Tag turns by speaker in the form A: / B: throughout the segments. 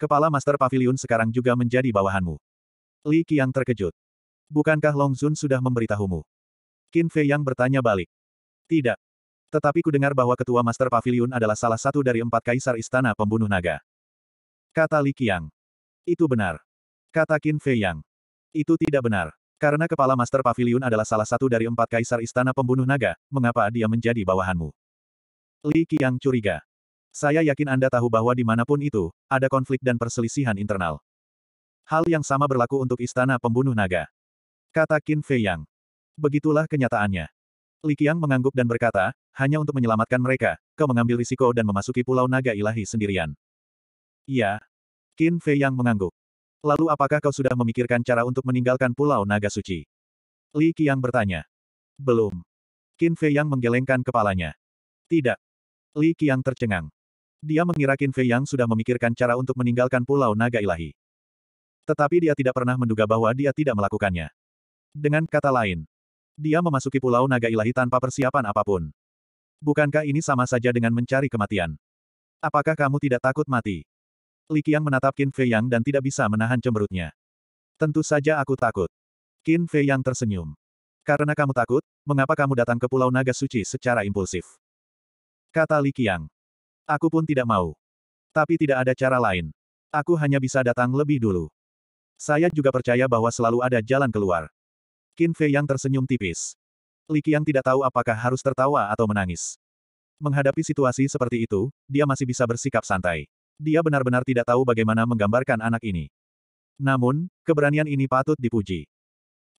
A: Kepala Master Pavilion sekarang juga menjadi bawahanmu. Li Qiang terkejut. Bukankah Long Zun sudah memberitahumu? Qin Fei yang bertanya balik. Tidak. Tetapi ku dengar bahwa ketua Master Pavilion adalah salah satu dari empat kaisar istana pembunuh naga. Kata Li Qiang. Itu benar. Kata Qin Fei yang. Itu tidak benar. Karena kepala Master Pavilion adalah salah satu dari empat kaisar istana pembunuh naga, mengapa dia menjadi bawahanmu? Li Qiang curiga. Saya yakin Anda tahu bahwa dimanapun itu, ada konflik dan perselisihan internal. Hal yang sama berlaku untuk Istana Pembunuh Naga. Kata Qin Fei Yang. Begitulah kenyataannya. Li Qiang mengangguk dan berkata, hanya untuk menyelamatkan mereka, kau mengambil risiko dan memasuki Pulau Naga Ilahi sendirian. Iya. Qin Fei Yang mengangguk. Lalu apakah kau sudah memikirkan cara untuk meninggalkan Pulau Naga Suci? Li Qiang bertanya. Belum. Qin Fei Yang menggelengkan kepalanya. Tidak. Li Qiang tercengang. Dia mengira Qin Fei Yang sudah memikirkan cara untuk meninggalkan Pulau Naga Ilahi. Tetapi dia tidak pernah menduga bahwa dia tidak melakukannya. Dengan kata lain, dia memasuki Pulau Naga Ilahi tanpa persiapan apapun. Bukankah ini sama saja dengan mencari kematian? Apakah kamu tidak takut mati? Li Qiang menatap Qin Fei Yang dan tidak bisa menahan cemberutnya. Tentu saja aku takut. Qin Fei Yang tersenyum. Karena kamu takut, mengapa kamu datang ke Pulau Naga Suci secara impulsif? Kata Li Qiang. Aku pun tidak mau. Tapi tidak ada cara lain. Aku hanya bisa datang lebih dulu. Saya juga percaya bahwa selalu ada jalan keluar. Qin Fei yang tersenyum tipis. Li Qiang tidak tahu apakah harus tertawa atau menangis. Menghadapi situasi seperti itu, dia masih bisa bersikap santai. Dia benar-benar tidak tahu bagaimana menggambarkan anak ini. Namun, keberanian ini patut dipuji.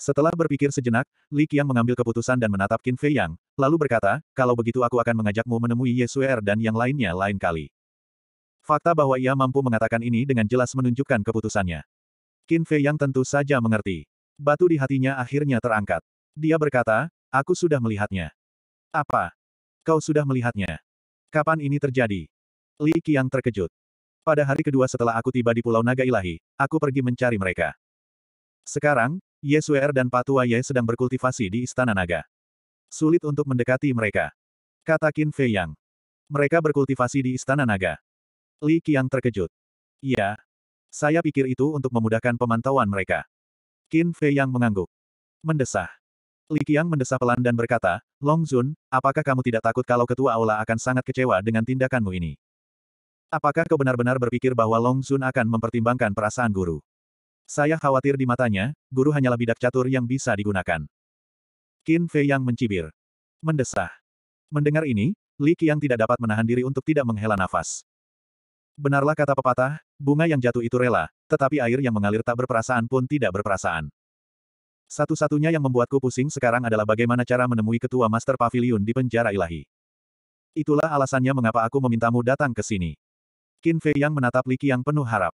A: Setelah berpikir sejenak, Li Qiang mengambil keputusan dan menatap Qin Fei Yang, lalu berkata, kalau begitu aku akan mengajakmu menemui Ye Suer er dan yang lainnya lain kali. Fakta bahwa ia mampu mengatakan ini dengan jelas menunjukkan keputusannya. Qin Fei Yang tentu saja mengerti. Batu di hatinya akhirnya terangkat. Dia berkata, aku sudah melihatnya. Apa? Kau sudah melihatnya? Kapan ini terjadi? Li Qiang terkejut. Pada hari kedua setelah aku tiba di Pulau Naga Ilahi, aku pergi mencari mereka. Sekarang, Yesuer dan Patua Ye sedang berkultivasi di Istana Naga. Sulit untuk mendekati mereka. Kata Qin Fei Yang. Mereka berkultivasi di Istana Naga. Li Qiang terkejut. Ya. Saya pikir itu untuk memudahkan pemantauan mereka. Qin Fei Yang mengangguk. Mendesah. Li Qiang mendesah pelan dan berkata, Long Zun, apakah kamu tidak takut kalau ketua aula akan sangat kecewa dengan tindakanmu ini? Apakah kau benar-benar berpikir bahwa Long Zun akan mempertimbangkan perasaan guru? Saya khawatir di matanya, guru hanyalah bidak catur yang bisa digunakan. Qin Fei yang mencibir. Mendesah. Mendengar ini, Li Qiang tidak dapat menahan diri untuk tidak menghela nafas. Benarlah kata pepatah, bunga yang jatuh itu rela, tetapi air yang mengalir tak berperasaan pun tidak berperasaan. Satu-satunya yang membuatku pusing sekarang adalah bagaimana cara menemui ketua Master Pavilion di penjara ilahi. Itulah alasannya mengapa aku memintamu datang ke sini. Qin Fei yang menatap Li Qiang penuh harap.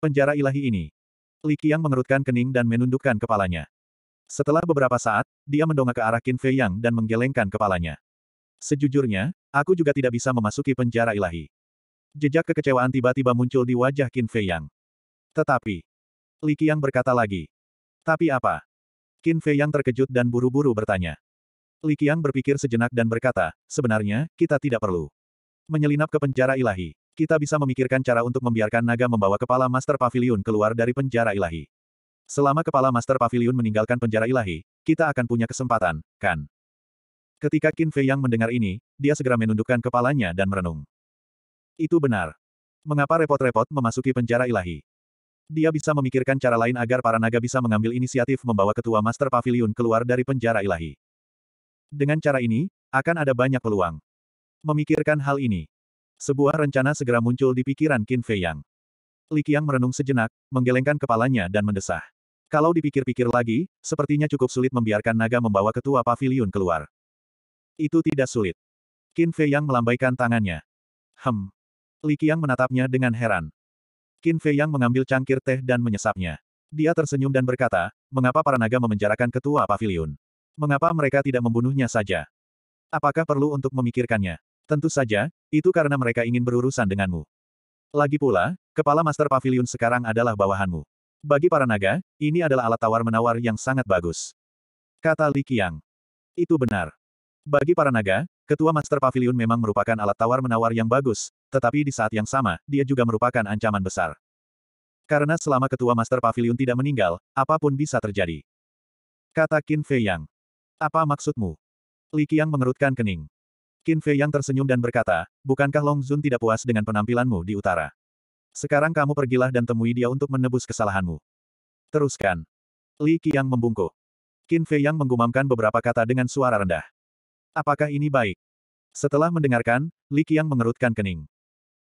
A: Penjara ilahi ini, Li Qiang mengerutkan kening dan menundukkan kepalanya. Setelah beberapa saat, dia mendongak ke arah Qin Fei Yang dan menggelengkan kepalanya. Sejujurnya, aku juga tidak bisa memasuki penjara ilahi. Jejak kekecewaan tiba-tiba muncul di wajah Qin Fei Yang. Tetapi, Li Qiang berkata lagi. Tapi apa? Qin Fei Yang terkejut dan buru-buru bertanya. Li Qiang berpikir sejenak dan berkata, sebenarnya, kita tidak perlu menyelinap ke penjara ilahi. Kita bisa memikirkan cara untuk membiarkan naga membawa kepala Master Pavilion keluar dari penjara ilahi. Selama kepala Master Pavilion meninggalkan penjara ilahi, kita akan punya kesempatan, kan? Ketika Qin Fei Yang mendengar ini, dia segera menundukkan kepalanya dan merenung. Itu benar. Mengapa repot-repot memasuki penjara ilahi? Dia bisa memikirkan cara lain agar para naga bisa mengambil inisiatif membawa ketua Master Pavilion keluar dari penjara ilahi. Dengan cara ini, akan ada banyak peluang. Memikirkan hal ini, sebuah rencana segera muncul di pikiran Qin Fei Yang. Li Qiang merenung sejenak, menggelengkan kepalanya dan mendesah. Kalau dipikir-pikir lagi, sepertinya cukup sulit membiarkan naga membawa ketua pavilion keluar. Itu tidak sulit. Qin Fei Yang melambaikan tangannya. Hem. Li Qiang menatapnya dengan heran. Qin Fei Yang mengambil cangkir teh dan menyesapnya. Dia tersenyum dan berkata, mengapa para naga memenjarakan ketua pavilion? Mengapa mereka tidak membunuhnya saja? Apakah perlu untuk memikirkannya? Tentu saja, itu karena mereka ingin berurusan denganmu. Lagi pula, kepala Master Pavilion sekarang adalah bawahanmu. Bagi para naga, ini adalah alat tawar-menawar yang sangat bagus. Kata Li Qiang. Itu benar. Bagi para naga, ketua Master Pavilion memang merupakan alat tawar-menawar yang bagus, tetapi di saat yang sama, dia juga merupakan ancaman besar. Karena selama ketua Master Pavilion tidak meninggal, apapun bisa terjadi. Kata Qin Fei Yang. Apa maksudmu? Li Qiang mengerutkan kening. Qin Fei yang tersenyum dan berkata, bukankah Long Zun tidak puas dengan penampilanmu di utara? Sekarang kamu pergilah dan temui dia untuk menebus kesalahanmu. Teruskan. Li Qiang membungkuk. Qin Fei yang menggumamkan beberapa kata dengan suara rendah. Apakah ini baik? Setelah mendengarkan, Li Qiang mengerutkan kening.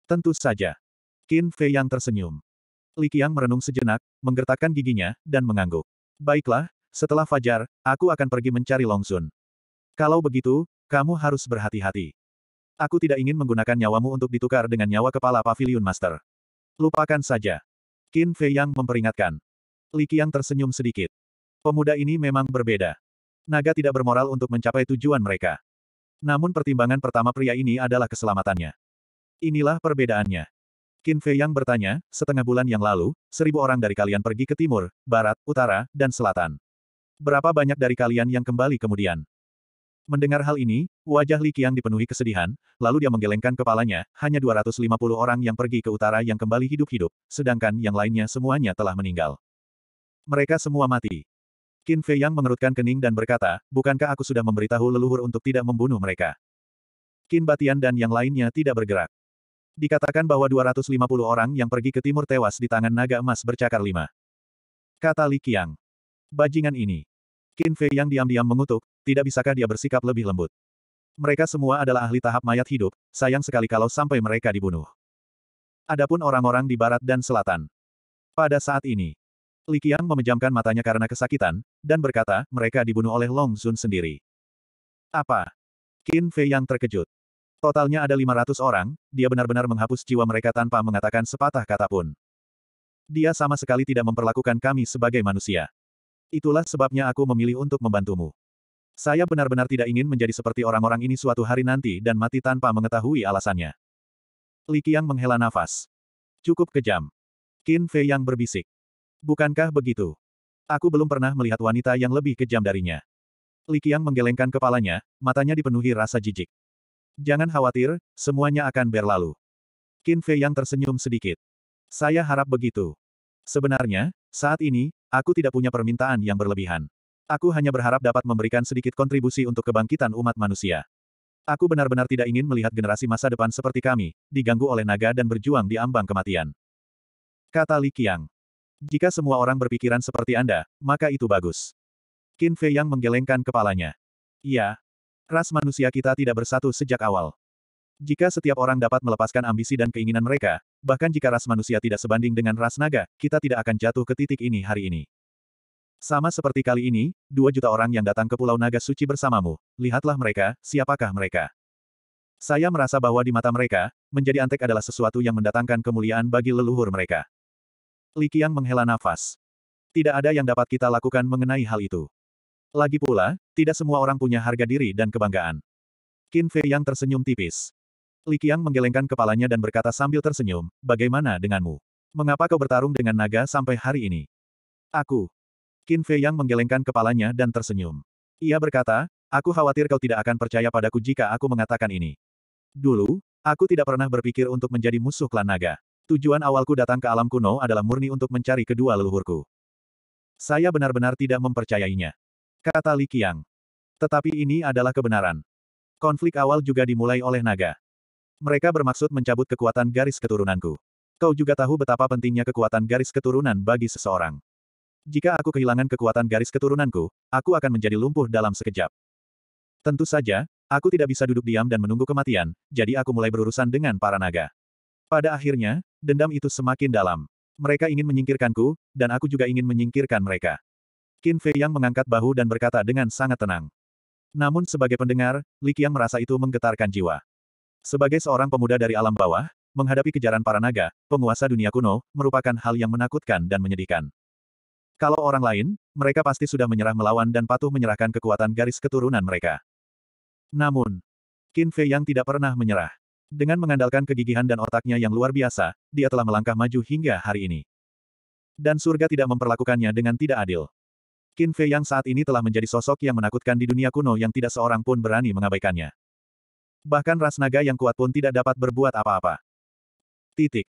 A: Tentu saja. Qin Fei yang tersenyum. Li Qiang merenung sejenak, menggertakkan giginya, dan mengangguk. Baiklah, setelah fajar, aku akan pergi mencari Long Zun. Kalau begitu, kamu harus berhati-hati. Aku tidak ingin menggunakan nyawamu untuk ditukar dengan nyawa kepala Pavilion Master. Lupakan saja. Qin Fei Yang memperingatkan. Li Qiang tersenyum sedikit. Pemuda ini memang berbeda. Naga tidak bermoral untuk mencapai tujuan mereka. Namun pertimbangan pertama pria ini adalah keselamatannya. Inilah perbedaannya. Qin Fei Yang bertanya, setengah bulan yang lalu, seribu orang dari kalian pergi ke timur, barat, utara, dan selatan. Berapa banyak dari kalian yang kembali kemudian? Mendengar hal ini, wajah Li Qiang dipenuhi kesedihan, lalu dia menggelengkan kepalanya, hanya 250 orang yang pergi ke utara yang kembali hidup-hidup, sedangkan yang lainnya semuanya telah meninggal. Mereka semua mati. Qin Fei Yang mengerutkan kening dan berkata, bukankah aku sudah memberitahu leluhur untuk tidak membunuh mereka? Qin Batian dan yang lainnya tidak bergerak. Dikatakan bahwa 250 orang yang pergi ke timur tewas di tangan naga emas bercakar lima. Kata Li Qiang. Bajingan ini. Qin Fei Yang diam-diam mengutuk, tidak bisakah dia bersikap lebih lembut? Mereka semua adalah ahli tahap mayat hidup, sayang sekali kalau sampai mereka dibunuh. Adapun orang-orang di barat dan selatan. Pada saat ini, Li Qiang memejamkan matanya karena kesakitan, dan berkata, mereka dibunuh oleh Long Zun sendiri. Apa? Qin Fei yang terkejut. Totalnya ada 500 orang, dia benar-benar menghapus jiwa mereka tanpa mengatakan sepatah kata pun. Dia sama sekali tidak memperlakukan kami sebagai manusia. Itulah sebabnya aku memilih untuk membantumu. Saya benar-benar tidak ingin menjadi seperti orang-orang ini suatu hari nanti dan mati tanpa mengetahui alasannya. Li Qiang menghela nafas. Cukup kejam. Qin Fei yang berbisik. Bukankah begitu? Aku belum pernah melihat wanita yang lebih kejam darinya. Li Qiang menggelengkan kepalanya, matanya dipenuhi rasa jijik. Jangan khawatir, semuanya akan berlalu. Qin Fei yang tersenyum sedikit. Saya harap begitu. Sebenarnya, saat ini, aku tidak punya permintaan yang berlebihan. Aku hanya berharap dapat memberikan sedikit kontribusi untuk kebangkitan umat manusia. Aku benar-benar tidak ingin melihat generasi masa depan seperti kami, diganggu oleh naga dan berjuang di ambang kematian. Kata Li Qiang. Jika semua orang berpikiran seperti Anda, maka itu bagus. Qin Fei yang menggelengkan kepalanya. Iya. Ras manusia kita tidak bersatu sejak awal. Jika setiap orang dapat melepaskan ambisi dan keinginan mereka, bahkan jika ras manusia tidak sebanding dengan ras naga, kita tidak akan jatuh ke titik ini hari ini. Sama seperti kali ini, dua juta orang yang datang ke Pulau Naga Suci bersamamu, lihatlah mereka, siapakah mereka. Saya merasa bahwa di mata mereka, menjadi antek adalah sesuatu yang mendatangkan kemuliaan bagi leluhur mereka. Li Qiang menghela nafas. Tidak ada yang dapat kita lakukan mengenai hal itu. Lagi pula, tidak semua orang punya harga diri dan kebanggaan. Qin Fei yang tersenyum tipis. Li Qiang menggelengkan kepalanya dan berkata sambil tersenyum, bagaimana denganmu? Mengapa kau bertarung dengan naga sampai hari ini? Aku, Qin Fei Yang menggelengkan kepalanya dan tersenyum. Ia berkata, aku khawatir kau tidak akan percaya padaku jika aku mengatakan ini. Dulu, aku tidak pernah berpikir untuk menjadi musuh klan naga. Tujuan awalku datang ke alam kuno adalah murni untuk mencari kedua leluhurku. Saya benar-benar tidak mempercayainya. Kata Li Qiang. Tetapi ini adalah kebenaran. Konflik awal juga dimulai oleh naga. Mereka bermaksud mencabut kekuatan garis keturunanku. Kau juga tahu betapa pentingnya kekuatan garis keturunan bagi seseorang. Jika aku kehilangan kekuatan garis keturunanku, aku akan menjadi lumpuh dalam sekejap. Tentu saja, aku tidak bisa duduk diam dan menunggu kematian, jadi aku mulai berurusan dengan para naga. Pada akhirnya, dendam itu semakin dalam. Mereka ingin menyingkirkanku, dan aku juga ingin menyingkirkan mereka. Qin Fei Yang mengangkat bahu dan berkata dengan sangat tenang. Namun sebagai pendengar, Li Qiang merasa itu menggetarkan jiwa. Sebagai seorang pemuda dari alam bawah, menghadapi kejaran para naga, penguasa dunia kuno, merupakan hal yang menakutkan dan menyedihkan. Kalau orang lain, mereka pasti sudah menyerah melawan dan patuh menyerahkan kekuatan garis keturunan mereka. Namun, Qin Fei yang tidak pernah menyerah. Dengan mengandalkan kegigihan dan otaknya yang luar biasa, dia telah melangkah maju hingga hari ini. Dan surga tidak memperlakukannya dengan tidak adil. Qin Fei yang saat ini telah menjadi sosok yang menakutkan di dunia kuno yang tidak seorang pun berani mengabaikannya. Bahkan ras naga yang kuat pun tidak dapat berbuat apa-apa. Titik.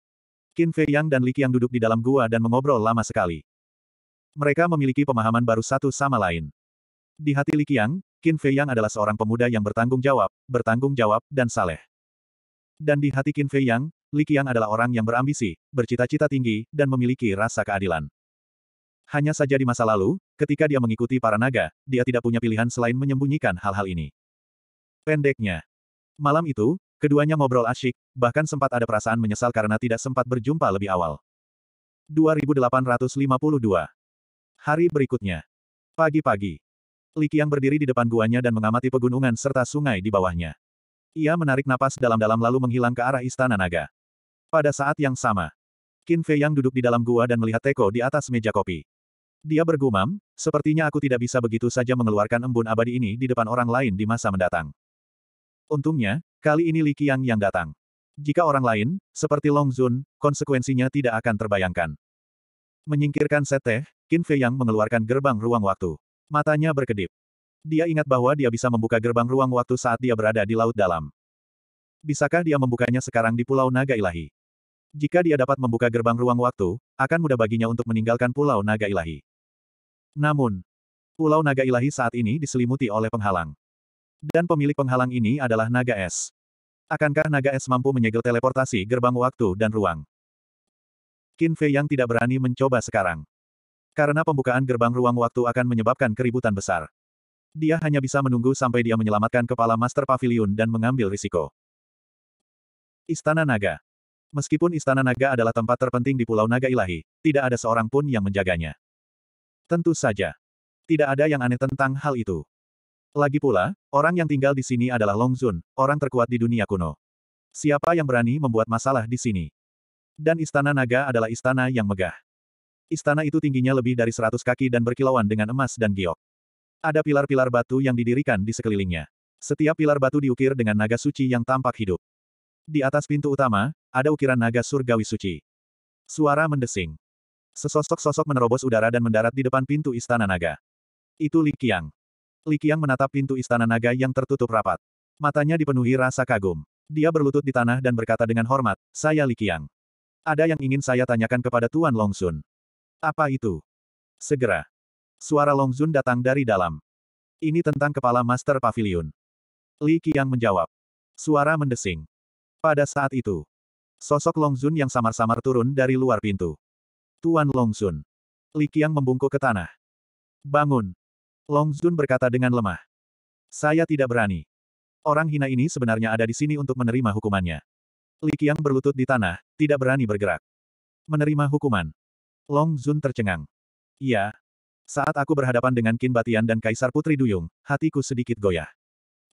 A: Qin Fei Yang dan Li Qiang duduk di dalam gua dan mengobrol lama sekali. Mereka memiliki pemahaman baru satu sama lain. Di hati Li Qiang, Qin Fei Yang adalah seorang pemuda yang bertanggung jawab, bertanggung jawab, dan saleh. Dan di hati Qin Fei Yang, Li Qiang adalah orang yang berambisi, bercita-cita tinggi, dan memiliki rasa keadilan. Hanya saja di masa lalu, ketika dia mengikuti para naga, dia tidak punya pilihan selain menyembunyikan hal-hal ini. Pendeknya. Malam itu, keduanya ngobrol asyik, bahkan sempat ada perasaan menyesal karena tidak sempat berjumpa lebih awal. 2852 Hari berikutnya. Pagi-pagi. Li Qiang berdiri di depan guanya dan mengamati pegunungan serta sungai di bawahnya. Ia menarik napas dalam-dalam lalu menghilang ke arah istana naga. Pada saat yang sama, Qin Fei yang duduk di dalam gua dan melihat Teko di atas meja kopi. Dia bergumam, sepertinya aku tidak bisa begitu saja mengeluarkan embun abadi ini di depan orang lain di masa mendatang. Untungnya, kali ini Li Qiang yang datang. Jika orang lain, seperti Long Zun, konsekuensinya tidak akan terbayangkan. Menyingkirkan set teh, Qin Fei Yang mengeluarkan gerbang ruang waktu. Matanya berkedip. Dia ingat bahwa dia bisa membuka gerbang ruang waktu saat dia berada di Laut Dalam. Bisakah dia membukanya sekarang di Pulau Naga Ilahi? Jika dia dapat membuka gerbang ruang waktu, akan mudah baginya untuk meninggalkan Pulau Naga Ilahi. Namun, Pulau Naga Ilahi saat ini diselimuti oleh penghalang. Dan pemilik penghalang ini adalah Naga Es. Akankah Naga Es mampu menyegel teleportasi gerbang waktu dan ruang? Qin Fei yang tidak berani mencoba sekarang. Karena pembukaan gerbang ruang waktu akan menyebabkan keributan besar. Dia hanya bisa menunggu sampai dia menyelamatkan kepala Master Pavilion dan mengambil risiko. Istana Naga Meskipun Istana Naga adalah tempat terpenting di Pulau Naga Ilahi, tidak ada seorang pun yang menjaganya. Tentu saja. Tidak ada yang aneh tentang hal itu. Lagi pula, orang yang tinggal di sini adalah Long Zun, orang terkuat di dunia kuno. Siapa yang berani membuat masalah di sini? Dan istana naga adalah istana yang megah. Istana itu tingginya lebih dari seratus kaki dan berkilauan dengan emas dan giok. Ada pilar-pilar batu yang didirikan di sekelilingnya. Setiap pilar batu diukir dengan naga suci yang tampak hidup. Di atas pintu utama, ada ukiran naga surgawi suci. Suara mendesing. Sesosok-sosok menerobos udara dan mendarat di depan pintu istana naga. Itu Li Qiang. Li Qiang menatap pintu istana naga yang tertutup rapat. Matanya dipenuhi rasa kagum. Dia berlutut di tanah dan berkata dengan hormat, saya Li Qiang. Ada yang ingin saya tanyakan kepada Tuan Longsun. Apa itu? Segera. Suara Long Zun datang dari dalam. Ini tentang kepala Master Pavilion. Li Qiang menjawab. Suara mendesing. Pada saat itu, sosok Long Zun yang samar-samar turun dari luar pintu. Tuan Long Zun. Li Qiang membungkuk ke tanah. Bangun. Long Zun berkata dengan lemah. Saya tidak berani. Orang hina ini sebenarnya ada di sini untuk menerima hukumannya. Li Qiang berlutut di tanah, tidak berani bergerak. Menerima hukuman. Long Zun tercengang. Iya. Saat aku berhadapan dengan Qin Batian dan Kaisar Putri Duyung, hatiku sedikit goyah.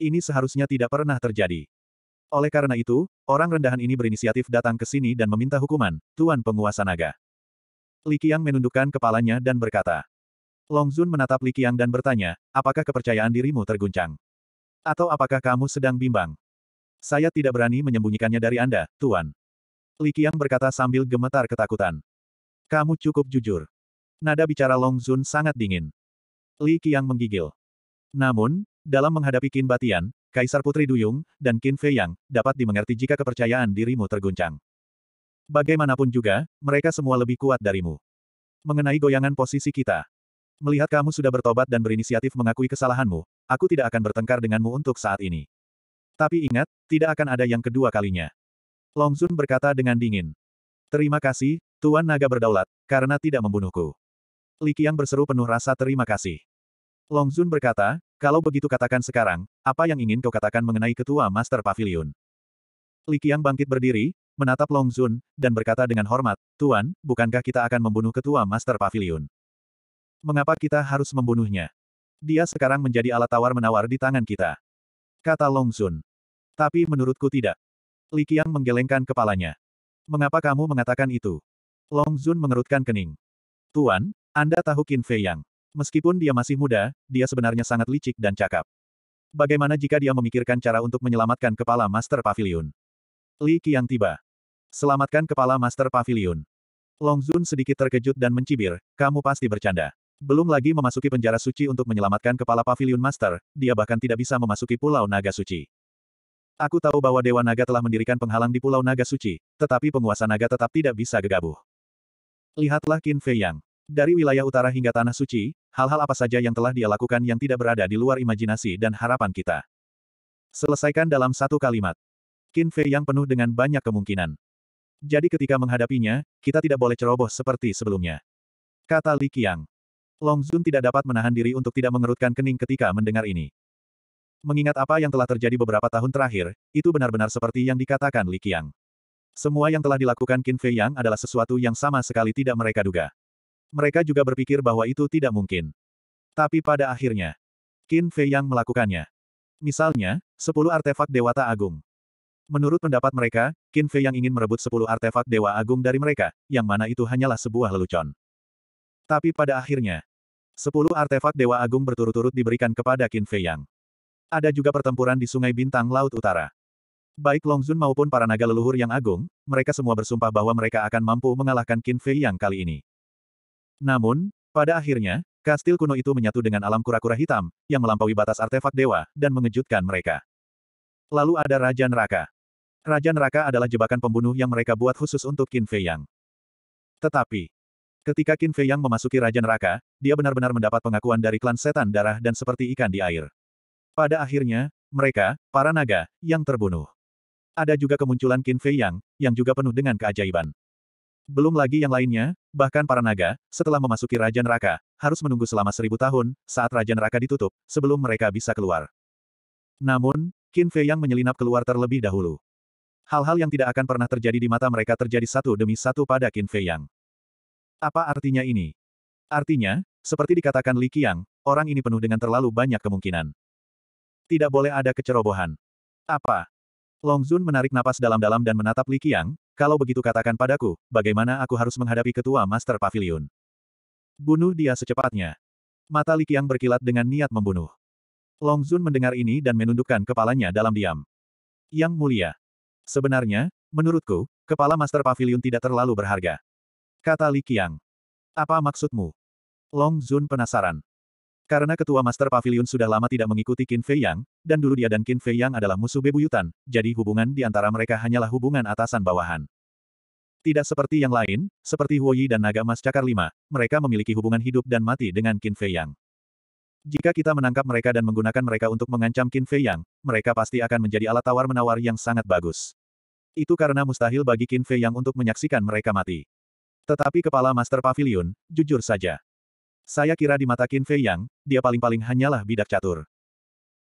A: Ini seharusnya tidak pernah terjadi. Oleh karena itu, orang rendahan ini berinisiatif datang ke sini dan meminta hukuman, Tuan Penguasa Naga. Li Qiang menundukkan kepalanya dan berkata. Long Zun menatap Li Qiang dan bertanya, apakah kepercayaan dirimu terguncang? Atau apakah kamu sedang bimbang? Saya tidak berani menyembunyikannya dari Anda, Tuan. Li Qiang berkata sambil gemetar ketakutan. Kamu cukup jujur. Nada bicara Long Zun sangat dingin. Li Qiang menggigil. Namun, dalam menghadapi Qin Batian, Kaisar Putri Duyung, dan Qin Fei Yang, dapat dimengerti jika kepercayaan dirimu terguncang. Bagaimanapun juga, mereka semua lebih kuat darimu. Mengenai goyangan posisi kita. Melihat kamu sudah bertobat dan berinisiatif mengakui kesalahanmu, aku tidak akan bertengkar denganmu untuk saat ini. Tapi ingat, tidak akan ada yang kedua kalinya. Long Zun berkata dengan dingin. Terima kasih, Tuan naga berdaulat, karena tidak membunuhku. Li Qiang berseru penuh rasa terima kasih. Long Zun berkata, kalau begitu katakan sekarang, apa yang ingin kau katakan mengenai ketua Master Pavilion? Li Qiang bangkit berdiri, menatap Long Zun, dan berkata dengan hormat, Tuan, bukankah kita akan membunuh ketua Master Pavilion? Mengapa kita harus membunuhnya? Dia sekarang menjadi alat tawar-menawar di tangan kita. Kata Long Zun. Tapi menurutku tidak. Li Qiang menggelengkan kepalanya. Mengapa kamu mengatakan itu? Long Zun mengerutkan kening. Tuan, Anda tahu Qin Fei Yang. Meskipun dia masih muda, dia sebenarnya sangat licik dan cakap. Bagaimana jika dia memikirkan cara untuk menyelamatkan kepala Master Pavilion? Li Qiang tiba. Selamatkan kepala Master Pavilion. Long Zun sedikit terkejut dan mencibir, kamu pasti bercanda. Belum lagi memasuki penjara suci untuk menyelamatkan kepala Pavilion Master, dia bahkan tidak bisa memasuki Pulau Naga Suci. Aku tahu bahwa Dewa Naga telah mendirikan penghalang di Pulau Naga Suci, tetapi penguasa naga tetap tidak bisa gegabah. Lihatlah Qin Fei Yang. Dari wilayah utara hingga Tanah Suci, hal-hal apa saja yang telah dia lakukan yang tidak berada di luar imajinasi dan harapan kita. Selesaikan dalam satu kalimat. Qin Fei Yang penuh dengan banyak kemungkinan. Jadi ketika menghadapinya, kita tidak boleh ceroboh seperti sebelumnya. Kata Li Qiang. Long Zun tidak dapat menahan diri untuk tidak mengerutkan kening ketika mendengar ini. Mengingat apa yang telah terjadi beberapa tahun terakhir, itu benar-benar seperti yang dikatakan Li Qiang. Semua yang telah dilakukan Qin Fei Yang adalah sesuatu yang sama sekali tidak mereka duga. Mereka juga berpikir bahwa itu tidak mungkin. Tapi pada akhirnya, Qin Fei Yang melakukannya. Misalnya, 10 artefak Dewata Agung. Menurut pendapat mereka, Qin Fei Yang ingin merebut 10 artefak Dewa Agung dari mereka, yang mana itu hanyalah sebuah lelucon. Tapi pada akhirnya, 10 artefak Dewa Agung berturut-turut diberikan kepada Qin Fei Yang. Ada juga pertempuran di Sungai Bintang Laut Utara. Baik Longzun maupun para naga leluhur yang agung, mereka semua bersumpah bahwa mereka akan mampu mengalahkan Qin Fei yang kali ini. Namun, pada akhirnya, kastil kuno itu menyatu dengan alam kura-kura hitam, yang melampaui batas artefak dewa, dan mengejutkan mereka. Lalu ada Raja Neraka. Raja Neraka adalah jebakan pembunuh yang mereka buat khusus untuk Qin Fei Yang. Tetapi, ketika Qin Fei Yang memasuki Raja Neraka, dia benar-benar mendapat pengakuan dari klan setan darah dan seperti ikan di air. Pada akhirnya, mereka, para naga, yang terbunuh. Ada juga kemunculan Qin Fei Yang, yang juga penuh dengan keajaiban. Belum lagi yang lainnya, bahkan para naga, setelah memasuki Raja Neraka, harus menunggu selama seribu tahun, saat Raja Neraka ditutup, sebelum mereka bisa keluar. Namun, Qin Fei Yang menyelinap keluar terlebih dahulu. Hal-hal yang tidak akan pernah terjadi di mata mereka terjadi satu demi satu pada Qin Fei Yang. Apa artinya ini? Artinya, seperti dikatakan Li Qiang, orang ini penuh dengan terlalu banyak kemungkinan. Tidak boleh ada kecerobohan. Apa? Long Zun menarik napas dalam-dalam dan menatap Li Qiang, kalau begitu katakan padaku, bagaimana aku harus menghadapi ketua Master Pavilion? Bunuh dia secepatnya. Mata Li Qiang berkilat dengan niat membunuh. Long Zun mendengar ini dan menundukkan kepalanya dalam diam. Yang mulia. Sebenarnya, menurutku, kepala Master Pavilion tidak terlalu berharga. Kata Li Qiang. Apa maksudmu? Long Zun penasaran. Karena ketua Master Pavilion sudah lama tidak mengikuti Qin Fei Yang, dan dulu dia dan Qin Fei Yang adalah musuh bebuyutan, jadi hubungan di antara mereka hanyalah hubungan atasan bawahan. Tidak seperti yang lain, seperti Huoyi dan Naga Mas Cakar Lima, mereka memiliki hubungan hidup dan mati dengan Qin Fei Yang. Jika kita menangkap mereka dan menggunakan mereka untuk mengancam Qin Fei Yang, mereka pasti akan menjadi alat tawar-menawar yang sangat bagus. Itu karena mustahil bagi Qin Fei Yang untuk menyaksikan mereka mati. Tetapi kepala Master Pavilion, jujur saja, saya kira di mata Qin Fei Yang, dia paling-paling hanyalah bidak catur.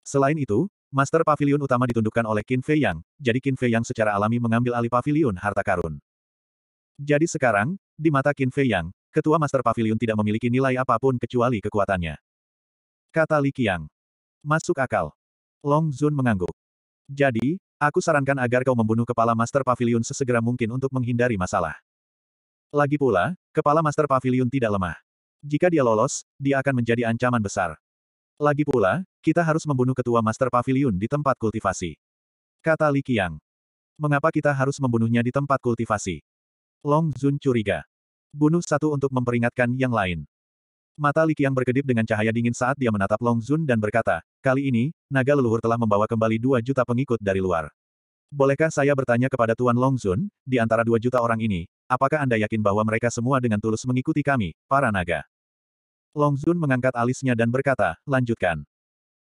A: Selain itu, Master Pavilion utama ditundukkan oleh Qin Fei Yang, jadi Qin Fei Yang secara alami mengambil alih pavilion harta karun. Jadi sekarang, di mata Qin Fei Yang, ketua Master Pavilion tidak memiliki nilai apapun kecuali kekuatannya. Kata Li Qiang. Masuk akal. Long Zun mengangguk. Jadi, aku sarankan agar kau membunuh kepala Master Pavilion sesegera mungkin untuk menghindari masalah. Lagi pula, kepala Master Pavilion tidak lemah. Jika dia lolos, dia akan menjadi ancaman besar. Lagi pula, kita harus membunuh ketua Master Pavilion di tempat kultivasi. Kata Li Qiang. Mengapa kita harus membunuhnya di tempat kultivasi? Long Zun curiga. Bunuh satu untuk memperingatkan yang lain. Mata Li Qiang berkedip dengan cahaya dingin saat dia menatap Long Zun dan berkata, kali ini, naga leluhur telah membawa kembali dua juta pengikut dari luar. Bolehkah saya bertanya kepada Tuan Long Zun, di antara dua juta orang ini, apakah Anda yakin bahwa mereka semua dengan tulus mengikuti kami, para naga? Long Zun mengangkat alisnya dan berkata, lanjutkan.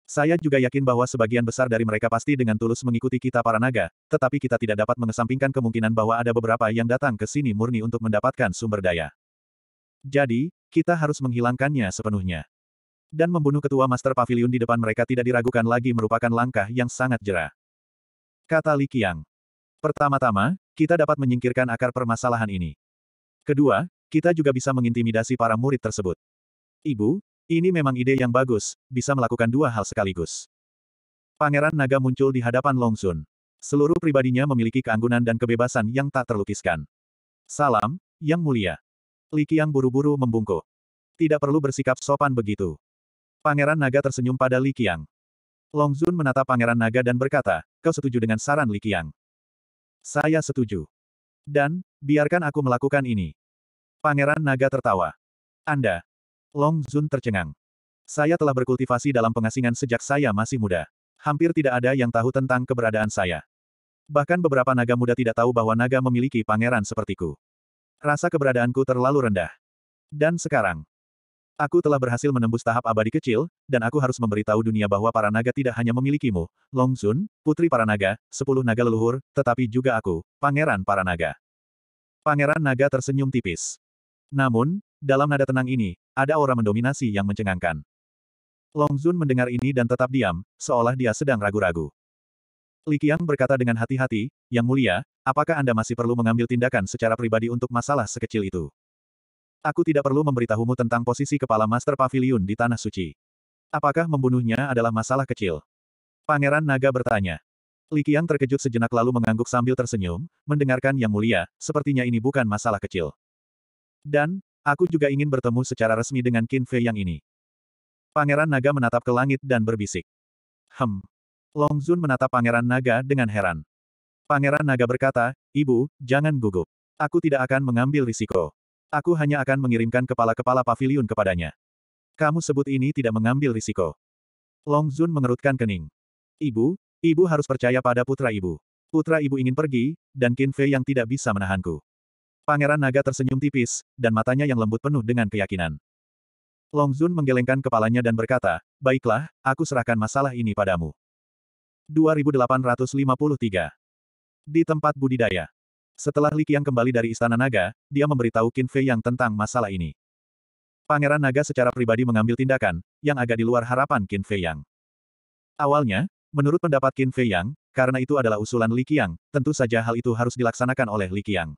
A: Saya juga yakin bahwa sebagian besar dari mereka pasti dengan tulus mengikuti kita para naga, tetapi kita tidak dapat mengesampingkan kemungkinan bahwa ada beberapa yang datang ke sini murni untuk mendapatkan sumber daya. Jadi, kita harus menghilangkannya sepenuhnya. Dan membunuh ketua Master Pavilion di depan mereka tidak diragukan lagi merupakan langkah yang sangat jerah. Kata Li Qiang. Pertama-tama, kita dapat menyingkirkan akar permasalahan ini. Kedua, kita juga bisa mengintimidasi para murid tersebut. Ibu, ini memang ide yang bagus, bisa melakukan dua hal sekaligus. Pangeran Naga muncul di hadapan Long Sun. Seluruh pribadinya memiliki keanggunan dan kebebasan yang tak terlukiskan. Salam, Yang Mulia. Li Qiang buru-buru membungkuk. Tidak perlu bersikap sopan begitu. Pangeran Naga tersenyum pada Li Qiang. Long Sun menatap Pangeran Naga dan berkata, kau setuju dengan saran Li Qiang. Saya setuju. Dan, biarkan aku melakukan ini. Pangeran Naga tertawa. Anda. Long Zun tercengang. Saya telah berkultivasi dalam pengasingan sejak saya masih muda. Hampir tidak ada yang tahu tentang keberadaan saya. Bahkan beberapa naga muda tidak tahu bahwa naga memiliki pangeran sepertiku. Rasa keberadaanku terlalu rendah. Dan sekarang, Aku telah berhasil menembus tahap abadi kecil, dan aku harus memberitahu dunia bahwa para naga tidak hanya memilikimu, Long Sun, putri para naga, sepuluh naga leluhur, tetapi juga aku, pangeran para naga. Pangeran naga tersenyum tipis. Namun, dalam nada tenang ini, ada aura mendominasi yang mencengangkan. Long Sun mendengar ini dan tetap diam, seolah dia sedang ragu-ragu. Li Qiang berkata dengan hati-hati, Yang mulia, apakah Anda masih perlu mengambil tindakan secara pribadi untuk masalah sekecil itu? Aku tidak perlu memberitahumu tentang posisi kepala Master Pavilion di Tanah Suci. Apakah membunuhnya adalah masalah kecil? Pangeran Naga bertanya. Li Qiang terkejut sejenak lalu mengangguk sambil tersenyum, mendengarkan Yang Mulia, sepertinya ini bukan masalah kecil. Dan, aku juga ingin bertemu secara resmi dengan Qin Fei yang ini. Pangeran Naga menatap ke langit dan berbisik. Hem. Long Zun menatap Pangeran Naga dengan heran. Pangeran Naga berkata, Ibu, jangan gugup. Aku tidak akan mengambil risiko. Aku hanya akan mengirimkan kepala-kepala pavilion kepadanya. Kamu sebut ini tidak mengambil risiko. Long Zun mengerutkan kening. Ibu, ibu harus percaya pada putra ibu. Putra ibu ingin pergi, dan Qin Fei yang tidak bisa menahanku. Pangeran naga tersenyum tipis, dan matanya yang lembut penuh dengan keyakinan. Long Zun menggelengkan kepalanya dan berkata, Baiklah, aku serahkan masalah ini padamu. 2853 Di tempat budidaya setelah Li Qiang kembali dari Istana Naga, dia memberitahu Qin Fei Yang tentang masalah ini. Pangeran Naga secara pribadi mengambil tindakan, yang agak di luar harapan Qin Fei Yang. Awalnya, menurut pendapat Qin Fei Yang, karena itu adalah usulan Li Qiang, tentu saja hal itu harus dilaksanakan oleh Li Qiang.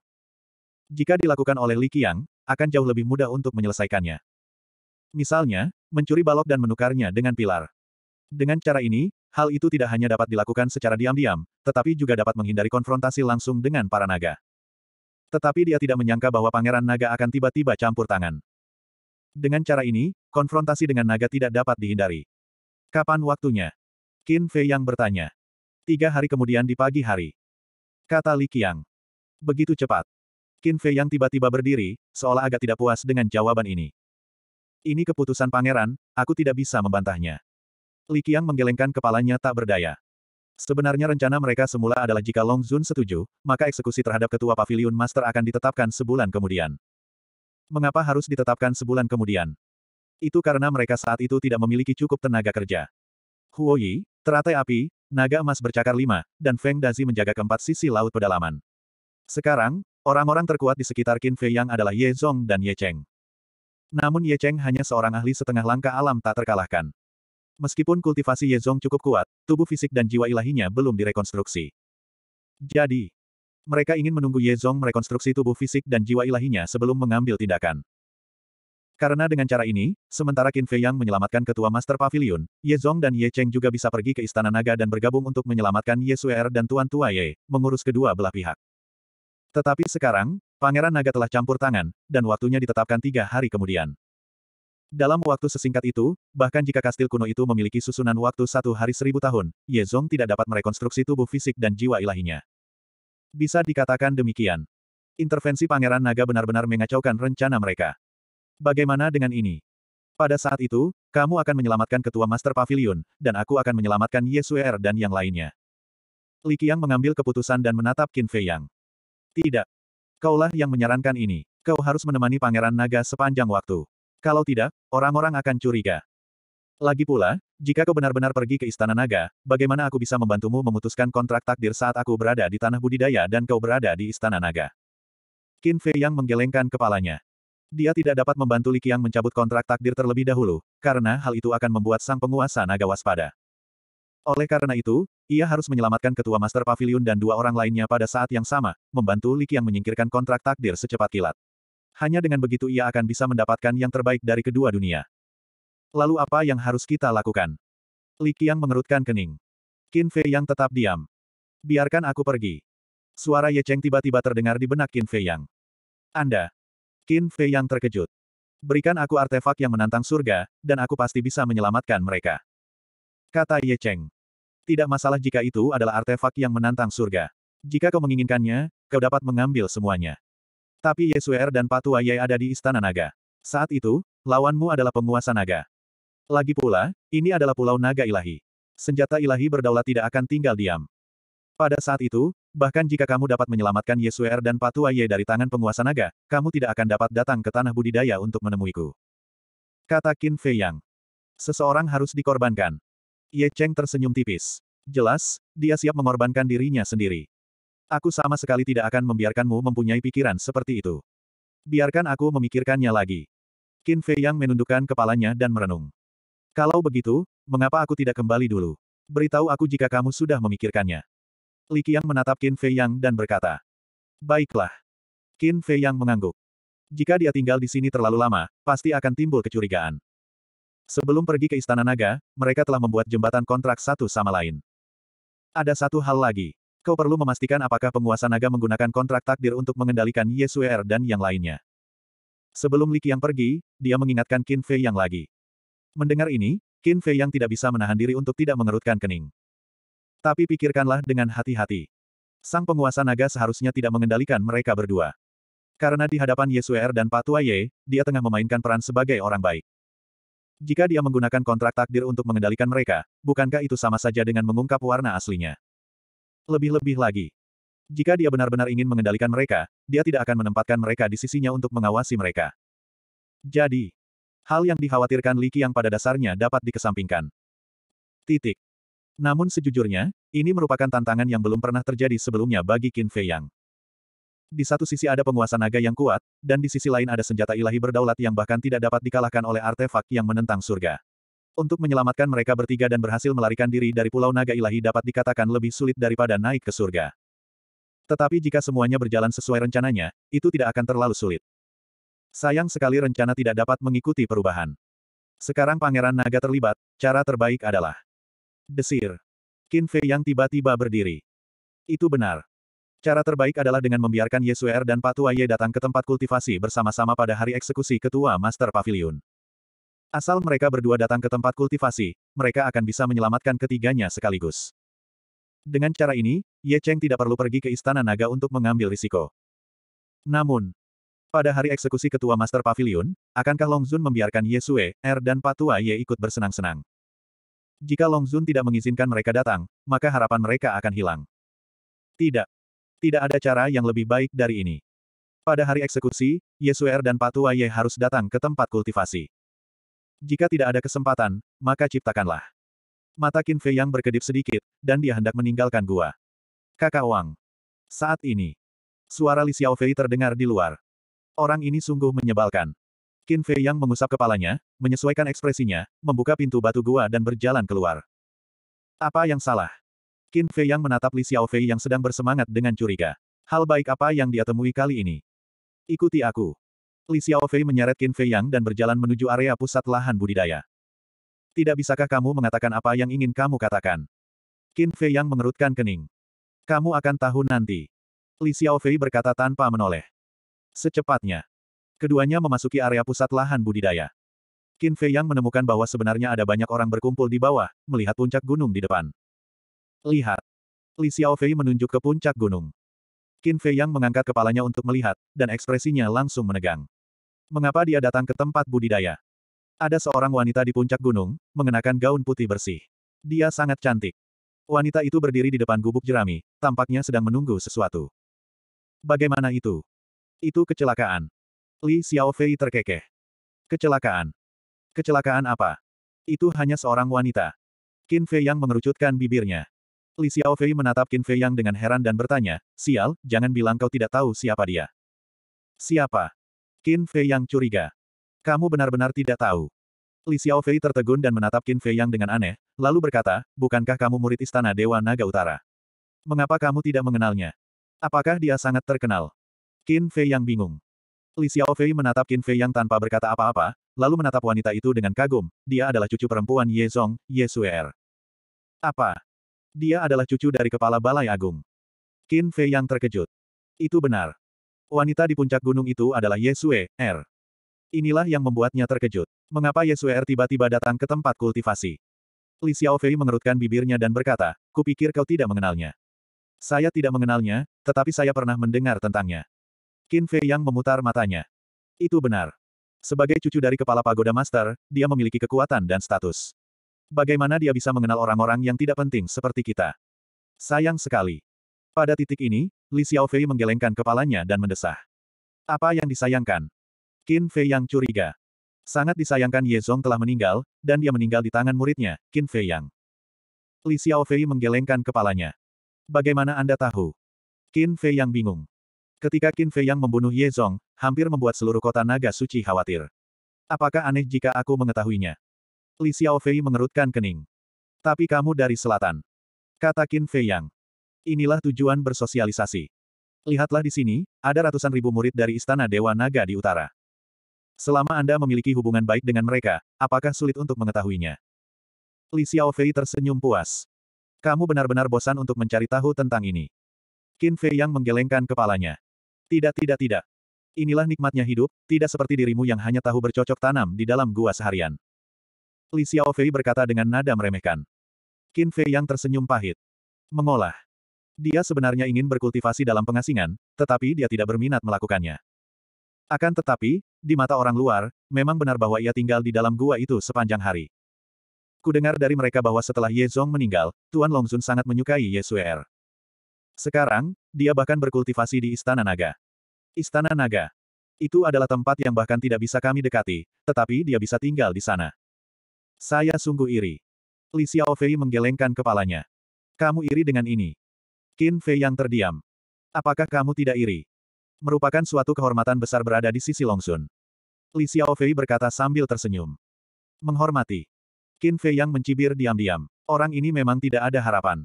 A: Jika dilakukan oleh Li Qiang, akan jauh lebih mudah untuk menyelesaikannya. Misalnya, mencuri balok dan menukarnya dengan pilar. Dengan cara ini, Hal itu tidak hanya dapat dilakukan secara diam-diam, tetapi juga dapat menghindari konfrontasi langsung dengan para naga. Tetapi dia tidak menyangka bahwa pangeran naga akan tiba-tiba campur tangan. Dengan cara ini, konfrontasi dengan naga tidak dapat dihindari. Kapan waktunya? Qin Fei yang bertanya. Tiga hari kemudian di pagi hari. Kata Li Qiang. Begitu cepat. Qin Fei yang tiba-tiba berdiri, seolah agak tidak puas dengan jawaban ini. Ini keputusan pangeran, aku tidak bisa membantahnya. Li Qiang menggelengkan kepalanya tak berdaya. Sebenarnya rencana mereka semula adalah jika Long Zun setuju, maka eksekusi terhadap ketua pavilion master akan ditetapkan sebulan kemudian. Mengapa harus ditetapkan sebulan kemudian? Itu karena mereka saat itu tidak memiliki cukup tenaga kerja. Huo Yi, teratai api, naga emas bercakar lima, dan Feng Dazi menjaga keempat sisi laut pedalaman. Sekarang, orang-orang terkuat di sekitar Qin Fei Yang adalah Ye Zong dan Ye Cheng. Namun Ye Cheng hanya seorang ahli setengah langkah alam tak terkalahkan. Meskipun kultivasi Yezong cukup kuat, tubuh fisik dan jiwa ilahinya belum direkonstruksi. Jadi, mereka ingin menunggu Yezong merekonstruksi tubuh fisik dan jiwa ilahinya sebelum mengambil tindakan. Karena dengan cara ini, sementara Qin Fei Yang menyelamatkan ketua Master Pavilion, Ye Zong dan Ye Cheng juga bisa pergi ke Istana Naga dan bergabung untuk menyelamatkan Ye Suer dan Tuan Tua Ye, mengurus kedua belah pihak. Tetapi sekarang, Pangeran Naga telah campur tangan, dan waktunya ditetapkan tiga hari kemudian. Dalam waktu sesingkat itu, bahkan jika kastil kuno itu memiliki susunan waktu satu hari seribu tahun, Ye Zong tidak dapat merekonstruksi tubuh fisik dan jiwa ilahinya. Bisa dikatakan demikian. Intervensi Pangeran Naga benar-benar mengacaukan rencana mereka. Bagaimana dengan ini? Pada saat itu, kamu akan menyelamatkan Ketua Master Pavilion, dan aku akan menyelamatkan Ye Suer dan yang lainnya. Li Qiang mengambil keputusan dan menatap Qin Fei Yang. Tidak. Kaulah yang menyarankan ini. Kau harus menemani Pangeran Naga sepanjang waktu. Kalau tidak, orang-orang akan curiga. Lagi pula, jika kau benar-benar pergi ke Istana Naga, bagaimana aku bisa membantumu memutuskan kontrak takdir saat aku berada di tanah budidaya dan kau berada di Istana Naga? Qin Fei yang menggelengkan kepalanya. Dia tidak dapat membantu Li Qiang mencabut kontrak takdir terlebih dahulu, karena hal itu akan membuat sang penguasa naga waspada. Oleh karena itu, ia harus menyelamatkan ketua Master Pavilion dan dua orang lainnya pada saat yang sama, membantu Li Qiang menyingkirkan kontrak takdir secepat kilat. Hanya dengan begitu ia akan bisa mendapatkan yang terbaik dari kedua dunia. Lalu apa yang harus kita lakukan? Li Qiang mengerutkan kening. Qin Fei yang tetap diam. Biarkan aku pergi. Suara Ye Cheng tiba-tiba terdengar di benak Qin Fei yang. Anda. Qin Fei yang terkejut. Berikan aku artefak yang menantang surga, dan aku pasti bisa menyelamatkan mereka. Kata Ye Cheng. Tidak masalah jika itu adalah artefak yang menantang surga. Jika kau menginginkannya, kau dapat mengambil semuanya. Tapi Yesuer dan Patu Yai ada di Istana Naga. Saat itu, lawanmu adalah penguasa naga. Lagi pula, ini adalah pulau naga ilahi. Senjata ilahi berdaulat tidak akan tinggal diam. Pada saat itu, bahkan jika kamu dapat menyelamatkan Yesuer dan Patu Yai dari tangan penguasa naga, kamu tidak akan dapat datang ke tanah budidaya untuk menemuiku. Kata Qin Fei Yang. Seseorang harus dikorbankan. Ye Cheng tersenyum tipis. Jelas, dia siap mengorbankan dirinya sendiri. Aku sama sekali tidak akan membiarkanmu mempunyai pikiran seperti itu. Biarkan aku memikirkannya lagi. Qin Fei Yang menundukkan kepalanya dan merenung. Kalau begitu, mengapa aku tidak kembali dulu? Beritahu aku jika kamu sudah memikirkannya. Li Qiang menatap Qin Fei Yang dan berkata. Baiklah. Qin Fei Yang mengangguk. Jika dia tinggal di sini terlalu lama, pasti akan timbul kecurigaan. Sebelum pergi ke Istana Naga, mereka telah membuat jembatan kontrak satu sama lain. Ada satu hal lagi. Kau perlu memastikan apakah penguasa naga menggunakan kontrak takdir untuk mengendalikan Yesuer er dan yang lainnya. Sebelum Li Qiang pergi, dia mengingatkan Qin Fei Yang lagi. Mendengar ini, Qin Fei Yang tidak bisa menahan diri untuk tidak mengerutkan kening. Tapi pikirkanlah dengan hati-hati. Sang penguasa naga seharusnya tidak mengendalikan mereka berdua. Karena di hadapan Yesuer er dan Patua Ye, dia tengah memainkan peran sebagai orang baik. Jika dia menggunakan kontrak takdir untuk mengendalikan mereka, bukankah itu sama saja dengan mengungkap warna aslinya? Lebih-lebih lagi. Jika dia benar-benar ingin mengendalikan mereka, dia tidak akan menempatkan mereka di sisinya untuk mengawasi mereka. Jadi, hal yang dikhawatirkan Liki yang pada dasarnya dapat dikesampingkan. Titik. Namun sejujurnya, ini merupakan tantangan yang belum pernah terjadi sebelumnya bagi Qin Fei Yang. Di satu sisi ada penguasa naga yang kuat, dan di sisi lain ada senjata ilahi berdaulat yang bahkan tidak dapat dikalahkan oleh artefak yang menentang surga. Untuk menyelamatkan mereka bertiga dan berhasil melarikan diri dari Pulau Naga Ilahi dapat dikatakan lebih sulit daripada naik ke surga. Tetapi jika semuanya berjalan sesuai rencananya, itu tidak akan terlalu sulit. Sayang sekali rencana tidak dapat mengikuti perubahan. Sekarang Pangeran Naga terlibat, cara terbaik adalah Desir. Qin Fei yang tiba-tiba berdiri. Itu benar. Cara terbaik adalah dengan membiarkan Yesuer er dan Patuaye datang ke tempat kultivasi bersama-sama pada hari eksekusi Ketua Master Pavilion. Asal mereka berdua datang ke tempat kultivasi, mereka akan bisa menyelamatkan ketiganya sekaligus. Dengan cara ini, Ye Cheng tidak perlu pergi ke Istana Naga untuk mengambil risiko. Namun, pada hari eksekusi Ketua Master Pavilion, akankah Long Zun membiarkan Ye Sue, Er dan Patua Ye ikut bersenang-senang? Jika Long Zun tidak mengizinkan mereka datang, maka harapan mereka akan hilang. Tidak. Tidak ada cara yang lebih baik dari ini. Pada hari eksekusi, Yesuer er, dan Patua Ye harus datang ke tempat kultivasi. Jika tidak ada kesempatan, maka ciptakanlah. Mata Qin Fei yang berkedip sedikit, dan dia hendak meninggalkan gua. Kakak Wang. Saat ini. Suara Li Xiaofei terdengar di luar. Orang ini sungguh menyebalkan. Qin Fei yang mengusap kepalanya, menyesuaikan ekspresinya, membuka pintu batu gua dan berjalan keluar. Apa yang salah? Qin Fei yang menatap Li Xiaofei yang sedang bersemangat dengan curiga. Hal baik apa yang dia temui kali ini? Ikuti aku. Li Xiaofei menyeret Qin Fei Yang dan berjalan menuju area pusat lahan budidaya. Tidak bisakah kamu mengatakan apa yang ingin kamu katakan? Qin Fei Yang mengerutkan kening. Kamu akan tahu nanti. Li Xiaofei berkata tanpa menoleh. Secepatnya. Keduanya memasuki area pusat lahan budidaya. Qin Fei Yang menemukan bahwa sebenarnya ada banyak orang berkumpul di bawah, melihat puncak gunung di depan. Lihat. Li Xiaofei menunjuk ke puncak gunung. Qin Fei Yang mengangkat kepalanya untuk melihat, dan ekspresinya langsung menegang. Mengapa dia datang ke tempat budidaya? Ada seorang wanita di puncak gunung, mengenakan gaun putih bersih. Dia sangat cantik. Wanita itu berdiri di depan gubuk jerami, tampaknya sedang menunggu sesuatu. Bagaimana itu? Itu kecelakaan. Li Xiaofei terkekeh. Kecelakaan. Kecelakaan apa? Itu hanya seorang wanita. Qin Fei Yang mengerucutkan bibirnya. Li Xiaofei menatap Qin Fei Yang dengan heran dan bertanya, Sial, jangan bilang kau tidak tahu siapa dia. Siapa? Qin Fei yang curiga. Kamu benar-benar tidak tahu. Li Xiaofei tertegun dan menatap Qin Fei yang dengan aneh, lalu berkata, bukankah kamu murid Istana Dewa Naga Utara? Mengapa kamu tidak mengenalnya? Apakah dia sangat terkenal? Qin Fei yang bingung. Li Xiaofei menatap Qin Fei yang tanpa berkata apa-apa, lalu menatap wanita itu dengan kagum, dia adalah cucu perempuan Ye Zong, Ye Suer. Apa? Dia adalah cucu dari kepala balai agung. Qin Fei yang terkejut. Itu benar. Wanita di puncak gunung itu adalah Yesue R. Er. Inilah yang membuatnya terkejut. Mengapa Yesue R er tiba-tiba datang ke tempat kultivasi? Li Xiaofei mengerutkan bibirnya dan berkata, kupikir kau tidak mengenalnya. Saya tidak mengenalnya, tetapi saya pernah mendengar tentangnya. Qin Fei yang memutar matanya. Itu benar. Sebagai cucu dari kepala pagoda master, dia memiliki kekuatan dan status. Bagaimana dia bisa mengenal orang-orang yang tidak penting seperti kita? Sayang sekali. Pada titik ini, Li Xiaofei menggelengkan kepalanya dan mendesah. Apa yang disayangkan? Qin Fei yang curiga. Sangat disayangkan Ye Zong telah meninggal, dan dia meninggal di tangan muridnya, Qin Fei yang. Li Xiaofei menggelengkan kepalanya. Bagaimana Anda tahu? Qin Fei yang bingung. Ketika Qin Fei yang membunuh Ye Zong, hampir membuat seluruh kota naga suci khawatir. Apakah aneh jika aku mengetahuinya? Li Xiaofei mengerutkan kening. Tapi kamu dari selatan. Kata Qin Fei Yang. Inilah tujuan bersosialisasi. Lihatlah di sini, ada ratusan ribu murid dari Istana Dewa Naga di utara. Selama Anda memiliki hubungan baik dengan mereka, apakah sulit untuk mengetahuinya? Li Xiaofei tersenyum puas. Kamu benar-benar bosan untuk mencari tahu tentang ini. Qin Fei yang menggelengkan kepalanya. Tidak tidak tidak. Inilah nikmatnya hidup, tidak seperti dirimu yang hanya tahu bercocok tanam di dalam gua seharian. Li Xiaofei berkata dengan nada meremehkan. Qin Fei yang tersenyum pahit. Mengolah. Dia sebenarnya ingin berkultivasi dalam pengasingan, tetapi dia tidak berminat melakukannya. Akan tetapi, di mata orang luar, memang benar bahwa ia tinggal di dalam gua itu sepanjang hari. Kudengar dari mereka bahwa setelah Ye Zong meninggal, Tuan Longzun sangat menyukai Ye Er. Sekarang, dia bahkan berkultivasi di Istana Naga. Istana Naga. Itu adalah tempat yang bahkan tidak bisa kami dekati, tetapi dia bisa tinggal di sana. Saya sungguh iri. Li Xiaofei menggelengkan kepalanya. Kamu iri dengan ini. Qin Fei yang terdiam. Apakah kamu tidak iri? Merupakan suatu kehormatan besar berada di sisi Longsun. Li Xiaofei berkata sambil tersenyum. Menghormati. Qin Fei yang mencibir diam-diam. Orang ini memang tidak ada harapan.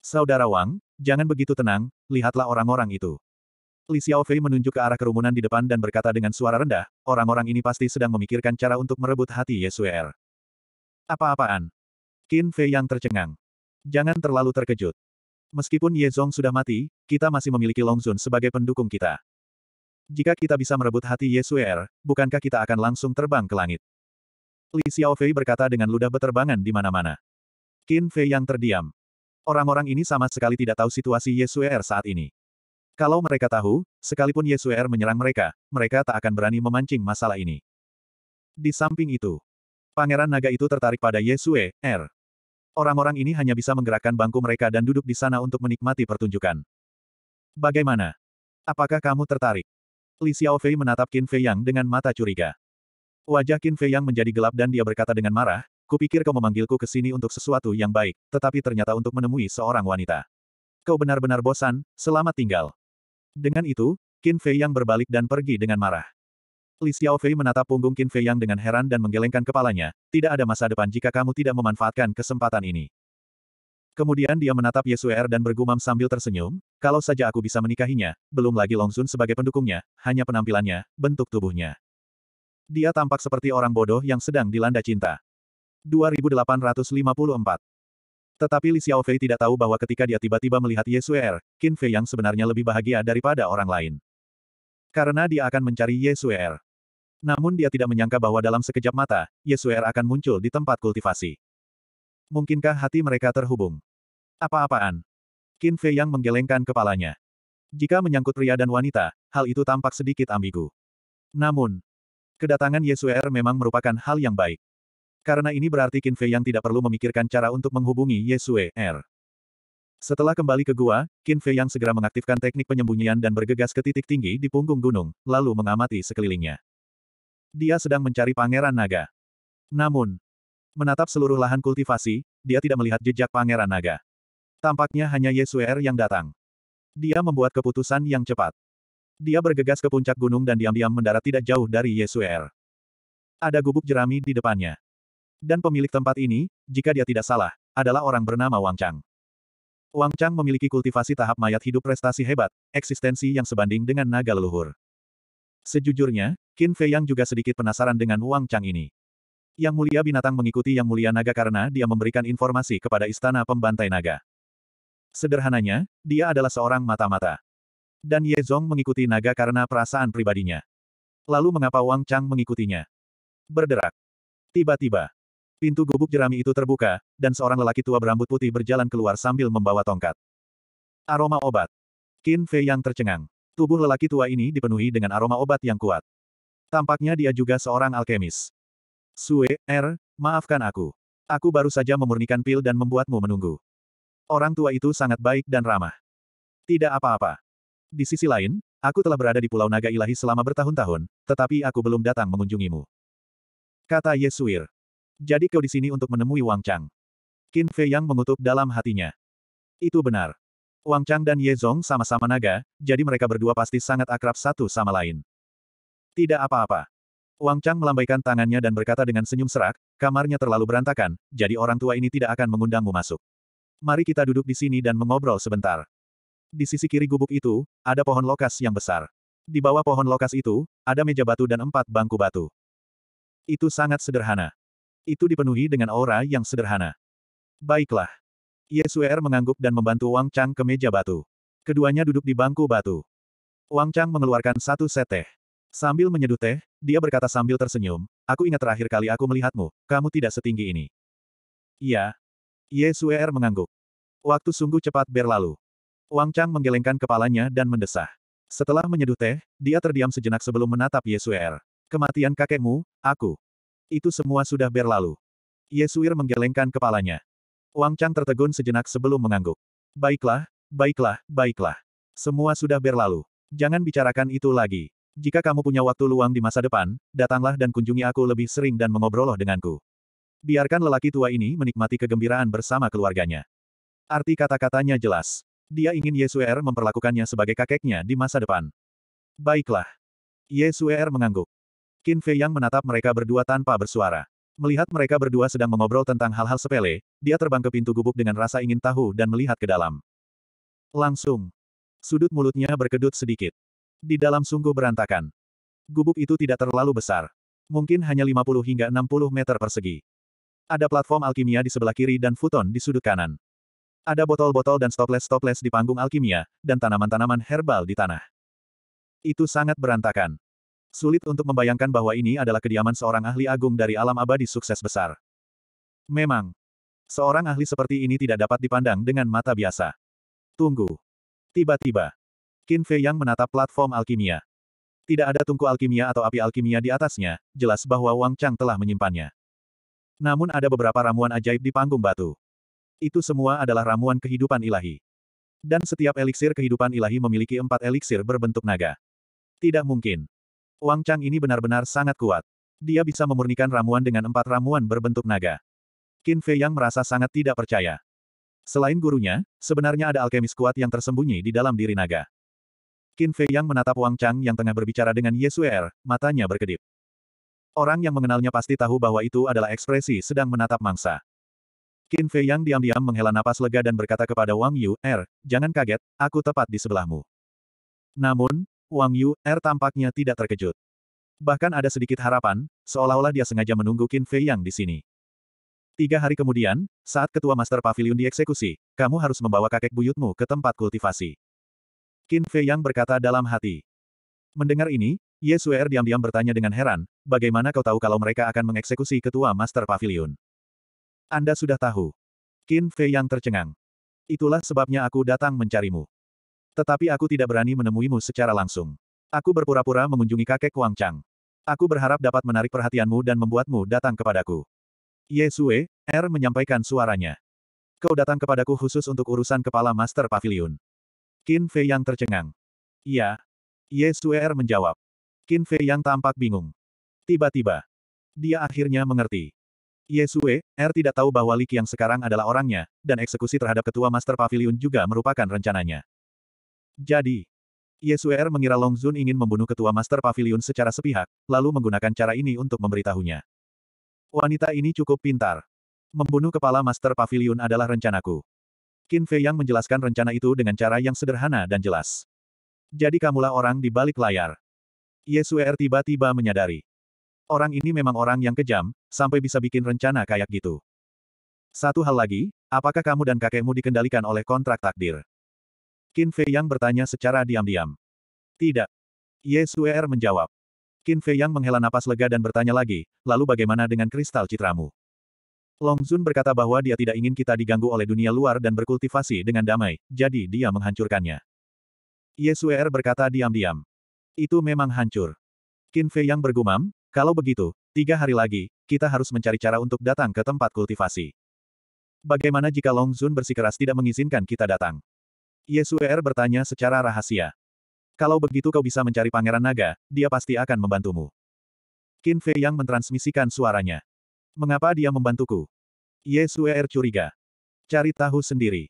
A: Saudara Wang, jangan begitu tenang, lihatlah orang-orang itu. Li Xiaofei menunjuk ke arah kerumunan di depan dan berkata dengan suara rendah, orang-orang ini pasti sedang memikirkan cara untuk merebut hati Yesuer. Apa-apaan? Qin Fei yang tercengang. Jangan terlalu terkejut. Meskipun Ye Zong sudah mati, kita masih memiliki Long Zun sebagai pendukung kita. Jika kita bisa merebut hati Ye Suer, bukankah kita akan langsung terbang ke langit? Li Xiaofei berkata dengan ludah beterbangan di mana-mana. Qin Fei yang terdiam. Orang-orang ini sama sekali tidak tahu situasi Ye Suer saat ini. Kalau mereka tahu, sekalipun Ye Suer menyerang mereka, mereka tak akan berani memancing masalah ini. Di samping itu, Pangeran Naga itu tertarik pada Ye Suer. Orang-orang ini hanya bisa menggerakkan bangku mereka dan duduk di sana untuk menikmati pertunjukan. Bagaimana? Apakah kamu tertarik? Li Xiaofei menatap Qin Fei Yang dengan mata curiga. Wajah Qin Fei Yang menjadi gelap dan dia berkata dengan marah, Kupikir kau memanggilku ke sini untuk sesuatu yang baik, tetapi ternyata untuk menemui seorang wanita. Kau benar-benar bosan, selamat tinggal. Dengan itu, Qin Fei yang berbalik dan pergi dengan marah. Li Xiaofei menatap punggung Qin Fei Yang dengan heran dan menggelengkan kepalanya, tidak ada masa depan jika kamu tidak memanfaatkan kesempatan ini. Kemudian dia menatap Yesuer er dan bergumam sambil tersenyum, kalau saja aku bisa menikahinya, belum lagi Long Sun sebagai pendukungnya, hanya penampilannya, bentuk tubuhnya. Dia tampak seperti orang bodoh yang sedang dilanda cinta. 2854 Tetapi Li Xiaofei tidak tahu bahwa ketika dia tiba-tiba melihat Yesuer, er, Qin Fei yang sebenarnya lebih bahagia daripada orang lain. Karena dia akan mencari Yesuer. Er. Namun dia tidak menyangka bahwa dalam sekejap mata, Yesuer akan muncul di tempat kultivasi. Mungkinkah hati mereka terhubung? Apa-apaan? Qin Fei yang menggelengkan kepalanya. Jika menyangkut pria dan wanita, hal itu tampak sedikit ambigu. Namun, kedatangan Yesuer memang merupakan hal yang baik. Karena ini berarti Qin Fei yang tidak perlu memikirkan cara untuk menghubungi Yesuer. Setelah kembali ke gua, Qin Fei yang segera mengaktifkan teknik penyembunyian dan bergegas ke titik tinggi di punggung gunung, lalu mengamati sekelilingnya. Dia sedang mencari Pangeran Naga. Namun, menatap seluruh lahan kultivasi, dia tidak melihat jejak Pangeran Naga. Tampaknya hanya Yesuer yang datang. Dia membuat keputusan yang cepat. Dia bergegas ke puncak gunung dan diam-diam mendarat tidak jauh dari Yesuer. Ada gubuk jerami di depannya. Dan pemilik tempat ini, jika dia tidak salah, adalah orang bernama Wang Chang. Wang Chang memiliki kultivasi tahap mayat hidup prestasi hebat, eksistensi yang sebanding dengan naga leluhur. Sejujurnya, Qin Fei Yang juga sedikit penasaran dengan Wang Chang ini. Yang mulia binatang mengikuti Yang mulia naga karena dia memberikan informasi kepada istana pembantai naga. Sederhananya, dia adalah seorang mata-mata. Dan Ye Zong mengikuti naga karena perasaan pribadinya. Lalu mengapa Wang Chang mengikutinya? Berderak. Tiba-tiba, pintu gubuk jerami itu terbuka, dan seorang lelaki tua berambut putih berjalan keluar sambil membawa tongkat. Aroma obat. Qin Fei yang tercengang. Tubuh lelaki tua ini dipenuhi dengan aroma obat yang kuat. Tampaknya dia juga seorang alkemis. Sue, Er, maafkan aku. Aku baru saja memurnikan pil dan membuatmu menunggu. Orang tua itu sangat baik dan ramah. Tidak apa-apa. Di sisi lain, aku telah berada di Pulau Naga Ilahi selama bertahun-tahun, tetapi aku belum datang mengunjungimu. Kata Yesuir. Jadi kau di sini untuk menemui Wang Chang. Qin Fei Yang mengutuk dalam hatinya. Itu benar. Wang Chang dan Ye Zong sama-sama naga, jadi mereka berdua pasti sangat akrab satu sama lain. Tidak apa-apa. Wang Chang melambaikan tangannya dan berkata dengan senyum serak, kamarnya terlalu berantakan, jadi orang tua ini tidak akan mengundangmu masuk. Mari kita duduk di sini dan mengobrol sebentar. Di sisi kiri gubuk itu, ada pohon lokas yang besar. Di bawah pohon lokas itu, ada meja batu dan empat bangku batu. Itu sangat sederhana. Itu dipenuhi dengan aura yang sederhana. Baiklah. Ye Suer mengangguk dan membantu Wang Chang ke meja batu. Keduanya duduk di bangku batu. Wang Chang mengeluarkan satu set teh. Sambil menyeduh teh, dia berkata sambil tersenyum, aku ingat terakhir kali aku melihatmu, kamu tidak setinggi ini. Iya. Ye Suer mengangguk. Waktu sungguh cepat berlalu. Wang Chang menggelengkan kepalanya dan mendesah. Setelah menyeduh teh, dia terdiam sejenak sebelum menatap Ye Suer. Kematian kakekmu, aku. Itu semua sudah berlalu. Suer menggelengkan kepalanya. Wang Chang tertegun sejenak sebelum mengangguk. Baiklah, baiklah, baiklah. Semua sudah berlalu. Jangan bicarakan itu lagi. Jika kamu punya waktu luang di masa depan, datanglah dan kunjungi aku lebih sering dan mengobroloh denganku. Biarkan lelaki tua ini menikmati kegembiraan bersama keluarganya. Arti kata-katanya jelas. Dia ingin Yesuer er memperlakukannya sebagai kakeknya di masa depan. Baiklah. Yesuer er mengangguk. Qin Fei Yang menatap mereka berdua tanpa bersuara. Melihat mereka berdua sedang mengobrol tentang hal-hal sepele, dia terbang ke pintu gubuk dengan rasa ingin tahu dan melihat ke dalam. Langsung. Sudut mulutnya berkedut sedikit. Di dalam sungguh berantakan. Gubuk itu tidak terlalu besar. Mungkin hanya 50 hingga 60 meter persegi. Ada platform alkimia di sebelah kiri dan futon di sudut kanan. Ada botol-botol dan stopless-stopless di panggung alkimia, dan tanaman-tanaman herbal di tanah. Itu sangat berantakan. Sulit untuk membayangkan bahwa ini adalah kediaman seorang ahli agung dari alam abadi sukses besar. Memang. Seorang ahli seperti ini tidak dapat dipandang dengan mata biasa. Tunggu. Tiba-tiba. Qin Fei Yang menatap platform alkimia. Tidak ada tungku alkimia atau api alkimia di atasnya, jelas bahwa Wang Chang telah menyimpannya. Namun ada beberapa ramuan ajaib di panggung batu. Itu semua adalah ramuan kehidupan ilahi. Dan setiap eliksir kehidupan ilahi memiliki empat eliksir berbentuk naga. Tidak mungkin. Wang Chang ini benar-benar sangat kuat. Dia bisa memurnikan ramuan dengan empat ramuan berbentuk naga. Qin Fei Yang merasa sangat tidak percaya. Selain gurunya, sebenarnya ada alkemis kuat yang tersembunyi di dalam diri naga. Qin Fei Yang menatap Wang Chang yang tengah berbicara dengan Ye Er, matanya berkedip. Orang yang mengenalnya pasti tahu bahwa itu adalah ekspresi sedang menatap mangsa. Qin Fei Yang diam-diam menghela napas lega dan berkata kepada Wang Yu, Er, jangan kaget, aku tepat di sebelahmu. Namun, Wang Yu, Er tampaknya tidak terkejut. Bahkan ada sedikit harapan, seolah-olah dia sengaja menunggu Qin Fei Yang di sini. Tiga hari kemudian, saat ketua Master Pavilion dieksekusi, kamu harus membawa kakek buyutmu ke tempat kultivasi. Qin Fei Yang berkata dalam hati. Mendengar ini, Ye Er diam-diam bertanya dengan heran, bagaimana kau tahu kalau mereka akan mengeksekusi ketua Master Pavilion? Anda sudah tahu. Qin Fei Yang tercengang. Itulah sebabnya aku datang mencarimu. Tetapi aku tidak berani menemuimu secara langsung. Aku berpura-pura mengunjungi kakek Kuang Chang. Aku berharap dapat menarik perhatianmu dan membuatmu datang kepadaku. Ye Sue, R er menyampaikan suaranya. Kau datang kepadaku khusus untuk urusan kepala Master Pavilion. Qin Fei yang tercengang. Iya. Sue R er menjawab. Qin Fei yang tampak bingung. Tiba-tiba. Dia akhirnya mengerti. Ye Sue, R er tidak tahu bahwa Li yang sekarang adalah orangnya, dan eksekusi terhadap ketua Master Pavilion juga merupakan rencananya. Jadi, Yesuer mengira Long Zun ingin membunuh ketua Master Pavilion secara sepihak, lalu menggunakan cara ini untuk memberitahunya. Wanita ini cukup pintar. Membunuh kepala Master Pavilion adalah rencanaku. Qin Fei Yang menjelaskan rencana itu dengan cara yang sederhana dan jelas. Jadi kamulah orang di balik layar. Yesuer tiba-tiba menyadari. Orang ini memang orang yang kejam, sampai bisa bikin rencana kayak gitu. Satu hal lagi, apakah kamu dan kakekmu dikendalikan oleh kontrak takdir? Qin Fei Yang bertanya secara diam-diam. Tidak. Ye Suer menjawab. Qin Fei Yang menghela napas lega dan bertanya lagi, lalu bagaimana dengan kristal citramu? Long Zun berkata bahwa dia tidak ingin kita diganggu oleh dunia luar dan berkultivasi dengan damai, jadi dia menghancurkannya. Ye Suer berkata diam-diam. Itu memang hancur. Qin Fei Yang bergumam, kalau begitu, tiga hari lagi, kita harus mencari cara untuk datang ke tempat kultivasi. Bagaimana jika Long Zun bersikeras tidak mengizinkan kita datang? Yesuer bertanya secara rahasia. Kalau begitu kau bisa mencari pangeran naga, dia pasti akan membantumu. Qin Fei yang mentransmisikan suaranya. Mengapa dia membantuku? Yesuer curiga. Cari tahu sendiri.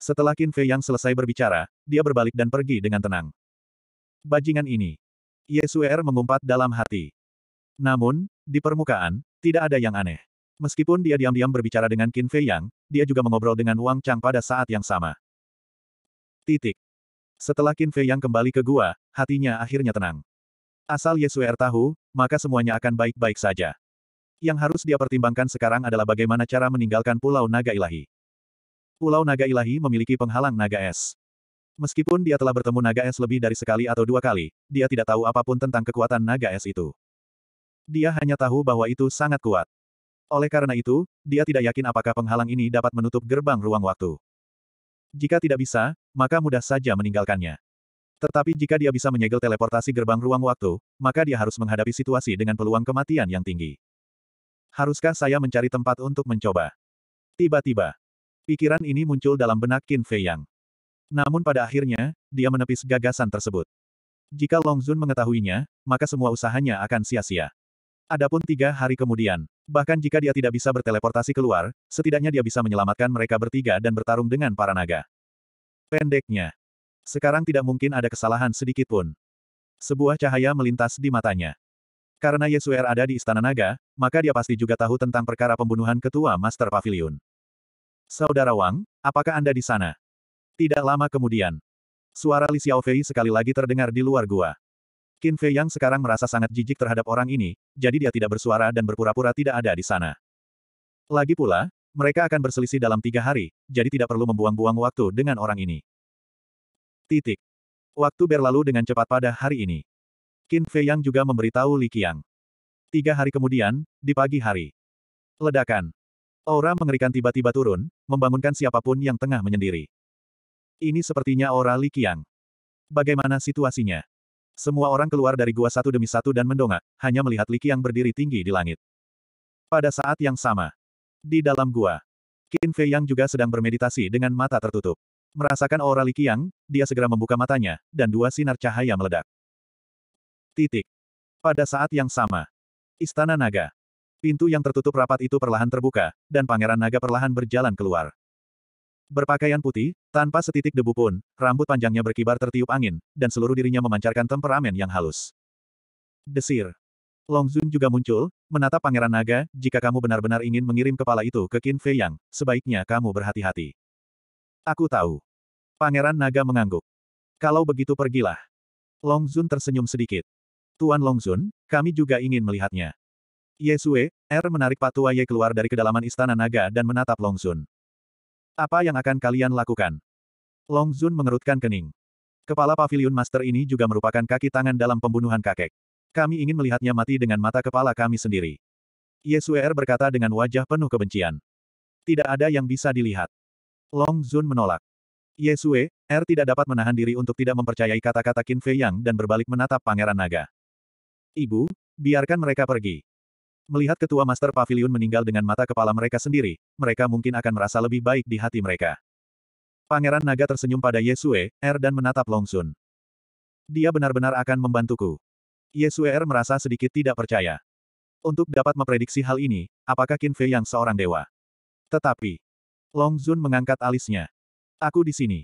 A: Setelah Qin Fei yang selesai berbicara, dia berbalik dan pergi dengan tenang. Bajingan ini. Yesuer mengumpat dalam hati. Namun, di permukaan, tidak ada yang aneh. Meskipun dia diam-diam berbicara dengan Qin Fei Yang, dia juga mengobrol dengan Wang Chang pada saat yang sama. Titik. Setelah Qin Fei yang kembali ke gua, hatinya akhirnya tenang. Asal Yesuer tahu, maka semuanya akan baik-baik saja. Yang harus dia pertimbangkan sekarang adalah bagaimana cara meninggalkan Pulau Naga Ilahi. Pulau Naga Ilahi memiliki penghalang naga es. Meskipun dia telah bertemu naga es lebih dari sekali atau dua kali, dia tidak tahu apapun tentang kekuatan naga es itu. Dia hanya tahu bahwa itu sangat kuat. Oleh karena itu, dia tidak yakin apakah penghalang ini dapat menutup gerbang ruang waktu. Jika tidak bisa, maka mudah saja meninggalkannya. Tetapi jika dia bisa menyegel teleportasi gerbang ruang waktu, maka dia harus menghadapi situasi dengan peluang kematian yang tinggi. Haruskah saya mencari tempat untuk mencoba? Tiba-tiba, pikiran ini muncul dalam benak Qin Fei Yang. Namun pada akhirnya, dia menepis gagasan tersebut. Jika Long Zun mengetahuinya, maka semua usahanya akan sia-sia. Adapun tiga hari kemudian, Bahkan jika dia tidak bisa berteleportasi keluar, setidaknya dia bisa menyelamatkan mereka bertiga dan bertarung dengan para naga. Pendeknya. Sekarang tidak mungkin ada kesalahan sedikit pun. Sebuah cahaya melintas di matanya. Karena Yesuer ada di Istana Naga, maka dia pasti juga tahu tentang perkara pembunuhan Ketua Master Pavilion. Saudara Wang, apakah Anda di sana? Tidak lama kemudian. Suara Li Xiaofei sekali lagi terdengar di luar gua. Qin Fei yang sekarang merasa sangat jijik terhadap orang ini, jadi dia tidak bersuara dan berpura-pura tidak ada di sana. Lagi pula, mereka akan berselisih dalam tiga hari, jadi tidak perlu membuang-buang waktu dengan orang ini. Titik. Waktu berlalu dengan cepat pada hari ini. Qin Fei yang juga memberitahu Li Qiang. Tiga hari kemudian, di pagi hari. Ledakan. Aura mengerikan tiba-tiba turun, membangunkan siapapun yang tengah menyendiri. Ini sepertinya aura Li Qiang. Bagaimana situasinya? Semua orang keluar dari gua satu demi satu dan mendongak, hanya melihat Liki yang berdiri tinggi di langit. Pada saat yang sama, di dalam gua, Qin Fei yang juga sedang bermeditasi dengan mata tertutup. Merasakan aura Li yang, dia segera membuka matanya, dan dua sinar cahaya meledak. Titik. Pada saat yang sama. Istana Naga. Pintu yang tertutup rapat itu perlahan terbuka, dan Pangeran Naga perlahan berjalan keluar. Berpakaian putih, tanpa setitik debu pun, rambut panjangnya berkibar tertiup angin, dan seluruh dirinya memancarkan temperamen yang halus. Desir. Long Zun juga muncul, menatap Pangeran Naga, jika kamu benar-benar ingin mengirim kepala itu ke Qin Fei Yang, sebaiknya kamu berhati-hati. Aku tahu. Pangeran Naga mengangguk. Kalau begitu pergilah. Long Zun tersenyum sedikit. Tuan Long Zun, kami juga ingin melihatnya. Yesue, Er menarik Patua Ye keluar dari kedalaman istana naga dan menatap Long Zun. Apa yang akan kalian lakukan? Long Zun mengerutkan kening. Kepala pavilion master ini juga merupakan kaki tangan dalam pembunuhan kakek. Kami ingin melihatnya mati dengan mata kepala kami sendiri. Yesuer berkata dengan wajah penuh kebencian. Tidak ada yang bisa dilihat. Long Zun menolak. Yesue, Er tidak dapat menahan diri untuk tidak mempercayai kata-kata Qin Fei Yang dan berbalik menatap Pangeran Naga. Ibu, biarkan mereka pergi. Melihat ketua Master Pavilion meninggal dengan mata kepala mereka sendiri, mereka mungkin akan merasa lebih baik di hati mereka. Pangeran Naga tersenyum pada Yesue, Er dan menatap Long Dia benar-benar akan membantuku. Yesue Er merasa sedikit tidak percaya. Untuk dapat memprediksi hal ini, apakah Qin Fei yang seorang dewa? Tetapi, Long mengangkat alisnya. Aku di sini.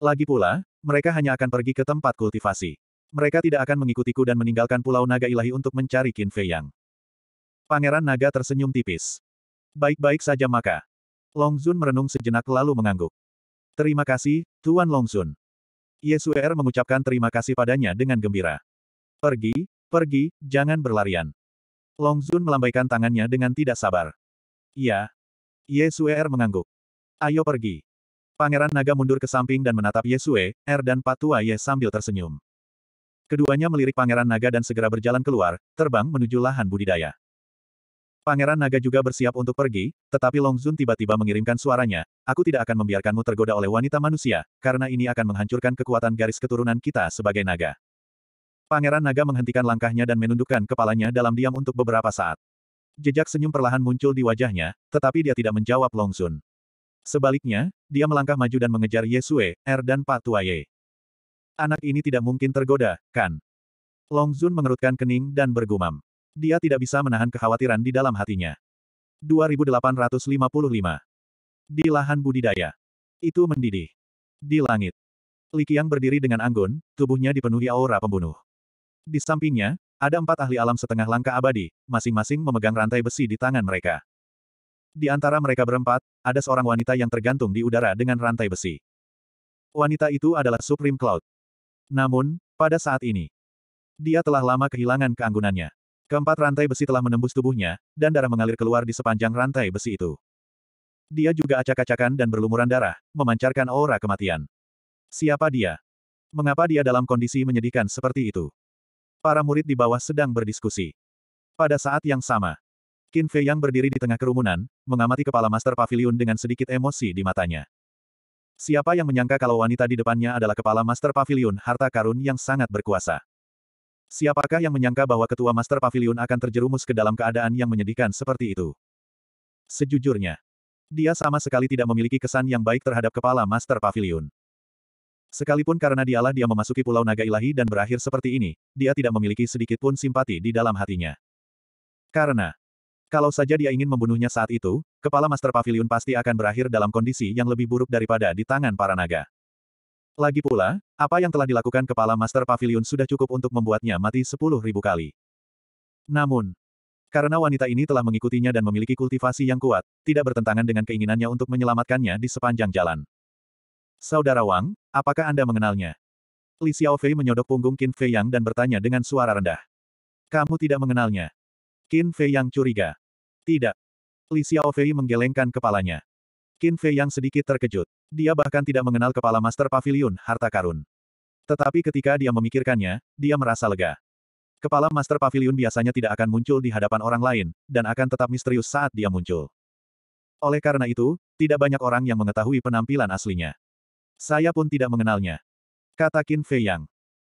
A: Lagi pula, mereka hanya akan pergi ke tempat kultivasi. Mereka tidak akan mengikutiku dan meninggalkan Pulau Naga Ilahi untuk mencari Qin Fei Yang. Pangeran naga tersenyum tipis. Baik-baik saja maka. Long Zun merenung sejenak lalu mengangguk. Terima kasih, Tuan Long Longzun. Yesuer mengucapkan terima kasih padanya dengan gembira. Pergi, pergi, jangan berlarian. Long Zun melambaikan tangannya dengan tidak sabar. Iya. Yesuer mengangguk. Ayo pergi. Pangeran naga mundur ke samping dan menatap Yesue, Er dan Patua Ye sambil tersenyum. Keduanya melirik pangeran naga dan segera berjalan keluar, terbang menuju lahan budidaya. Pangeran Naga juga bersiap untuk pergi, tetapi Long Zun tiba-tiba mengirimkan suaranya, aku tidak akan membiarkanmu tergoda oleh wanita manusia, karena ini akan menghancurkan kekuatan garis keturunan kita sebagai naga. Pangeran Naga menghentikan langkahnya dan menundukkan kepalanya dalam diam untuk beberapa saat. Jejak senyum perlahan muncul di wajahnya, tetapi dia tidak menjawab Long Zun. Sebaliknya, dia melangkah maju dan mengejar Yesue, Er dan Pak Ye. Anak ini tidak mungkin tergoda, kan? Long Zun mengerutkan kening dan bergumam. Dia tidak bisa menahan kekhawatiran di dalam hatinya. 2855. Di lahan budidaya. Itu mendidih. Di langit. Li Qiang berdiri dengan anggun, tubuhnya dipenuhi aura pembunuh. Di sampingnya, ada empat ahli alam setengah langkah abadi, masing-masing memegang rantai besi di tangan mereka. Di antara mereka berempat, ada seorang wanita yang tergantung di udara dengan rantai besi. Wanita itu adalah Supreme Cloud. Namun, pada saat ini, dia telah lama kehilangan keanggunannya. Keempat rantai besi telah menembus tubuhnya, dan darah mengalir keluar di sepanjang rantai besi itu. Dia juga acak-acakan dan berlumuran darah, memancarkan aura kematian. Siapa dia? Mengapa dia dalam kondisi menyedihkan seperti itu? Para murid di bawah sedang berdiskusi. Pada saat yang sama, Qin Fei yang berdiri di tengah kerumunan, mengamati kepala Master Pavilion dengan sedikit emosi di matanya. Siapa yang menyangka kalau wanita di depannya adalah kepala Master Pavilion harta karun yang sangat berkuasa? Siapakah yang menyangka bahwa ketua Master Pavilion akan terjerumus ke dalam keadaan yang menyedihkan seperti itu? Sejujurnya, dia sama sekali tidak memiliki kesan yang baik terhadap kepala Master Pavilion. Sekalipun karena dialah dia memasuki Pulau Naga Ilahi dan berakhir seperti ini, dia tidak memiliki sedikit pun simpati di dalam hatinya. Karena, kalau saja dia ingin membunuhnya saat itu, kepala Master Pavilion pasti akan berakhir dalam kondisi yang lebih buruk daripada di tangan para naga. Lagi pula, apa yang telah dilakukan kepala Master Pavilion sudah cukup untuk membuatnya mati sepuluh ribu kali. Namun, karena wanita ini telah mengikutinya dan memiliki kultivasi yang kuat, tidak bertentangan dengan keinginannya untuk menyelamatkannya di sepanjang jalan. Saudara Wang, apakah Anda mengenalnya? Li Xiaofei menyodok punggung Qin Fei Yang dan bertanya dengan suara rendah. Kamu tidak mengenalnya. Qin Fei Yang curiga. Tidak. Li Xiaofei menggelengkan kepalanya. Qin Fei yang sedikit terkejut. Dia bahkan tidak mengenal kepala Master Pavilion, harta karun. Tetapi ketika dia memikirkannya, dia merasa lega. Kepala Master Pavilion biasanya tidak akan muncul di hadapan orang lain, dan akan tetap misterius saat dia muncul. Oleh karena itu, tidak banyak orang yang mengetahui penampilan aslinya. Saya pun tidak mengenalnya. Kata Qin Fei Yang.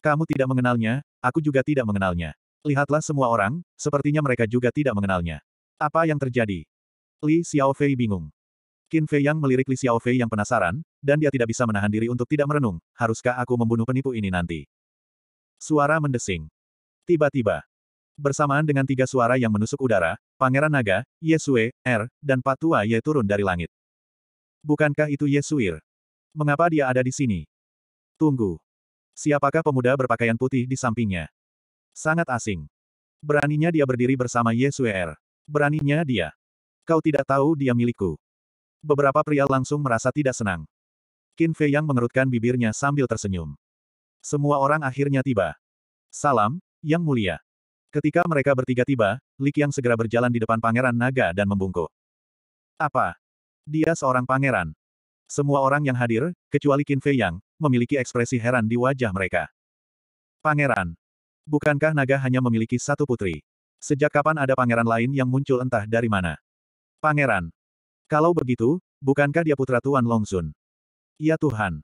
A: Kamu tidak mengenalnya, aku juga tidak mengenalnya. Lihatlah semua orang, sepertinya mereka juga tidak mengenalnya. Apa yang terjadi? Li Xiaofei bingung. Qin Fei Yang melirik Li Xiaofei yang penasaran, dan dia tidak bisa menahan diri untuk tidak merenung, haruskah aku membunuh penipu ini nanti? Suara mendesing. Tiba-tiba. Bersamaan dengan tiga suara yang menusuk udara, Pangeran Naga, Yesue, Er, dan Patua Ye turun dari langit. Bukankah itu Yesuir? Mengapa dia ada di sini? Tunggu. Siapakah pemuda berpakaian putih di sampingnya? Sangat asing. Beraninya dia berdiri bersama Yesue Er. Beraninya dia. Kau tidak tahu dia milikku. Beberapa pria langsung merasa tidak senang. Qin Fei Yang mengerutkan bibirnya sambil tersenyum. Semua orang akhirnya tiba. Salam, Yang Mulia. Ketika mereka bertiga tiba, Li Qiang segera berjalan di depan Pangeran Naga dan membungkuk. Apa? Dia seorang pangeran. Semua orang yang hadir, kecuali Qin Fei Yang, memiliki ekspresi heran di wajah mereka. Pangeran. Bukankah naga hanya memiliki satu putri? Sejak kapan ada pangeran lain yang muncul entah dari mana? Pangeran. Kalau begitu, bukankah dia putra Tuan Longsun? Ya Tuhan.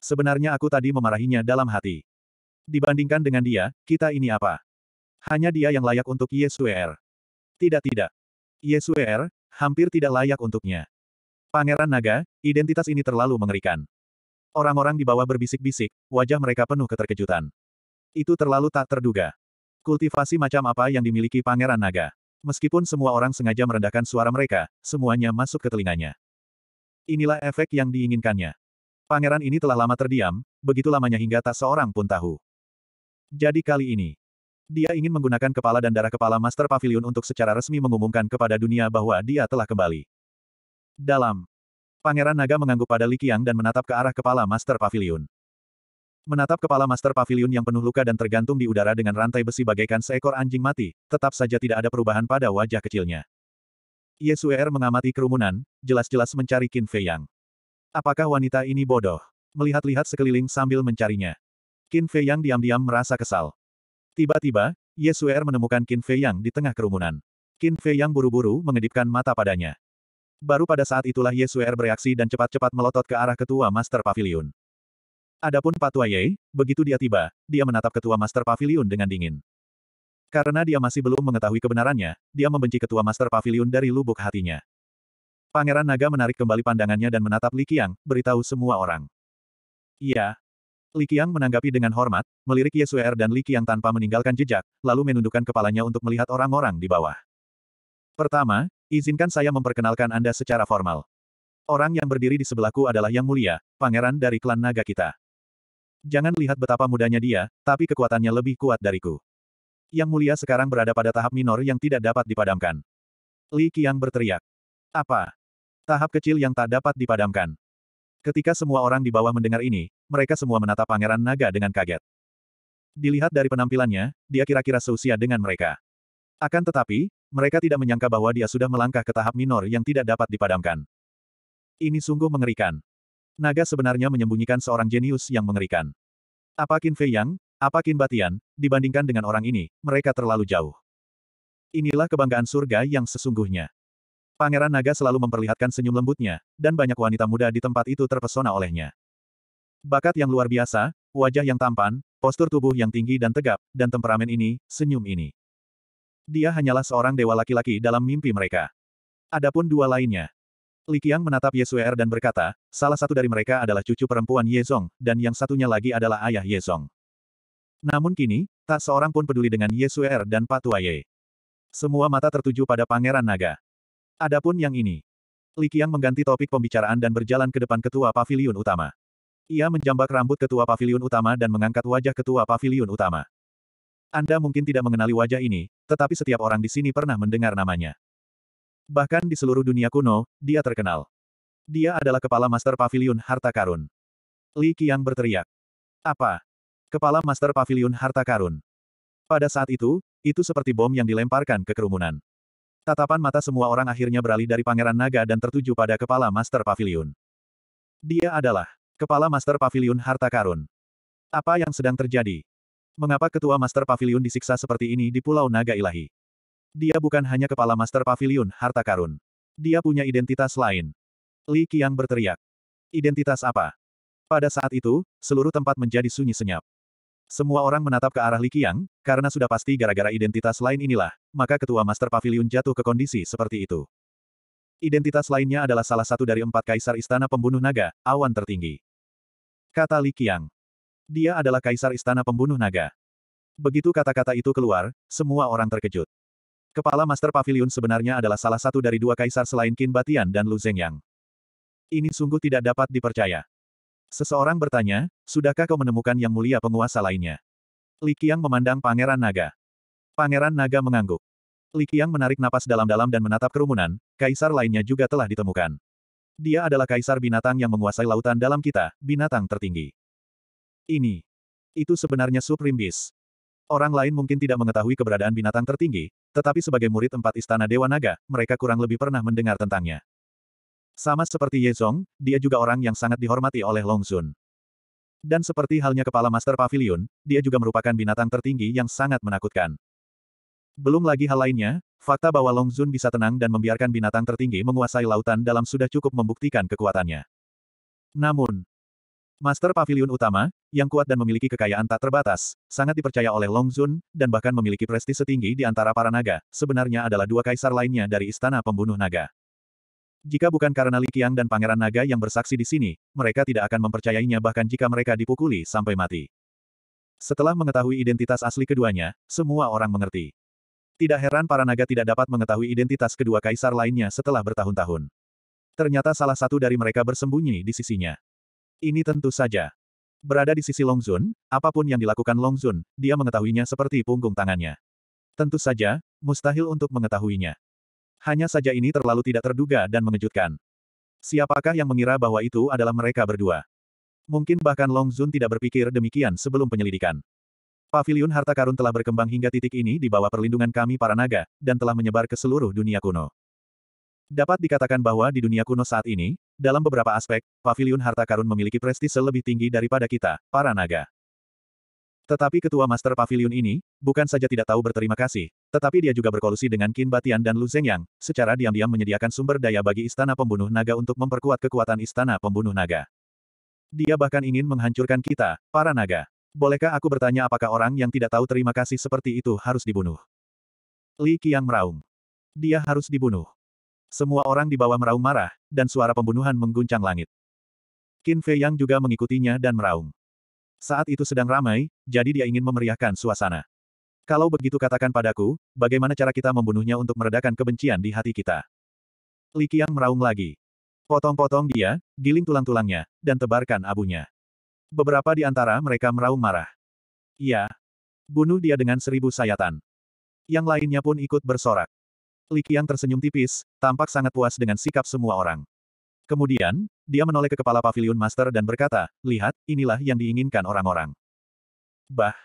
A: Sebenarnya aku tadi memarahinya dalam hati. Dibandingkan dengan dia, kita ini apa? Hanya dia yang layak untuk Yesuer. Er. Tidak tidak. Yesuer, er, hampir tidak layak untuknya. Pangeran Naga, identitas ini terlalu mengerikan. Orang-orang di bawah berbisik-bisik, wajah mereka penuh keterkejutan. Itu terlalu tak terduga. Kultivasi macam apa yang dimiliki Pangeran Naga? Meskipun semua orang sengaja merendahkan suara mereka, semuanya masuk ke telinganya. Inilah efek yang diinginkannya. Pangeran ini telah lama terdiam, begitu lamanya hingga tak seorang pun tahu. Jadi kali ini, dia ingin menggunakan kepala dan darah kepala Master Pavilion untuk secara resmi mengumumkan kepada dunia bahwa dia telah kembali. Dalam Pangeran Naga mengangguk pada Likiang dan menatap ke arah kepala Master Pavilion. Menatap kepala Master Pavilion yang penuh luka dan tergantung di udara dengan rantai besi bagaikan seekor anjing mati, tetap saja tidak ada perubahan pada wajah kecilnya. Yesuer mengamati kerumunan, jelas-jelas mencari Qin Fei Yang. Apakah wanita ini bodoh? Melihat-lihat sekeliling sambil mencarinya. Qin Fei Yang diam-diam merasa kesal. Tiba-tiba, Yesuer menemukan Qin Fei Yang di tengah kerumunan. Qin Fei Yang buru-buru mengedipkan mata padanya. Baru pada saat itulah Yesuer bereaksi dan cepat-cepat melotot ke arah ketua Master Pavilion. Adapun Pak Ye, begitu dia tiba, dia menatap ketua Master Pavilion dengan dingin. Karena dia masih belum mengetahui kebenarannya, dia membenci ketua Master Pavilion dari lubuk hatinya. Pangeran Naga menarik kembali pandangannya dan menatap Li Qiang, beritahu semua orang. Iya. Li Qiang menanggapi dengan hormat, melirik Ye Er dan Li Qiang tanpa meninggalkan jejak, lalu menundukkan kepalanya untuk melihat orang-orang di bawah. Pertama, izinkan saya memperkenalkan Anda secara formal. Orang yang berdiri di sebelahku adalah Yang Mulia, pangeran dari klan naga kita. Jangan lihat betapa mudanya dia, tapi kekuatannya lebih kuat dariku. Yang mulia sekarang berada pada tahap minor yang tidak dapat dipadamkan. Li Qiang berteriak. Apa? Tahap kecil yang tak dapat dipadamkan. Ketika semua orang di bawah mendengar ini, mereka semua menatap Pangeran Naga dengan kaget. Dilihat dari penampilannya, dia kira-kira seusia dengan mereka. Akan tetapi, mereka tidak menyangka bahwa dia sudah melangkah ke tahap minor yang tidak dapat dipadamkan. Ini sungguh mengerikan. Naga sebenarnya menyembunyikan seorang jenius yang mengerikan. Apa Qin Fei Yang, apa Qin Batian, dibandingkan dengan orang ini, mereka terlalu jauh. Inilah kebanggaan surga yang sesungguhnya. Pangeran Naga selalu memperlihatkan senyum lembutnya, dan banyak wanita muda di tempat itu terpesona olehnya. Bakat yang luar biasa, wajah yang tampan, postur tubuh yang tinggi dan tegap, dan temperamen ini, senyum ini. Dia hanyalah seorang dewa laki-laki dalam mimpi mereka. Adapun dua lainnya, Li Qiang menatap Ye Suer er dan berkata, salah satu dari mereka adalah cucu perempuan Ye Zong, dan yang satunya lagi adalah ayah Ye Zong. Namun kini, tak seorang pun peduli dengan Ye Suer er dan Pak Ye. Semua mata tertuju pada Pangeran Naga. Adapun yang ini. Li Qiang mengganti topik pembicaraan dan berjalan ke depan ketua pavilion utama. Ia menjambak rambut ketua pavilion utama dan mengangkat wajah ketua pavilion utama. Anda mungkin tidak mengenali wajah ini, tetapi setiap orang di sini pernah mendengar namanya. Bahkan di seluruh dunia kuno, dia terkenal. Dia adalah kepala master pavilion harta karun. Li Qiang berteriak. Apa? Kepala master pavilion harta karun. Pada saat itu, itu seperti bom yang dilemparkan ke kerumunan. Tatapan mata semua orang akhirnya beralih dari Pangeran Naga dan tertuju pada kepala Master Pavilion. Dia adalah kepala Master Pavilion Harta Karun. Apa yang sedang terjadi? Mengapa ketua Master Pavilion disiksa seperti ini di Pulau Naga Ilahi? Dia bukan hanya kepala Master Pavilion Harta Karun. Dia punya identitas lain. Li Qiang berteriak. Identitas apa? Pada saat itu, seluruh tempat menjadi sunyi senyap. Semua orang menatap ke arah Li Qiang, karena sudah pasti gara-gara identitas lain inilah, maka ketua Master Pavilion jatuh ke kondisi seperti itu. Identitas lainnya adalah salah satu dari empat kaisar istana pembunuh naga, awan tertinggi. Kata Li Qiang. Dia adalah kaisar istana pembunuh naga. Begitu kata-kata itu keluar, semua orang terkejut. Kepala Master Pavilion sebenarnya adalah salah satu dari dua kaisar selain Qin Batian dan Lu Zhengyang. Ini sungguh tidak dapat dipercaya. Seseorang bertanya, sudahkah kau menemukan yang mulia penguasa lainnya? Li Qiang memandang Pangeran Naga. Pangeran Naga mengangguk. Li Qiang menarik napas dalam-dalam dan menatap kerumunan, kaisar lainnya juga telah ditemukan. Dia adalah kaisar binatang yang menguasai lautan dalam kita, binatang tertinggi. Ini. Itu sebenarnya Supreme Beast. Orang lain mungkin tidak mengetahui keberadaan binatang tertinggi, tetapi sebagai murid empat istana Dewa Naga, mereka kurang lebih pernah mendengar tentangnya. Sama seperti Ye Zong, dia juga orang yang sangat dihormati oleh Long Zun. Dan seperti halnya kepala Master Pavilion, dia juga merupakan binatang tertinggi yang sangat menakutkan. Belum lagi hal lainnya, fakta bahwa Long Zun bisa tenang dan membiarkan binatang tertinggi menguasai lautan dalam sudah cukup membuktikan kekuatannya. Namun, Master Pavilion Utama, yang kuat dan memiliki kekayaan tak terbatas, sangat dipercaya oleh Long Zun, dan bahkan memiliki prestise tinggi di antara para naga, sebenarnya adalah dua kaisar lainnya dari Istana Pembunuh Naga. Jika bukan karena Li Qiang dan Pangeran Naga yang bersaksi di sini, mereka tidak akan mempercayainya bahkan jika mereka dipukuli sampai mati. Setelah mengetahui identitas asli keduanya, semua orang mengerti. Tidak heran para naga tidak dapat mengetahui identitas kedua kaisar lainnya setelah bertahun-tahun. Ternyata salah satu dari mereka bersembunyi di sisinya. Ini tentu saja. Berada di sisi Longzun, apapun yang dilakukan Longzun, dia mengetahuinya seperti punggung tangannya. Tentu saja, mustahil untuk mengetahuinya. Hanya saja ini terlalu tidak terduga dan mengejutkan. Siapakah yang mengira bahwa itu adalah mereka berdua? Mungkin bahkan Longzun tidak berpikir demikian sebelum penyelidikan. Pavilion harta karun telah berkembang hingga titik ini di bawah perlindungan kami para naga, dan telah menyebar ke seluruh dunia kuno. Dapat dikatakan bahwa di dunia kuno saat ini, dalam beberapa aspek, Paviliun Harta Karun memiliki prestise lebih tinggi daripada kita, para naga. Tetapi ketua master pavilion ini, bukan saja tidak tahu berterima kasih, tetapi dia juga berkolusi dengan Qin Batian dan Lu Zhengyang, secara diam-diam menyediakan sumber daya bagi istana pembunuh naga untuk memperkuat kekuatan istana pembunuh naga. Dia bahkan ingin menghancurkan kita, para naga. Bolehkah aku bertanya apakah orang yang tidak tahu terima kasih seperti itu harus dibunuh? Li Qiang meraung. Dia harus dibunuh. Semua orang di bawah meraung marah, dan suara pembunuhan mengguncang langit. Qin Fei Yang juga mengikutinya dan meraung. Saat itu sedang ramai, jadi dia ingin memeriahkan suasana. Kalau begitu katakan padaku, bagaimana cara kita membunuhnya untuk meredakan kebencian di hati kita? Li Qiang meraung lagi. Potong-potong dia, giling tulang-tulangnya, dan tebarkan abunya. Beberapa di antara mereka meraung marah. Iya. Bunuh dia dengan seribu sayatan. Yang lainnya pun ikut bersorak. Likiang tersenyum tipis, tampak sangat puas dengan sikap semua orang. Kemudian, dia menoleh ke kepala pavilion master dan berkata, lihat, inilah yang diinginkan orang-orang. Bah!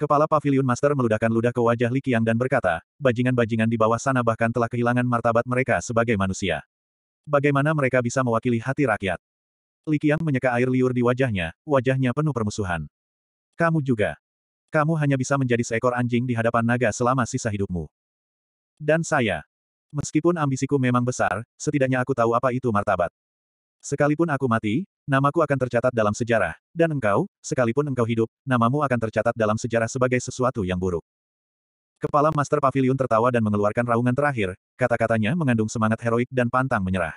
A: Kepala pavilion master meludahkan ludah ke wajah Likiang dan berkata, bajingan-bajingan di bawah sana bahkan telah kehilangan martabat mereka sebagai manusia. Bagaimana mereka bisa mewakili hati rakyat? Likiang menyeka air liur di wajahnya, wajahnya penuh permusuhan. Kamu juga. Kamu hanya bisa menjadi seekor anjing di hadapan naga selama sisa hidupmu. Dan saya. Meskipun ambisiku memang besar, setidaknya aku tahu apa itu martabat. Sekalipun aku mati, namaku akan tercatat dalam sejarah, dan engkau, sekalipun engkau hidup, namamu akan tercatat dalam sejarah sebagai sesuatu yang buruk. Kepala Master Pavilion tertawa dan mengeluarkan raungan terakhir, kata-katanya mengandung semangat heroik dan pantang menyerah.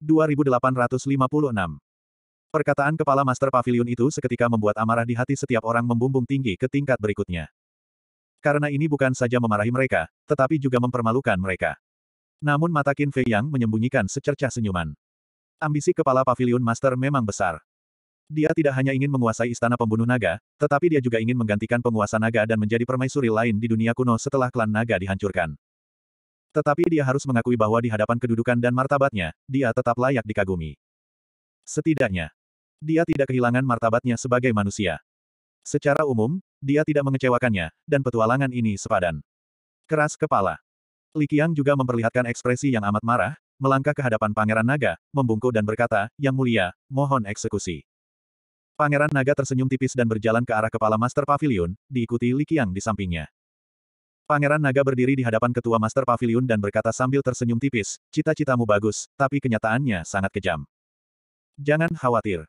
A: 2856 Perkataan Kepala Master Pavilion itu seketika membuat amarah di hati setiap orang membumbung tinggi ke tingkat berikutnya karena ini bukan saja memarahi mereka, tetapi juga mempermalukan mereka. Namun mata Qin Fei Yang menyembunyikan secercah senyuman. Ambisi kepala pavilion master memang besar. Dia tidak hanya ingin menguasai istana pembunuh naga, tetapi dia juga ingin menggantikan penguasa naga dan menjadi permaisuri lain di dunia kuno setelah klan naga dihancurkan. Tetapi dia harus mengakui bahwa di hadapan kedudukan dan martabatnya, dia tetap layak dikagumi. Setidaknya, dia tidak kehilangan martabatnya sebagai manusia. Secara umum, dia tidak mengecewakannya, dan petualangan ini sepadan. Keras kepala. Li Qiang juga memperlihatkan ekspresi yang amat marah, melangkah ke hadapan Pangeran Naga, membungkuk dan berkata, Yang mulia, mohon eksekusi. Pangeran Naga tersenyum tipis dan berjalan ke arah kepala Master Pavilion, diikuti Li Qiang di sampingnya. Pangeran Naga berdiri di hadapan ketua Master Pavilion dan berkata sambil tersenyum tipis, cita-citamu bagus, tapi kenyataannya sangat kejam. Jangan khawatir.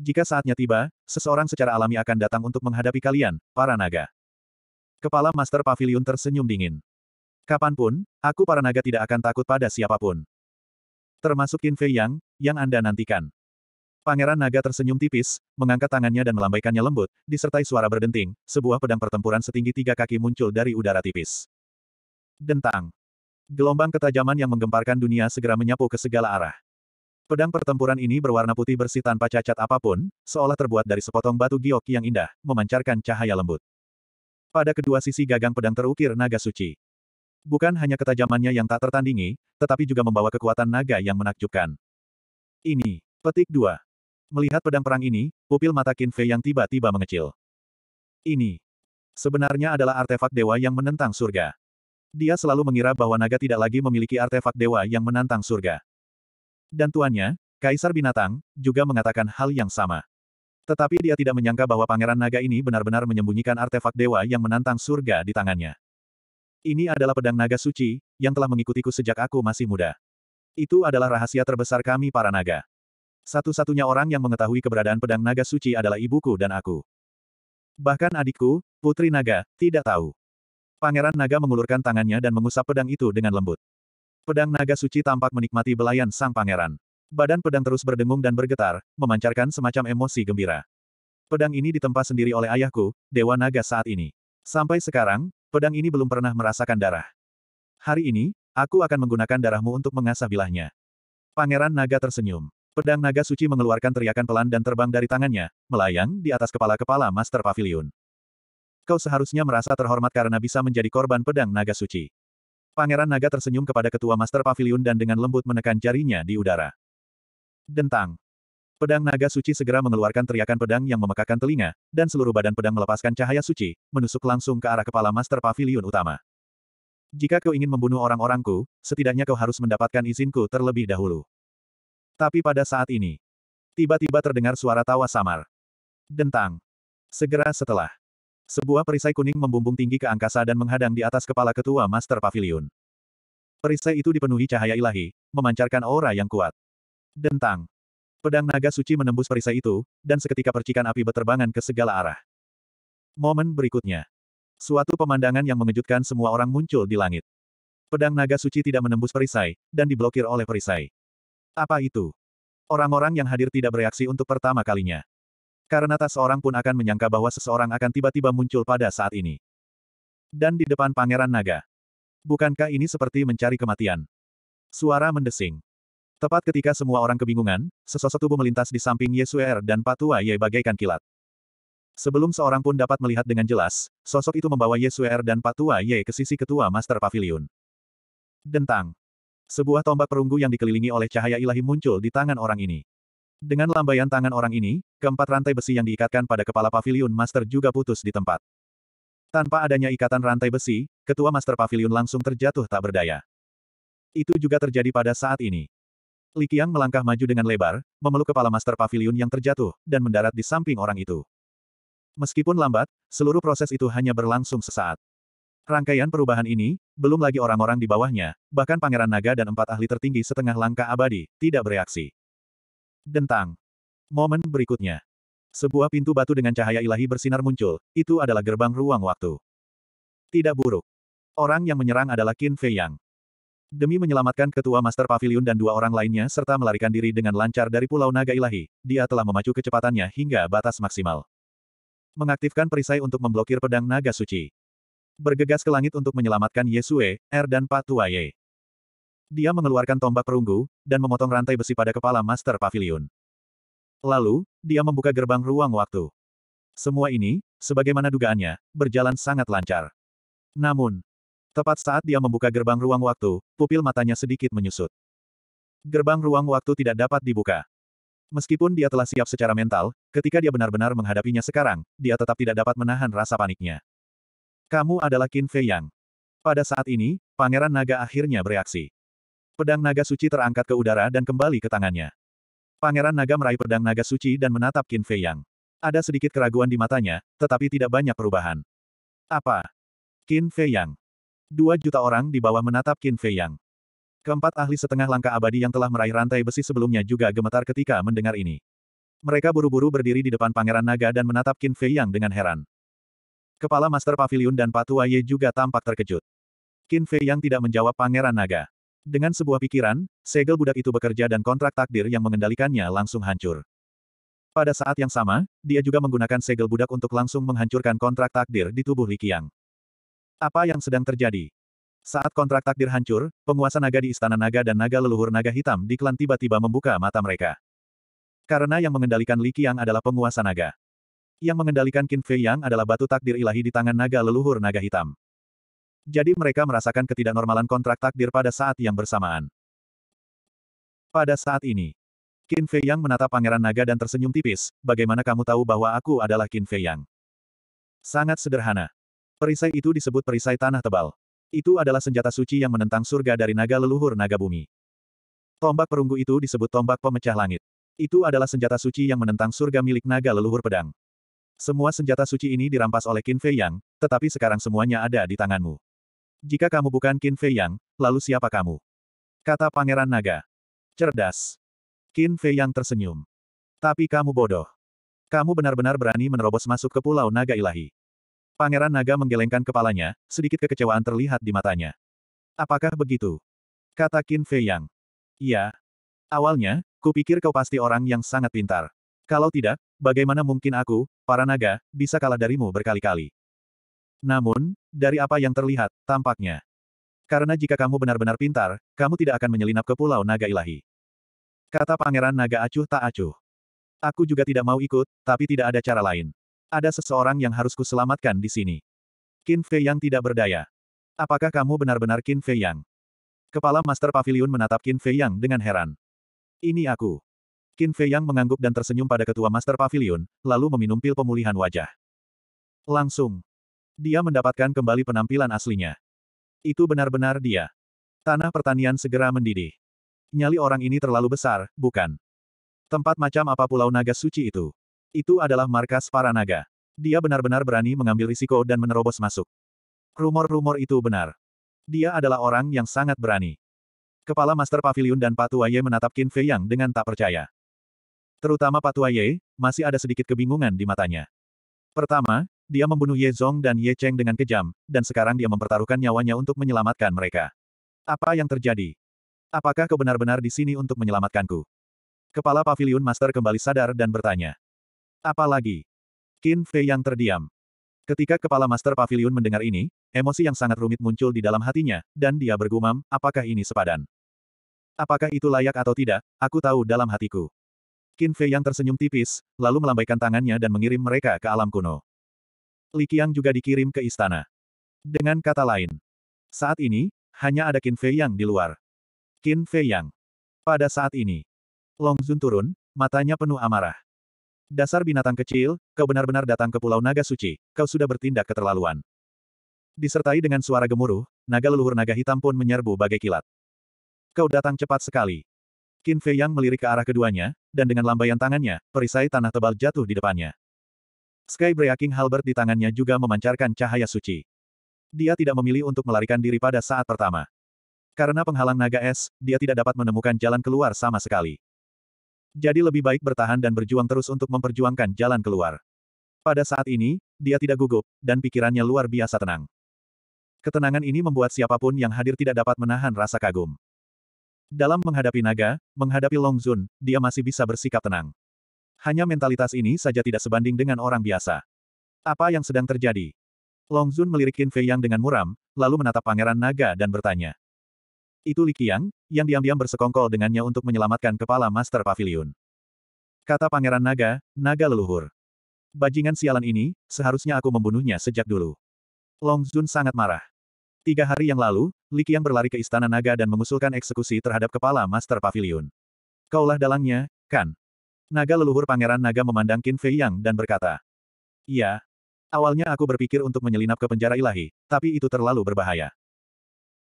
A: Jika saatnya tiba, seseorang secara alami akan datang untuk menghadapi kalian, para naga. Kepala Master Pavilion tersenyum dingin. Kapanpun, aku para naga tidak akan takut pada siapapun. Termasuk Qin Fei Yang, yang Anda nantikan. Pangeran Naga tersenyum tipis, mengangkat tangannya dan melambaikannya lembut, disertai suara berdenting, sebuah pedang pertempuran setinggi tiga kaki muncul dari udara tipis. Dentang. Gelombang ketajaman yang menggemparkan dunia segera menyapu ke segala arah. Pedang pertempuran ini berwarna putih bersih tanpa cacat apapun, seolah terbuat dari sepotong batu giok yang indah, memancarkan cahaya lembut. Pada kedua sisi gagang pedang terukir naga suci. Bukan hanya ketajamannya yang tak tertandingi, tetapi juga membawa kekuatan naga yang menakjubkan. Ini, petik dua. Melihat pedang perang ini, pupil mata Qin Fei yang tiba-tiba mengecil. Ini, sebenarnya adalah artefak dewa yang menentang surga. Dia selalu mengira bahwa naga tidak lagi memiliki artefak dewa yang menantang surga. Dan tuannya, Kaisar Binatang, juga mengatakan hal yang sama. Tetapi dia tidak menyangka bahwa Pangeran Naga ini benar-benar menyembunyikan artefak dewa yang menantang surga di tangannya. Ini adalah pedang naga suci, yang telah mengikutiku sejak aku masih muda. Itu adalah rahasia terbesar kami para naga. Satu-satunya orang yang mengetahui keberadaan pedang naga suci adalah ibuku dan aku. Bahkan adikku, putri naga, tidak tahu. Pangeran naga mengulurkan tangannya dan mengusap pedang itu dengan lembut. Pedang naga suci tampak menikmati belayan sang pangeran. Badan pedang terus berdengung dan bergetar, memancarkan semacam emosi gembira. Pedang ini ditempa sendiri oleh ayahku, Dewa Naga saat ini. Sampai sekarang, pedang ini belum pernah merasakan darah. Hari ini, aku akan menggunakan darahmu untuk mengasah bilahnya. Pangeran Naga tersenyum. Pedang Naga Suci mengeluarkan teriakan pelan dan terbang dari tangannya, melayang di atas kepala-kepala Master Pavilion. Kau seharusnya merasa terhormat karena bisa menjadi korban pedang Naga Suci. Pangeran Naga tersenyum kepada ketua Master Pavilion dan dengan lembut menekan jarinya di udara. Dentang. Pedang naga suci segera mengeluarkan teriakan pedang yang memekakan telinga, dan seluruh badan pedang melepaskan cahaya suci, menusuk langsung ke arah kepala Master Pavilion utama. Jika kau ingin membunuh orang-orangku, setidaknya kau harus mendapatkan izinku terlebih dahulu. Tapi pada saat ini, tiba-tiba terdengar suara tawa samar. Dentang. Segera setelah sebuah perisai kuning membumbung tinggi ke angkasa dan menghadang di atas kepala ketua Master Pavilion. Perisai itu dipenuhi cahaya ilahi, memancarkan aura yang kuat. Dentang. Pedang naga suci menembus perisai itu, dan seketika percikan api berterbangan ke segala arah. Momen berikutnya. Suatu pemandangan yang mengejutkan semua orang muncul di langit. Pedang naga suci tidak menembus perisai, dan diblokir oleh perisai. Apa itu? Orang-orang yang hadir tidak bereaksi untuk pertama kalinya. Karena tak seorang pun akan menyangka bahwa seseorang akan tiba-tiba muncul pada saat ini. Dan di depan Pangeran Naga. Bukankah ini seperti mencari kematian? Suara mendesing. Tepat ketika semua orang kebingungan, sesosok tubuh melintas di samping Yesuer dan Patua Ye bagaikan kilat. Sebelum seorang pun dapat melihat dengan jelas, sosok itu membawa Yesuer dan Patua Ye ke sisi ketua Master Pavilion. Dentang. Sebuah tombak perunggu yang dikelilingi oleh cahaya ilahi muncul di tangan orang ini. Dengan lambaian tangan orang ini, keempat rantai besi yang diikatkan pada kepala pavilion master juga putus di tempat. Tanpa adanya ikatan rantai besi, ketua master pavilion langsung terjatuh tak berdaya. Itu juga terjadi pada saat ini. Li Qiang melangkah maju dengan lebar, memeluk kepala master pavilion yang terjatuh, dan mendarat di samping orang itu. Meskipun lambat, seluruh proses itu hanya berlangsung sesaat. Rangkaian perubahan ini, belum lagi orang-orang di bawahnya, bahkan Pangeran Naga dan empat ahli tertinggi setengah langkah abadi, tidak bereaksi. Dentang. Momen berikutnya. Sebuah pintu batu dengan cahaya ilahi bersinar muncul, itu adalah gerbang ruang waktu. Tidak buruk. Orang yang menyerang adalah Qin Fei Yang. Demi menyelamatkan ketua Master Pavilion dan dua orang lainnya serta melarikan diri dengan lancar dari Pulau Naga Ilahi, dia telah memacu kecepatannya hingga batas maksimal. Mengaktifkan perisai untuk memblokir pedang naga suci. Bergegas ke langit untuk menyelamatkan Yesue, Er dan Patuaye. Dia mengeluarkan tombak perunggu, dan memotong rantai besi pada kepala Master Pavilion. Lalu, dia membuka gerbang ruang waktu. Semua ini, sebagaimana dugaannya, berjalan sangat lancar. Namun, tepat saat dia membuka gerbang ruang waktu, pupil matanya sedikit menyusut. Gerbang ruang waktu tidak dapat dibuka. Meskipun dia telah siap secara mental, ketika dia benar-benar menghadapinya sekarang, dia tetap tidak dapat menahan rasa paniknya. Kamu adalah Qin Fei Yang. Pada saat ini, Pangeran Naga akhirnya bereaksi. Pedang naga suci terangkat ke udara dan kembali ke tangannya. Pangeran naga meraih pedang naga suci dan menatap Qin Fei Yang. Ada sedikit keraguan di matanya, tetapi tidak banyak perubahan. Apa? Qin Fei Yang. Dua juta orang di bawah menatap Qin Fei Yang. Keempat ahli setengah langkah abadi yang telah meraih rantai besi sebelumnya juga gemetar ketika mendengar ini. Mereka buru-buru berdiri di depan Pangeran Naga dan menatap Qin Fei Yang dengan heran. Kepala Master Pavilion dan Patua Ye juga tampak terkejut. Qin Fei Yang tidak menjawab Pangeran Naga. Dengan sebuah pikiran, segel budak itu bekerja dan kontrak takdir yang mengendalikannya langsung hancur. Pada saat yang sama, dia juga menggunakan segel budak untuk langsung menghancurkan kontrak takdir di tubuh Li Qiang. Apa yang sedang terjadi? Saat kontrak takdir hancur, penguasa naga di Istana Naga dan naga leluhur naga hitam di klan tiba-tiba membuka mata mereka. Karena yang mengendalikan Li Qiang adalah penguasa naga. Yang mengendalikan Qin Fei Yang adalah batu takdir ilahi di tangan naga leluhur naga hitam. Jadi mereka merasakan ketidaknormalan kontrak takdir pada saat yang bersamaan. Pada saat ini, Qin Fei Yang menatap Pangeran Naga dan tersenyum tipis, bagaimana kamu tahu bahwa aku adalah Qin Fei Yang? Sangat sederhana. Perisai itu disebut perisai tanah tebal. Itu adalah senjata suci yang menentang surga dari naga leluhur naga bumi. Tombak perunggu itu disebut tombak pemecah langit. Itu adalah senjata suci yang menentang surga milik naga leluhur pedang. Semua senjata suci ini dirampas oleh Qin Fei Yang, tetapi sekarang semuanya ada di tanganmu. Jika kamu bukan Qin Fei Yang, lalu siapa kamu? Kata Pangeran Naga. Cerdas. Qin Fei Yang tersenyum. Tapi kamu bodoh. Kamu benar-benar berani menerobos masuk ke Pulau Naga Ilahi. Pangeran Naga menggelengkan kepalanya, sedikit kekecewaan terlihat di matanya. Apakah begitu? Kata Qin Fei Yang. Iya. Awalnya, kupikir kau pasti orang yang sangat pintar. Kalau tidak, bagaimana mungkin aku, para naga, bisa kalah darimu berkali-kali? Namun, dari apa yang terlihat, tampaknya. Karena jika kamu benar-benar pintar, kamu tidak akan menyelinap ke Pulau Naga Ilahi. Kata Pangeran Naga acuh tak acuh. Aku juga tidak mau ikut, tapi tidak ada cara lain. Ada seseorang yang harus kuselamatkan di sini. Qin Fei yang tidak berdaya. Apakah kamu benar-benar Qin Fei yang? Kepala Master Pavilion menatap Qin Fei yang dengan heran. Ini aku. Qin Fei yang mengangguk dan tersenyum pada ketua Master Pavilion, lalu meminum pil pemulihan wajah. Langsung, dia mendapatkan kembali penampilan aslinya. Itu benar-benar dia. Tanah pertanian segera mendidih. Nyali orang ini terlalu besar, bukan? Tempat macam apa pulau naga suci itu? Itu adalah markas para naga. Dia benar-benar berani mengambil risiko dan menerobos masuk. Rumor-rumor itu benar. Dia adalah orang yang sangat berani. Kepala Master Pavilion dan Patu Aye menatap Qin Fei Yang dengan tak percaya. Terutama Patu Aye, masih ada sedikit kebingungan di matanya. Pertama, dia membunuh Ye Zong dan Ye Cheng dengan kejam, dan sekarang dia mempertaruhkan nyawanya untuk menyelamatkan mereka. Apa yang terjadi? Apakah kau benar-benar di sini untuk menyelamatkanku? Kepala Pavilion Master kembali sadar dan bertanya. Apa Qin Fei yang terdiam. Ketika Kepala Master Pavilion mendengar ini, emosi yang sangat rumit muncul di dalam hatinya, dan dia bergumam, apakah ini sepadan? Apakah itu layak atau tidak, aku tahu dalam hatiku. Qin Fei yang tersenyum tipis, lalu melambaikan tangannya dan mengirim mereka ke alam kuno. Li Qiang juga dikirim ke istana. Dengan kata lain, saat ini, hanya ada Qin Fei Yang di luar. Qin Fei Yang. Pada saat ini, Long Zun turun, matanya penuh amarah. Dasar binatang kecil, kau benar-benar datang ke Pulau Naga Suci, kau sudah bertindak keterlaluan. Disertai dengan suara gemuruh, naga leluhur naga hitam pun menyerbu bagai kilat. Kau datang cepat sekali. Qin Fei Yang melirik ke arah keduanya, dan dengan lambaian tangannya, perisai tanah tebal jatuh di depannya. Sky Breaking Halberd di tangannya juga memancarkan cahaya suci. Dia tidak memilih untuk melarikan diri pada saat pertama. Karena penghalang naga es, dia tidak dapat menemukan jalan keluar sama sekali. Jadi lebih baik bertahan dan berjuang terus untuk memperjuangkan jalan keluar. Pada saat ini, dia tidak gugup, dan pikirannya luar biasa tenang. Ketenangan ini membuat siapapun yang hadir tidak dapat menahan rasa kagum. Dalam menghadapi naga, menghadapi Longzun, dia masih bisa bersikap tenang. Hanya mentalitas ini saja tidak sebanding dengan orang biasa. Apa yang sedang terjadi? Long Zun melirik Qin Fei Yang dengan muram, lalu menatap Pangeran Naga dan bertanya. Itu Li Qiang, yang diam-diam bersekongkol dengannya untuk menyelamatkan kepala Master Pavilion. Kata Pangeran Naga, Naga leluhur. Bajingan sialan ini, seharusnya aku membunuhnya sejak dulu. Long Zun sangat marah. Tiga hari yang lalu, Li Qiang berlari ke Istana Naga dan mengusulkan eksekusi terhadap kepala Master Pavilion. Kaulah dalangnya, kan? Naga leluhur Pangeran Naga memandang Qin Fei Yang dan berkata. Iya. Awalnya aku berpikir untuk menyelinap ke penjara ilahi, tapi itu terlalu berbahaya.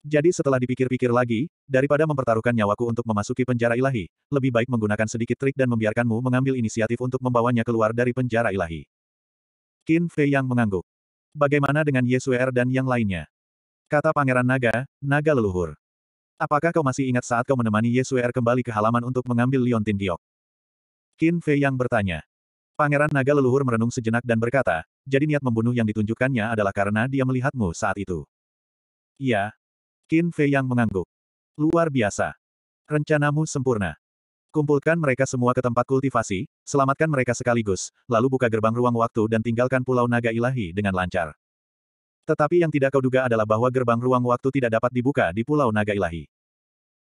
A: Jadi setelah dipikir-pikir lagi, daripada mempertaruhkan nyawaku untuk memasuki penjara ilahi, lebih baik menggunakan sedikit trik dan membiarkanmu mengambil inisiatif untuk membawanya keluar dari penjara ilahi. Qin Fei Yang mengangguk. Bagaimana dengan Yesuer dan yang lainnya? Kata Pangeran Naga, Naga leluhur. Apakah kau masih ingat saat kau menemani Yesuer kembali ke halaman untuk mengambil Liontin Giok? Qin Fei yang bertanya. Pangeran Naga Leluhur merenung sejenak dan berkata, jadi niat membunuh yang ditunjukkannya adalah karena dia melihatmu saat itu. Iya. Qin Fei yang mengangguk. Luar biasa. Rencanamu sempurna. Kumpulkan mereka semua ke tempat kultivasi, selamatkan mereka sekaligus, lalu buka gerbang ruang waktu dan tinggalkan Pulau Naga Ilahi dengan lancar. Tetapi yang tidak kau duga adalah bahwa gerbang ruang waktu tidak dapat dibuka di Pulau Naga Ilahi.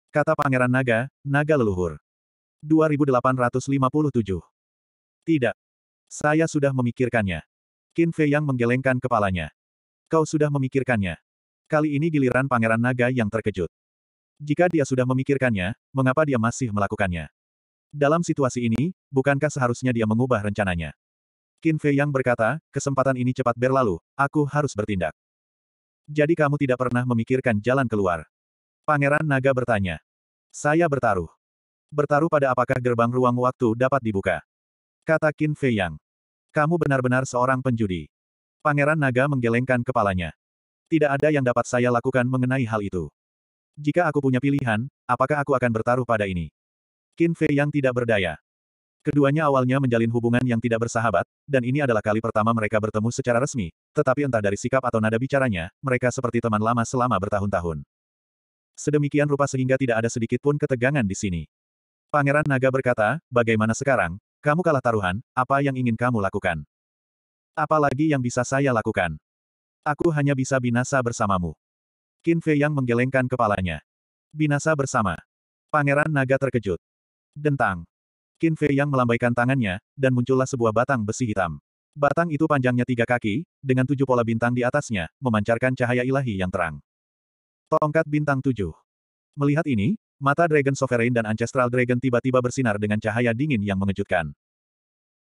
A: Kata Pangeran Naga, Naga Leluhur. 2857. Tidak. Saya sudah memikirkannya. Qin Fei yang menggelengkan kepalanya. Kau sudah memikirkannya. Kali ini giliran Pangeran Naga yang terkejut. Jika dia sudah memikirkannya, mengapa dia masih melakukannya? Dalam situasi ini, bukankah seharusnya dia mengubah rencananya? Qin Fei Yang berkata, kesempatan ini cepat berlalu, aku harus bertindak. Jadi kamu tidak pernah memikirkan jalan keluar. Pangeran Naga bertanya. Saya bertaruh. Bertaruh pada apakah gerbang ruang waktu dapat dibuka. Kata Qin Fei Yang. Kamu benar-benar seorang penjudi. Pangeran Naga menggelengkan kepalanya. Tidak ada yang dapat saya lakukan mengenai hal itu. Jika aku punya pilihan, apakah aku akan bertaruh pada ini? Qin Fei Yang tidak berdaya. Keduanya awalnya menjalin hubungan yang tidak bersahabat, dan ini adalah kali pertama mereka bertemu secara resmi, tetapi entah dari sikap atau nada bicaranya, mereka seperti teman lama selama bertahun-tahun. Sedemikian rupa sehingga tidak ada sedikit pun ketegangan di sini. Pangeran Naga berkata, bagaimana sekarang? Kamu kalah taruhan, apa yang ingin kamu lakukan? Apalagi yang bisa saya lakukan? Aku hanya bisa binasa bersamamu. Qin Fei yang menggelengkan kepalanya. Binasa bersama. Pangeran Naga terkejut. Dentang. Qin Fei yang melambaikan tangannya, dan muncullah sebuah batang besi hitam. Batang itu panjangnya tiga kaki, dengan tujuh pola bintang di atasnya, memancarkan cahaya ilahi yang terang. Tongkat bintang tujuh. Melihat ini, Mata Dragon Sovereign dan Ancestral Dragon tiba-tiba bersinar dengan cahaya dingin yang mengejutkan.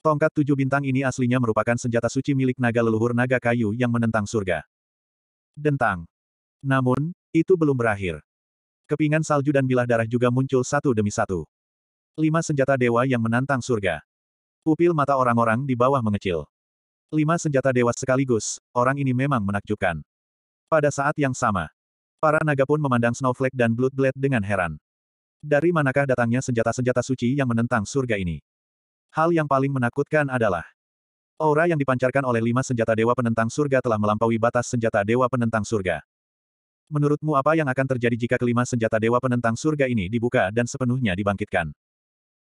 A: Tongkat tujuh bintang ini aslinya merupakan senjata suci milik naga leluhur naga kayu yang menentang surga. Dentang. Namun, itu belum berakhir. Kepingan salju dan bilah darah juga muncul satu demi satu. Lima senjata dewa yang menantang surga. Pupil mata orang-orang di bawah mengecil. Lima senjata dewa sekaligus, orang ini memang menakjubkan. Pada saat yang sama, para naga pun memandang Snowflake dan Bloodblade dengan heran. Dari manakah datangnya senjata-senjata suci yang menentang surga ini? Hal yang paling menakutkan adalah aura yang dipancarkan oleh lima senjata dewa penentang surga telah melampaui batas senjata dewa penentang surga. Menurutmu apa yang akan terjadi jika kelima senjata dewa penentang surga ini dibuka dan sepenuhnya dibangkitkan?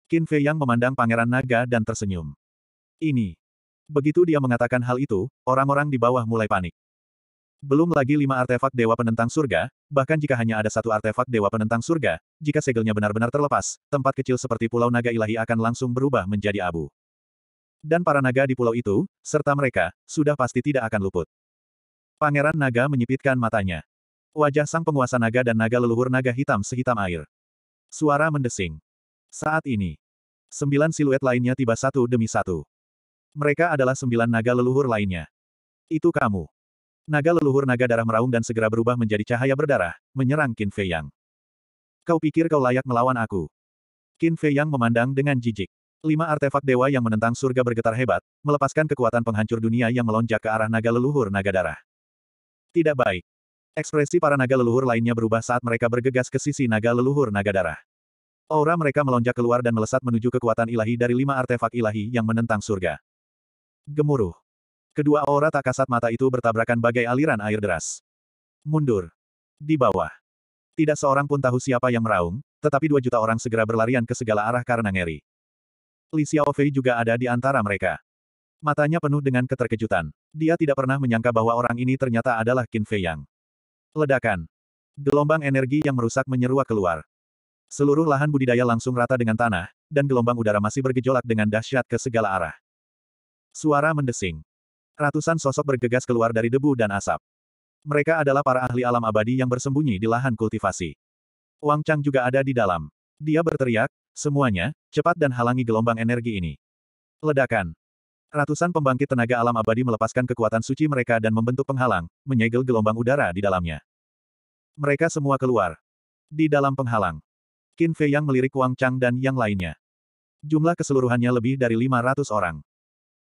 A: Qin Fei Yang memandang Pangeran Naga dan tersenyum. Ini. Begitu dia mengatakan hal itu, orang-orang di bawah mulai panik. Belum lagi lima artefak Dewa Penentang Surga, bahkan jika hanya ada satu artefak Dewa Penentang Surga, jika segelnya benar-benar terlepas, tempat kecil seperti Pulau Naga Ilahi akan langsung berubah menjadi abu. Dan para naga di pulau itu, serta mereka, sudah pasti tidak akan luput. Pangeran Naga menyipitkan matanya. Wajah sang penguasa naga dan naga leluhur naga hitam sehitam air. Suara mendesing. Saat ini, sembilan siluet lainnya tiba satu demi satu. Mereka adalah sembilan naga leluhur lainnya. Itu kamu. Naga leluhur naga darah meraung dan segera berubah menjadi cahaya berdarah, menyerang Qin Fei Yang. Kau pikir kau layak melawan aku? Qin Fei Yang memandang dengan jijik. Lima artefak dewa yang menentang surga bergetar hebat, melepaskan kekuatan penghancur dunia yang melonjak ke arah naga leluhur naga darah. Tidak baik. Ekspresi para naga leluhur lainnya berubah saat mereka bergegas ke sisi naga leluhur naga darah. Aura mereka melonjak keluar dan melesat menuju kekuatan ilahi dari lima artefak ilahi yang menentang surga. Gemuruh. Kedua aura tak kasat mata itu bertabrakan bagai aliran air deras. Mundur. Di bawah. Tidak seorang pun tahu siapa yang meraung, tetapi dua juta orang segera berlarian ke segala arah karena ngeri. Li Xiaofei juga ada di antara mereka. Matanya penuh dengan keterkejutan. Dia tidak pernah menyangka bahwa orang ini ternyata adalah Qin Fei Yang. Ledakan. Gelombang energi yang merusak menyeruak keluar. Seluruh lahan budidaya langsung rata dengan tanah, dan gelombang udara masih bergejolak dengan dahsyat ke segala arah. Suara mendesing. Ratusan sosok bergegas keluar dari debu dan asap. Mereka adalah para ahli alam abadi yang bersembunyi di lahan kultivasi. Wang Chang juga ada di dalam. Dia berteriak, semuanya, cepat dan halangi gelombang energi ini. Ledakan. Ratusan pembangkit tenaga alam abadi melepaskan kekuatan suci mereka dan membentuk penghalang, menyegel gelombang udara di dalamnya. Mereka semua keluar. Di dalam penghalang. Qin Fei yang melirik Wang Chang dan yang lainnya. Jumlah keseluruhannya lebih dari 500 orang.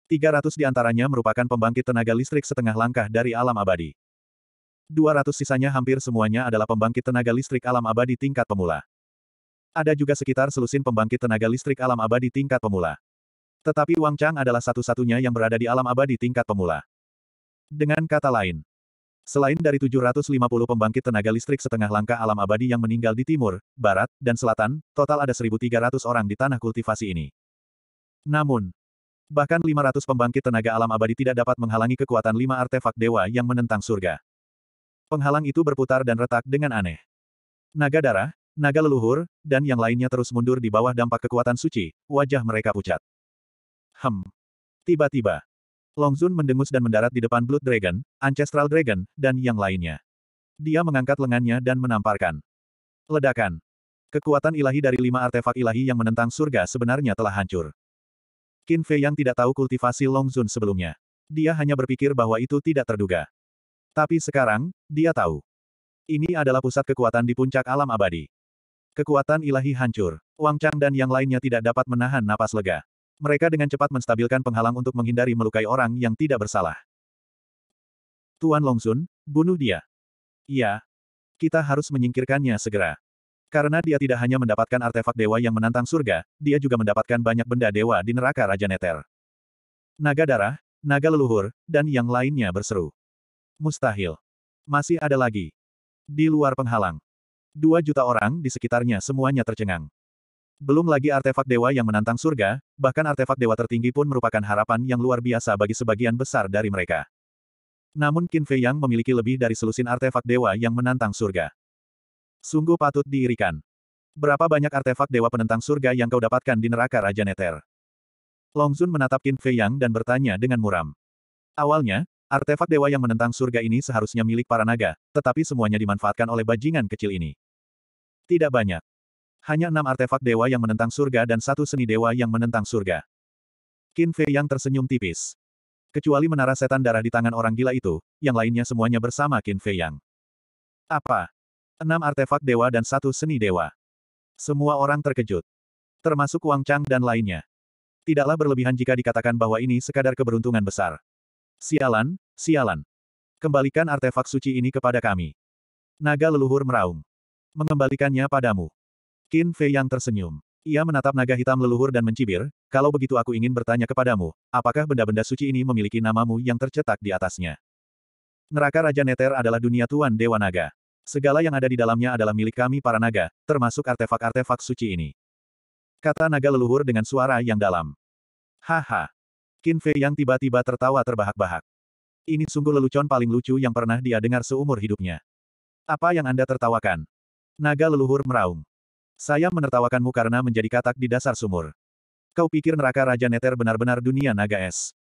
A: 300 di antaranya merupakan pembangkit tenaga listrik setengah langkah dari alam abadi. 200 sisanya hampir semuanya adalah pembangkit tenaga listrik alam abadi tingkat pemula. Ada juga sekitar selusin pembangkit tenaga listrik alam abadi tingkat pemula. Tetapi Wang Chang adalah satu-satunya yang berada di alam abadi tingkat pemula. Dengan kata lain, selain dari 750 pembangkit tenaga listrik setengah langkah alam abadi yang meninggal di timur, barat, dan selatan, total ada 1.300 orang di tanah kultivasi ini. Namun, Bahkan 500 pembangkit tenaga alam abadi tidak dapat menghalangi kekuatan lima artefak dewa yang menentang surga. Penghalang itu berputar dan retak dengan aneh. Naga darah, naga leluhur, dan yang lainnya terus mundur di bawah dampak kekuatan suci, wajah mereka pucat. Hem. Tiba-tiba. Longzun mendengus dan mendarat di depan Blood Dragon, Ancestral Dragon, dan yang lainnya. Dia mengangkat lengannya dan menamparkan. Ledakan. Kekuatan ilahi dari lima artefak ilahi yang menentang surga sebenarnya telah hancur. Qin Fei yang tidak tahu kultivasi Longzun sebelumnya. Dia hanya berpikir bahwa itu tidak terduga. Tapi sekarang, dia tahu. Ini adalah pusat kekuatan di puncak alam abadi. Kekuatan ilahi hancur. Wang Chang dan yang lainnya tidak dapat menahan napas lega. Mereka dengan cepat menstabilkan penghalang untuk menghindari melukai orang yang tidak bersalah. Tuan Longzun, bunuh dia. Iya. Kita harus menyingkirkannya segera. Karena dia tidak hanya mendapatkan artefak dewa yang menantang surga, dia juga mendapatkan banyak benda dewa di neraka Raja Neter. Naga darah, naga leluhur, dan yang lainnya berseru. Mustahil. Masih ada lagi. Di luar penghalang. Dua juta orang di sekitarnya semuanya tercengang. Belum lagi artefak dewa yang menantang surga, bahkan artefak dewa tertinggi pun merupakan harapan yang luar biasa bagi sebagian besar dari mereka. Namun Qin Fei Yang memiliki lebih dari selusin artefak dewa yang menantang surga. Sungguh patut diirikan. Berapa banyak artefak Dewa Penentang Surga yang kau dapatkan di neraka Raja Neter? Longzun menatap Qin Fei Yang dan bertanya dengan muram. Awalnya, artefak dewa yang menentang surga ini seharusnya milik para naga, tetapi semuanya dimanfaatkan oleh bajingan kecil ini. Tidak banyak. Hanya enam artefak dewa yang menentang surga dan satu seni dewa yang menentang surga. Qin Fei Yang tersenyum tipis. Kecuali menara setan darah di tangan orang gila itu, yang lainnya semuanya bersama Qin Fei Yang. Apa? Enam artefak dewa dan satu seni dewa. Semua orang terkejut. Termasuk Wang Chang dan lainnya. Tidaklah berlebihan jika dikatakan bahwa ini sekadar keberuntungan besar. Sialan, sialan. Kembalikan artefak suci ini kepada kami. Naga leluhur meraung. Mengembalikannya padamu. Qin Fei yang tersenyum. Ia menatap naga hitam leluhur dan mencibir, kalau begitu aku ingin bertanya kepadamu, apakah benda-benda suci ini memiliki namamu yang tercetak di atasnya? Neraka Raja Neter adalah dunia Tuan Dewa Naga. Segala yang ada di dalamnya adalah milik kami para naga, termasuk artefak-artefak suci ini. Kata naga leluhur dengan suara yang dalam. Haha. Qin Fei yang tiba-tiba tertawa terbahak-bahak. Ini sungguh lelucon paling lucu yang pernah dia dengar seumur hidupnya. Apa yang Anda tertawakan? Naga leluhur meraung. Saya menertawakanmu karena menjadi katak di dasar sumur. Kau pikir neraka Raja Neter benar-benar dunia naga es?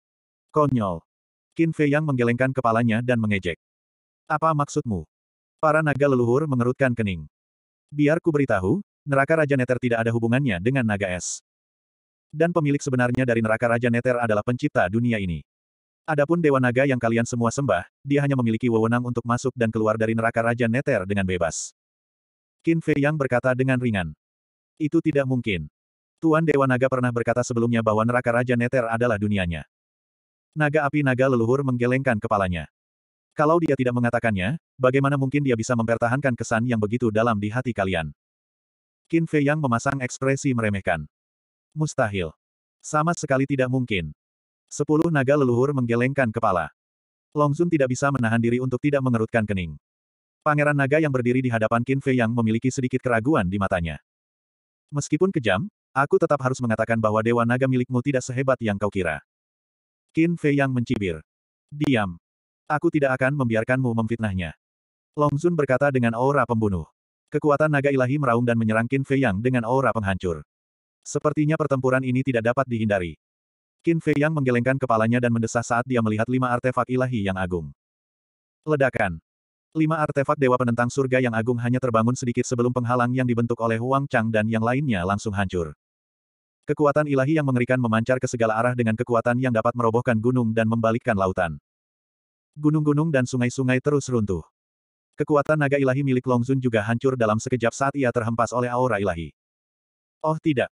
A: Konyol. Qin Fei yang menggelengkan kepalanya dan mengejek. Apa maksudmu? Para naga leluhur mengerutkan kening. Biar ku beritahu, neraka Raja Neter tidak ada hubungannya dengan naga es. Dan pemilik sebenarnya dari neraka Raja Neter adalah pencipta dunia ini. Adapun Dewa Naga yang kalian semua sembah, dia hanya memiliki wewenang untuk masuk dan keluar dari neraka Raja Neter dengan bebas. Qin Fei Yang berkata dengan ringan. Itu tidak mungkin. Tuan Dewa Naga pernah berkata sebelumnya bahwa neraka Raja Neter adalah dunianya. Naga api naga leluhur menggelengkan kepalanya. Kalau dia tidak mengatakannya, bagaimana mungkin dia bisa mempertahankan kesan yang begitu dalam di hati kalian? Qin Fei yang memasang ekspresi meremehkan. Mustahil. Sama sekali tidak mungkin. Sepuluh naga leluhur menggelengkan kepala. Long Longzun tidak bisa menahan diri untuk tidak mengerutkan kening. Pangeran naga yang berdiri di hadapan Qin Fei yang memiliki sedikit keraguan di matanya. Meskipun kejam, aku tetap harus mengatakan bahwa dewa naga milikmu tidak sehebat yang kau kira. Qin Fei yang mencibir. Diam. Aku tidak akan membiarkanmu memfitnahnya. Long Zun berkata dengan aura pembunuh. Kekuatan naga ilahi meraung dan menyerang Qin Fei Yang dengan aura penghancur. Sepertinya pertempuran ini tidak dapat dihindari. Qin Fei Yang menggelengkan kepalanya dan mendesah saat dia melihat lima artefak ilahi yang agung. Ledakan. Lima artefak Dewa Penentang Surga yang agung hanya terbangun sedikit sebelum penghalang yang dibentuk oleh Huang Chang dan yang lainnya langsung hancur. Kekuatan ilahi yang mengerikan memancar ke segala arah dengan kekuatan yang dapat merobohkan gunung dan membalikkan lautan gunung-gunung dan sungai-sungai terus runtuh. Kekuatan naga ilahi milik Long Zun juga hancur dalam sekejap saat ia terhempas oleh aura ilahi. Oh tidak.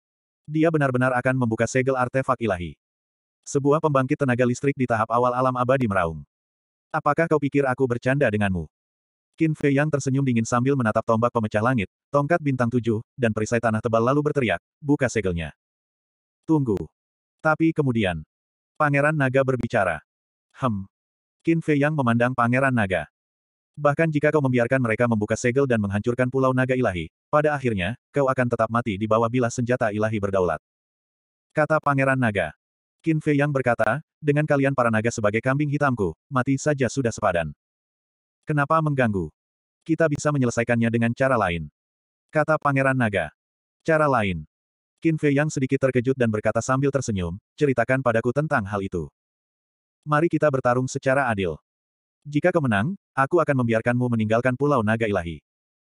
A: Dia benar-benar akan membuka segel artefak ilahi. Sebuah pembangkit tenaga listrik di tahap awal alam abadi meraung. Apakah kau pikir aku bercanda denganmu? Qin Fei Yang tersenyum dingin sambil menatap tombak pemecah langit, tongkat bintang tujuh, dan perisai tanah tebal lalu berteriak, buka segelnya. Tunggu. Tapi kemudian. Pangeran Naga berbicara. Hem, Qin Fei Yang memandang Pangeran Naga. Bahkan jika kau membiarkan mereka membuka segel dan menghancurkan pulau naga ilahi, pada akhirnya, kau akan tetap mati di bawah bilah senjata ilahi berdaulat. Kata Pangeran Naga. Qin Fei Yang berkata, dengan kalian para naga sebagai kambing hitamku, mati saja sudah sepadan. Kenapa mengganggu? Kita bisa menyelesaikannya dengan cara lain. Kata Pangeran Naga. Cara lain. Qin Fei Yang sedikit terkejut dan berkata sambil tersenyum, ceritakan padaku tentang hal itu. Mari kita bertarung secara adil. Jika kau menang, aku akan membiarkanmu meninggalkan Pulau Naga Ilahi.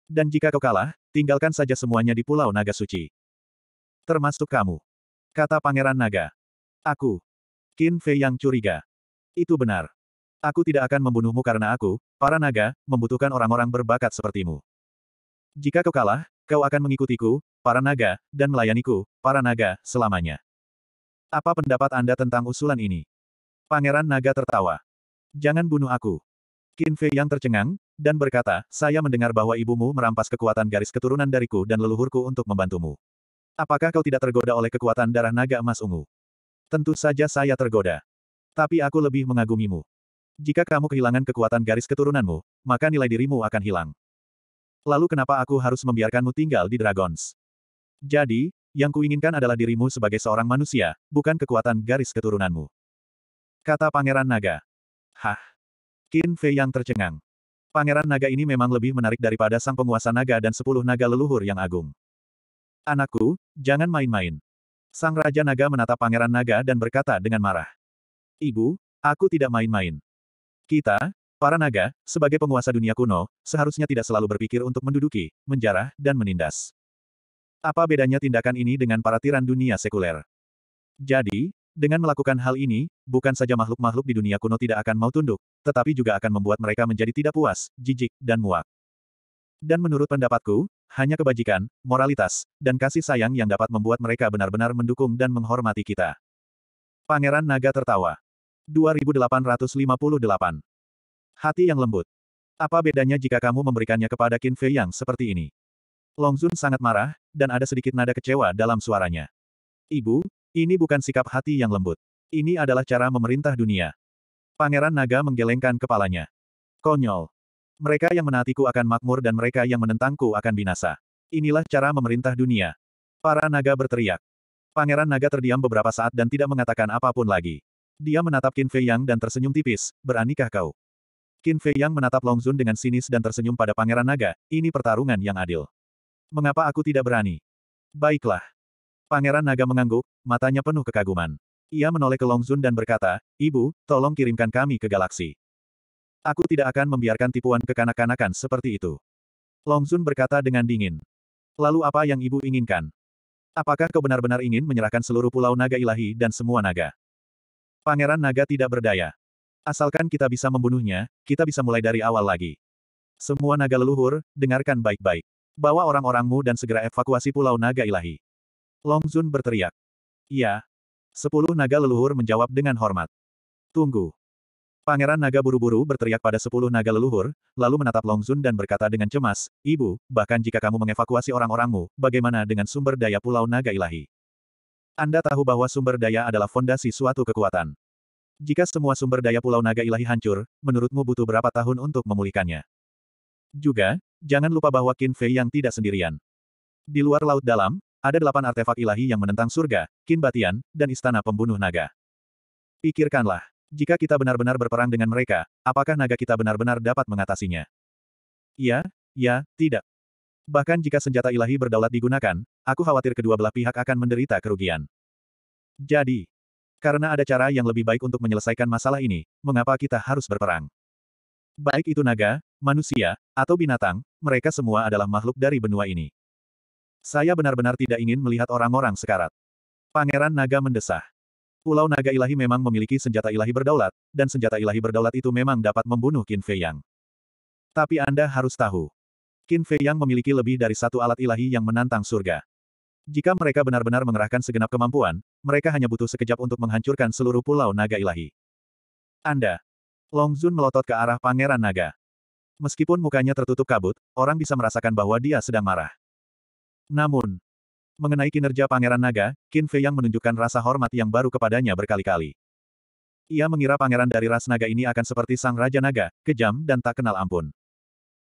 A: Dan jika kau kalah, tinggalkan saja semuanya di Pulau Naga Suci. Termasuk kamu. Kata Pangeran Naga. Aku. Qin Fei yang curiga. Itu benar. Aku tidak akan membunuhmu karena aku, para naga, membutuhkan orang-orang berbakat sepertimu. Jika kau kalah, kau akan mengikutiku, para naga, dan melayaniku, para naga, selamanya. Apa pendapat Anda tentang usulan ini? Pangeran Naga tertawa. Jangan bunuh aku. Qin Fei yang tercengang, dan berkata, saya mendengar bahwa ibumu merampas kekuatan garis keturunan dariku dan leluhurku untuk membantumu. Apakah kau tidak tergoda oleh kekuatan darah naga emas ungu? Tentu saja saya tergoda. Tapi aku lebih mengagumimu. Jika kamu kehilangan kekuatan garis keturunanmu, maka nilai dirimu akan hilang. Lalu kenapa aku harus membiarkanmu tinggal di Dragons? Jadi, yang kuinginkan adalah dirimu sebagai seorang manusia, bukan kekuatan garis keturunanmu. Kata Pangeran Naga. Hah? Qin Fei yang tercengang. Pangeran Naga ini memang lebih menarik daripada sang penguasa naga dan sepuluh naga leluhur yang agung. Anakku, jangan main-main. Sang Raja Naga menatap Pangeran Naga dan berkata dengan marah. Ibu, aku tidak main-main. Kita, para naga, sebagai penguasa dunia kuno, seharusnya tidak selalu berpikir untuk menduduki, menjarah, dan menindas. Apa bedanya tindakan ini dengan para tiran dunia sekuler? Jadi, dengan melakukan hal ini, bukan saja makhluk-makhluk di dunia kuno tidak akan mau tunduk, tetapi juga akan membuat mereka menjadi tidak puas, jijik, dan muak. Dan menurut pendapatku, hanya kebajikan, moralitas, dan kasih sayang yang dapat membuat mereka benar-benar mendukung dan menghormati kita. Pangeran Naga tertawa. 2858. Hati yang lembut. Apa bedanya jika kamu memberikannya kepada Qin Fei yang seperti ini? Long Zun sangat marah, dan ada sedikit nada kecewa dalam suaranya. Ibu, ini bukan sikap hati yang lembut. Ini adalah cara memerintah dunia. Pangeran Naga menggelengkan kepalanya. Konyol. Mereka yang menatiku akan makmur dan mereka yang menentangku akan binasa. Inilah cara memerintah dunia. Para naga berteriak. Pangeran Naga terdiam beberapa saat dan tidak mengatakan apapun lagi. Dia menatap Qin Fei Yang dan tersenyum tipis, beranikah kau? Qin Fei Yang menatap Long Zun dengan sinis dan tersenyum pada Pangeran Naga, ini pertarungan yang adil. Mengapa aku tidak berani? Baiklah. Pangeran Naga mengangguk, matanya penuh kekaguman. Ia menoleh ke Longzun dan berkata, Ibu, tolong kirimkan kami ke galaksi. Aku tidak akan membiarkan tipuan kekanak-kanakan seperti itu. Longzun berkata dengan dingin. Lalu apa yang ibu inginkan? Apakah kau benar-benar ingin menyerahkan seluruh pulau naga ilahi dan semua naga? Pangeran naga tidak berdaya. Asalkan kita bisa membunuhnya, kita bisa mulai dari awal lagi. Semua naga leluhur, dengarkan baik-baik. Bawa orang-orangmu dan segera evakuasi pulau naga ilahi. Long Zun berteriak. Iya. Sepuluh naga leluhur menjawab dengan hormat. Tunggu. Pangeran naga buru-buru berteriak pada sepuluh naga leluhur, lalu menatap Long Zun dan berkata dengan cemas, Ibu, bahkan jika kamu mengevakuasi orang-orangmu, bagaimana dengan sumber daya pulau naga ilahi? Anda tahu bahwa sumber daya adalah fondasi suatu kekuatan. Jika semua sumber daya pulau naga ilahi hancur, menurutmu butuh berapa tahun untuk memulihkannya? Juga, jangan lupa bahwa Qin Fei yang tidak sendirian. Di luar laut dalam, ada delapan artefak ilahi yang menentang surga, kinbatian, dan Istana Pembunuh Naga. Pikirkanlah, jika kita benar-benar berperang dengan mereka, apakah naga kita benar-benar dapat mengatasinya? Ya, ya, tidak. Bahkan jika senjata ilahi berdaulat digunakan, aku khawatir kedua belah pihak akan menderita kerugian. Jadi, karena ada cara yang lebih baik untuk menyelesaikan masalah ini, mengapa kita harus berperang? Baik itu naga, manusia, atau binatang, mereka semua adalah makhluk dari benua ini. Saya benar-benar tidak ingin melihat orang-orang sekarat. Pangeran Naga mendesah. Pulau Naga Ilahi memang memiliki senjata ilahi berdaulat, dan senjata ilahi berdaulat itu memang dapat membunuh Qin Fei Yang. Tapi Anda harus tahu. Qin Fei Yang memiliki lebih dari satu alat ilahi yang menantang surga. Jika mereka benar-benar mengerahkan segenap kemampuan, mereka hanya butuh sekejap untuk menghancurkan seluruh pulau naga ilahi. Anda. Long Zun melotot ke arah Pangeran Naga. Meskipun mukanya tertutup kabut, orang bisa merasakan bahwa dia sedang marah. Namun, mengenai kinerja Pangeran Naga, Qin Fei yang menunjukkan rasa hormat yang baru kepadanya berkali-kali. Ia mengira pangeran dari ras naga ini akan seperti sang Raja Naga, kejam dan tak kenal ampun.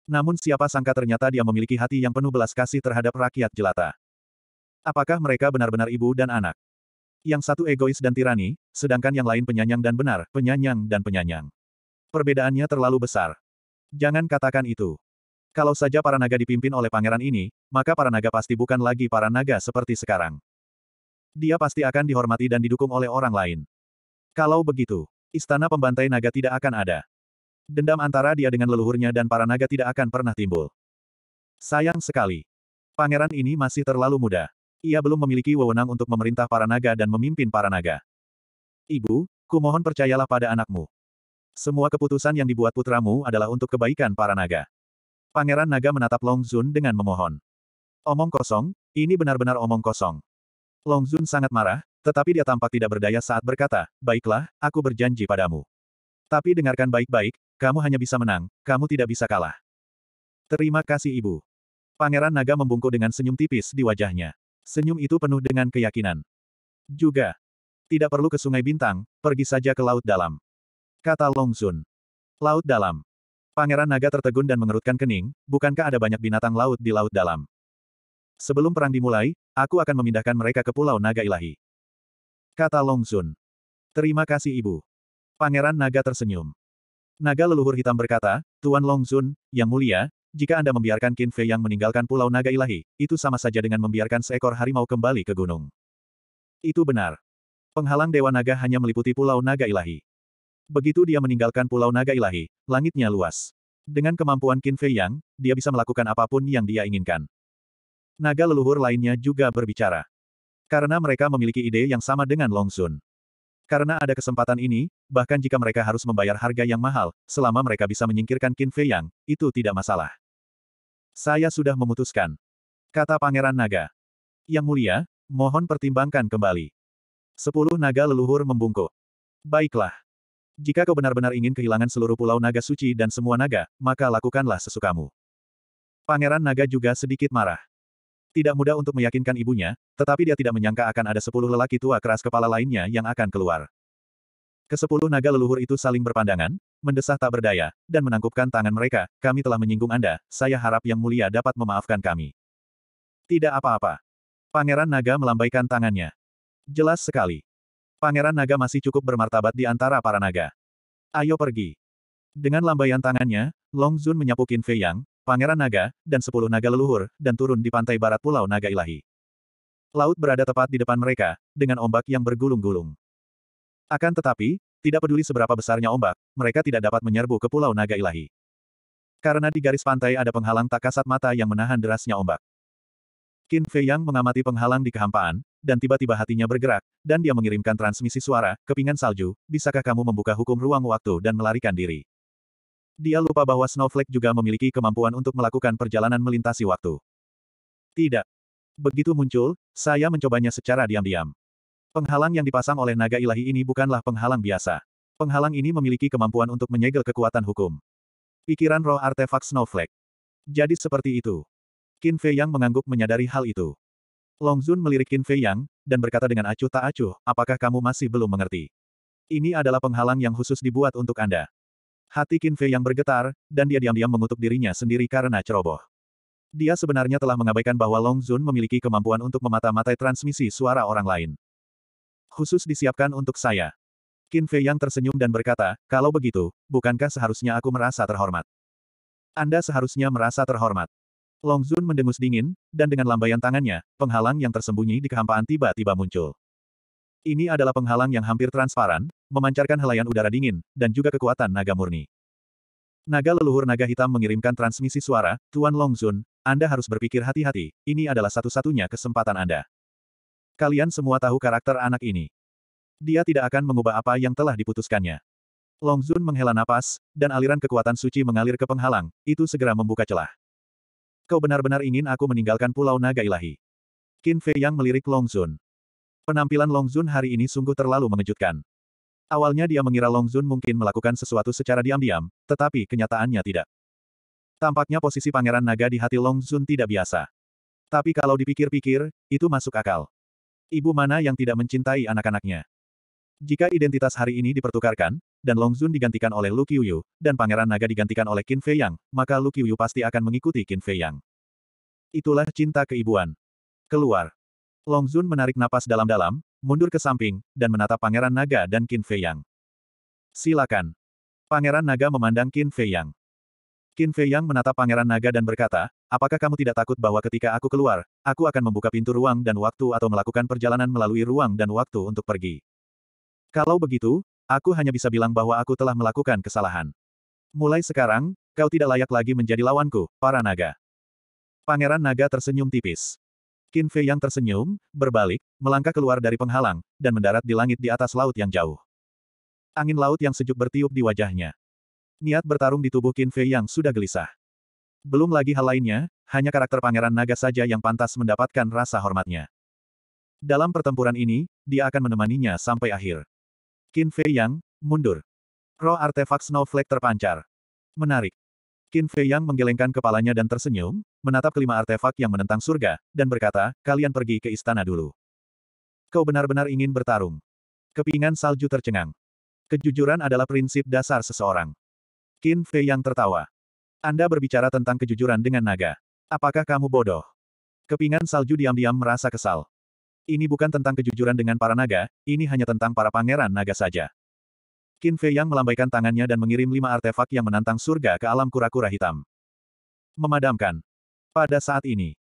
A: Namun siapa sangka ternyata dia memiliki hati yang penuh belas kasih terhadap rakyat jelata. Apakah mereka benar-benar ibu dan anak? Yang satu egois dan tirani, sedangkan yang lain penyanyang dan benar, penyanyang dan penyanyang. Perbedaannya terlalu besar. Jangan katakan itu. Kalau saja para naga dipimpin oleh pangeran ini, maka para naga pasti bukan lagi para naga seperti sekarang. Dia pasti akan dihormati dan didukung oleh orang lain. Kalau begitu, istana pembantai naga tidak akan ada. Dendam antara dia dengan leluhurnya dan para naga tidak akan pernah timbul. Sayang sekali. Pangeran ini masih terlalu muda. Ia belum memiliki wewenang untuk memerintah para naga dan memimpin para naga. Ibu, kumohon percayalah pada anakmu. Semua keputusan yang dibuat putramu adalah untuk kebaikan para naga. Pangeran Naga menatap Long Zun dengan memohon. Omong kosong, ini benar-benar omong kosong. Long Zun sangat marah, tetapi dia tampak tidak berdaya saat berkata, baiklah, aku berjanji padamu. Tapi dengarkan baik-baik, kamu hanya bisa menang, kamu tidak bisa kalah. Terima kasih ibu. Pangeran Naga membungkuk dengan senyum tipis di wajahnya. Senyum itu penuh dengan keyakinan. Juga. Tidak perlu ke Sungai Bintang, pergi saja ke Laut Dalam. Kata Long Zun. Laut Dalam. Pangeran naga tertegun dan mengerutkan kening, bukankah ada banyak binatang laut di laut dalam? Sebelum perang dimulai, aku akan memindahkan mereka ke pulau naga ilahi. Kata Long Sun. Terima kasih ibu. Pangeran naga tersenyum. Naga leluhur hitam berkata, Tuan Long Sun, yang mulia, jika Anda membiarkan Qin Fei yang meninggalkan pulau naga ilahi, itu sama saja dengan membiarkan seekor harimau kembali ke gunung. Itu benar. Penghalang Dewa Naga hanya meliputi Pulau Naga Ilahi. Begitu dia meninggalkan Pulau Naga Ilahi, langitnya luas. Dengan kemampuan Qin Fei Yang, dia bisa melakukan apapun yang dia inginkan. Naga leluhur lainnya juga berbicara. Karena mereka memiliki ide yang sama dengan Long Sun. Karena ada kesempatan ini, bahkan jika mereka harus membayar harga yang mahal, selama mereka bisa menyingkirkan Qin Fei Yang, itu tidak masalah. Saya sudah memutuskan. Kata Pangeran Naga. Yang mulia, mohon pertimbangkan kembali. Sepuluh naga leluhur membungkuk. Baiklah. Jika kau benar-benar ingin kehilangan seluruh pulau naga suci dan semua naga, maka lakukanlah sesukamu. Pangeran naga juga sedikit marah. Tidak mudah untuk meyakinkan ibunya, tetapi dia tidak menyangka akan ada sepuluh lelaki tua keras kepala lainnya yang akan keluar. Kesepuluh naga leluhur itu saling berpandangan, mendesah tak berdaya, dan menangkupkan tangan mereka, kami telah menyinggung Anda, saya harap Yang Mulia dapat memaafkan kami. Tidak apa-apa. Pangeran Naga melambaikan tangannya. Jelas sekali. Pangeran naga masih cukup bermartabat di antara para naga. Ayo pergi. Dengan lambaian tangannya, Long Zun menyapu Qin Fei Yang, Pangeran Naga, dan sepuluh naga leluhur, dan turun di pantai barat Pulau Naga Ilahi. Laut berada tepat di depan mereka, dengan ombak yang bergulung-gulung. Akan tetapi, tidak peduli seberapa besarnya ombak, mereka tidak dapat menyerbu ke Pulau Naga Ilahi. Karena di garis pantai ada penghalang tak kasat mata yang menahan derasnya ombak. Qin Fei Yang mengamati penghalang di kehampaan, dan tiba-tiba hatinya bergerak, dan dia mengirimkan transmisi suara, kepingan salju, bisakah kamu membuka hukum ruang waktu dan melarikan diri? Dia lupa bahwa Snowflake juga memiliki kemampuan untuk melakukan perjalanan melintasi waktu. Tidak. Begitu muncul, saya mencobanya secara diam-diam. Penghalang yang dipasang oleh naga ilahi ini bukanlah penghalang biasa. Penghalang ini memiliki kemampuan untuk menyegel kekuatan hukum. Pikiran roh artefak Snowflake. Jadi seperti itu. Qin Fei yang mengangguk menyadari hal itu. Long Zun melirik Qin Fei Yang, dan berkata dengan acuh tak acuh, apakah kamu masih belum mengerti? Ini adalah penghalang yang khusus dibuat untuk Anda. Hati Qin Fei Yang bergetar, dan dia diam-diam mengutuk dirinya sendiri karena ceroboh. Dia sebenarnya telah mengabaikan bahwa Long Zun memiliki kemampuan untuk memata-matai transmisi suara orang lain. Khusus disiapkan untuk saya. Qin Fei Yang tersenyum dan berkata, kalau begitu, bukankah seharusnya aku merasa terhormat? Anda seharusnya merasa terhormat. Long Zun mendengus dingin, dan dengan lambaian tangannya, penghalang yang tersembunyi di kehampaan tiba-tiba muncul. Ini adalah penghalang yang hampir transparan, memancarkan helaian udara dingin, dan juga kekuatan naga murni. Naga leluhur naga hitam mengirimkan transmisi suara, Tuan Long Zun, Anda harus berpikir hati-hati, ini adalah satu-satunya kesempatan Anda. Kalian semua tahu karakter anak ini. Dia tidak akan mengubah apa yang telah diputuskannya. Long Zun menghela napas, dan aliran kekuatan suci mengalir ke penghalang, itu segera membuka celah. Kau benar-benar ingin aku meninggalkan Pulau Naga Ilahi. Qin Fei Yang melirik Long Zun. Penampilan Long Zun hari ini sungguh terlalu mengejutkan. Awalnya dia mengira Long Zun mungkin melakukan sesuatu secara diam-diam, tetapi kenyataannya tidak. Tampaknya posisi Pangeran Naga di hati Long Zun tidak biasa. Tapi kalau dipikir-pikir, itu masuk akal. Ibu mana yang tidak mencintai anak-anaknya? Jika identitas hari ini dipertukarkan, dan Long Zun digantikan oleh Lu Qiuyu, dan Pangeran Naga digantikan oleh Qin Fei Yang, maka Lu Qiuyu pasti akan mengikuti Qin Fei Yang. Itulah cinta keibuan. Keluar. Long Zun menarik napas dalam-dalam, mundur ke samping, dan menatap Pangeran Naga dan Qin Fei Yang. Silakan. Pangeran Naga memandang Qin Fei Yang. Qin Fei Yang menatap Pangeran Naga dan berkata, apakah kamu tidak takut bahwa ketika aku keluar, aku akan membuka pintu ruang dan waktu atau melakukan perjalanan melalui ruang dan waktu untuk pergi? Kalau begitu, aku hanya bisa bilang bahwa aku telah melakukan kesalahan. Mulai sekarang, kau tidak layak lagi menjadi lawanku, para naga. Pangeran naga tersenyum tipis. Qin Fei yang tersenyum, berbalik, melangkah keluar dari penghalang, dan mendarat di langit di atas laut yang jauh. Angin laut yang sejuk bertiup di wajahnya. Niat bertarung di tubuh Qin Fei yang sudah gelisah. Belum lagi hal lainnya, hanya karakter pangeran naga saja yang pantas mendapatkan rasa hormatnya. Dalam pertempuran ini, dia akan menemaninya sampai akhir. Qin Fei Yang, mundur. Roh artefak snowflake terpancar. Menarik. Qin Fei Yang menggelengkan kepalanya dan tersenyum, menatap kelima artefak yang menentang surga, dan berkata, kalian pergi ke istana dulu. Kau benar-benar ingin bertarung. Kepingan salju tercengang. Kejujuran adalah prinsip dasar seseorang. Qin Fei Yang tertawa. Anda berbicara tentang kejujuran dengan naga. Apakah kamu bodoh? Kepingan salju diam-diam merasa kesal. Ini bukan tentang kejujuran dengan para naga, ini hanya tentang para pangeran naga saja. Qin Fei Yang melambaikan tangannya dan mengirim lima artefak yang menantang surga ke alam kura-kura hitam. Memadamkan. Pada saat ini,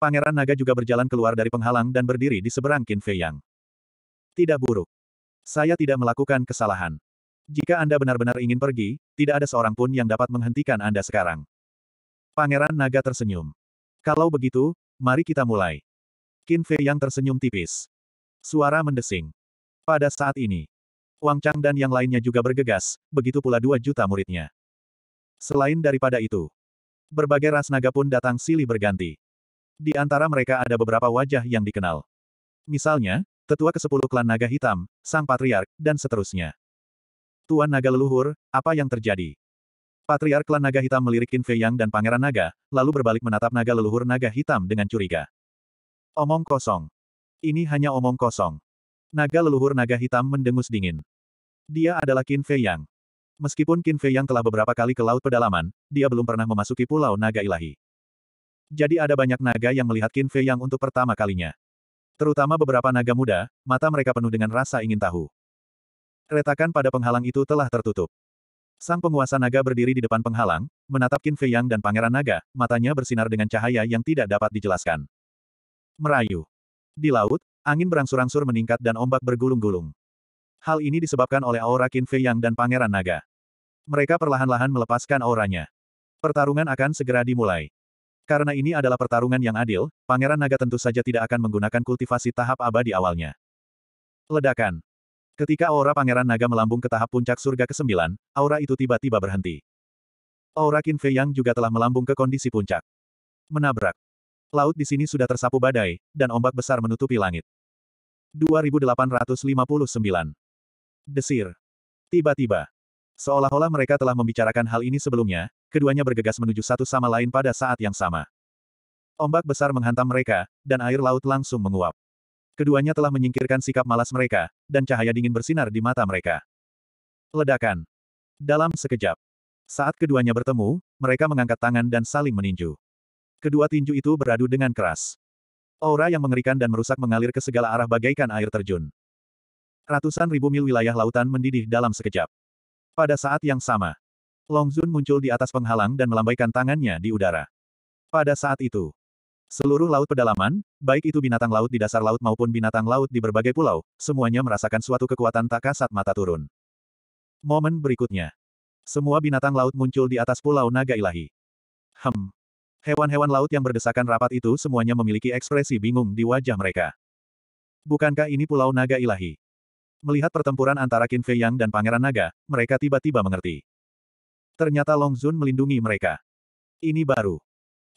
A: Pangeran Naga juga berjalan keluar dari penghalang dan berdiri di seberang Qin Fei Yang. Tidak buruk. Saya tidak melakukan kesalahan. Jika Anda benar-benar ingin pergi, tidak ada seorang pun yang dapat menghentikan Anda sekarang. Pangeran Naga tersenyum. Kalau begitu, mari kita mulai. Qin Fei yang tersenyum tipis. Suara mendesing. Pada saat ini, Wang Chang dan yang lainnya juga bergegas, begitu pula dua juta muridnya. Selain daripada itu, berbagai ras naga pun datang silih berganti. Di antara mereka ada beberapa wajah yang dikenal. Misalnya, tetua ke-10 klan naga hitam, sang patriark, dan seterusnya. Tuan naga leluhur, apa yang terjadi? Patriark klan naga hitam melirik Qin Fei Yang dan pangeran naga, lalu berbalik menatap naga leluhur naga hitam dengan curiga. Omong kosong. Ini hanya omong kosong. Naga leluhur naga hitam mendengus dingin. Dia adalah Qin Fei Yang. Meskipun Qin Fei Yang telah beberapa kali ke laut pedalaman, dia belum pernah memasuki pulau naga ilahi. Jadi ada banyak naga yang melihat Qin Fei Yang untuk pertama kalinya. Terutama beberapa naga muda, mata mereka penuh dengan rasa ingin tahu. Retakan pada penghalang itu telah tertutup. Sang penguasa naga berdiri di depan penghalang, menatap Qin Fei Yang dan Pangeran Naga, matanya bersinar dengan cahaya yang tidak dapat dijelaskan. Merayu. Di laut, angin berangsur-angsur meningkat dan ombak bergulung-gulung. Hal ini disebabkan oleh aura Qin Fei Yang dan Pangeran Naga. Mereka perlahan-lahan melepaskan auranya. Pertarungan akan segera dimulai. Karena ini adalah pertarungan yang adil, Pangeran Naga tentu saja tidak akan menggunakan kultivasi tahap abadi awalnya. Ledakan. Ketika aura Pangeran Naga melambung ke tahap puncak surga ke-9, aura itu tiba-tiba berhenti. Aura Qin Fei Yang juga telah melambung ke kondisi puncak. Menabrak. Laut di sini sudah tersapu badai, dan ombak besar menutupi langit. 2859. Desir. Tiba-tiba. Seolah-olah mereka telah membicarakan hal ini sebelumnya, keduanya bergegas menuju satu sama lain pada saat yang sama. Ombak besar menghantam mereka, dan air laut langsung menguap. Keduanya telah menyingkirkan sikap malas mereka, dan cahaya dingin bersinar di mata mereka. Ledakan. Dalam sekejap. Saat keduanya bertemu, mereka mengangkat tangan dan saling meninju. Kedua tinju itu beradu dengan keras. Aura yang mengerikan dan merusak mengalir ke segala arah bagaikan air terjun. Ratusan ribu mil wilayah lautan mendidih dalam sekejap. Pada saat yang sama, Long Jun muncul di atas penghalang dan melambaikan tangannya di udara. Pada saat itu, seluruh laut pedalaman, baik itu binatang laut di dasar laut maupun binatang laut di berbagai pulau, semuanya merasakan suatu kekuatan tak kasat mata turun. Momen berikutnya, semua binatang laut muncul di atas pulau naga ilahi. Hmm. Hewan-hewan laut yang berdesakan rapat itu semuanya memiliki ekspresi bingung di wajah mereka. Bukankah ini Pulau Naga Ilahi? Melihat pertempuran antara Qin Fei Yang dan Pangeran Naga, mereka tiba-tiba mengerti. Ternyata Long Zun melindungi mereka. Ini baru.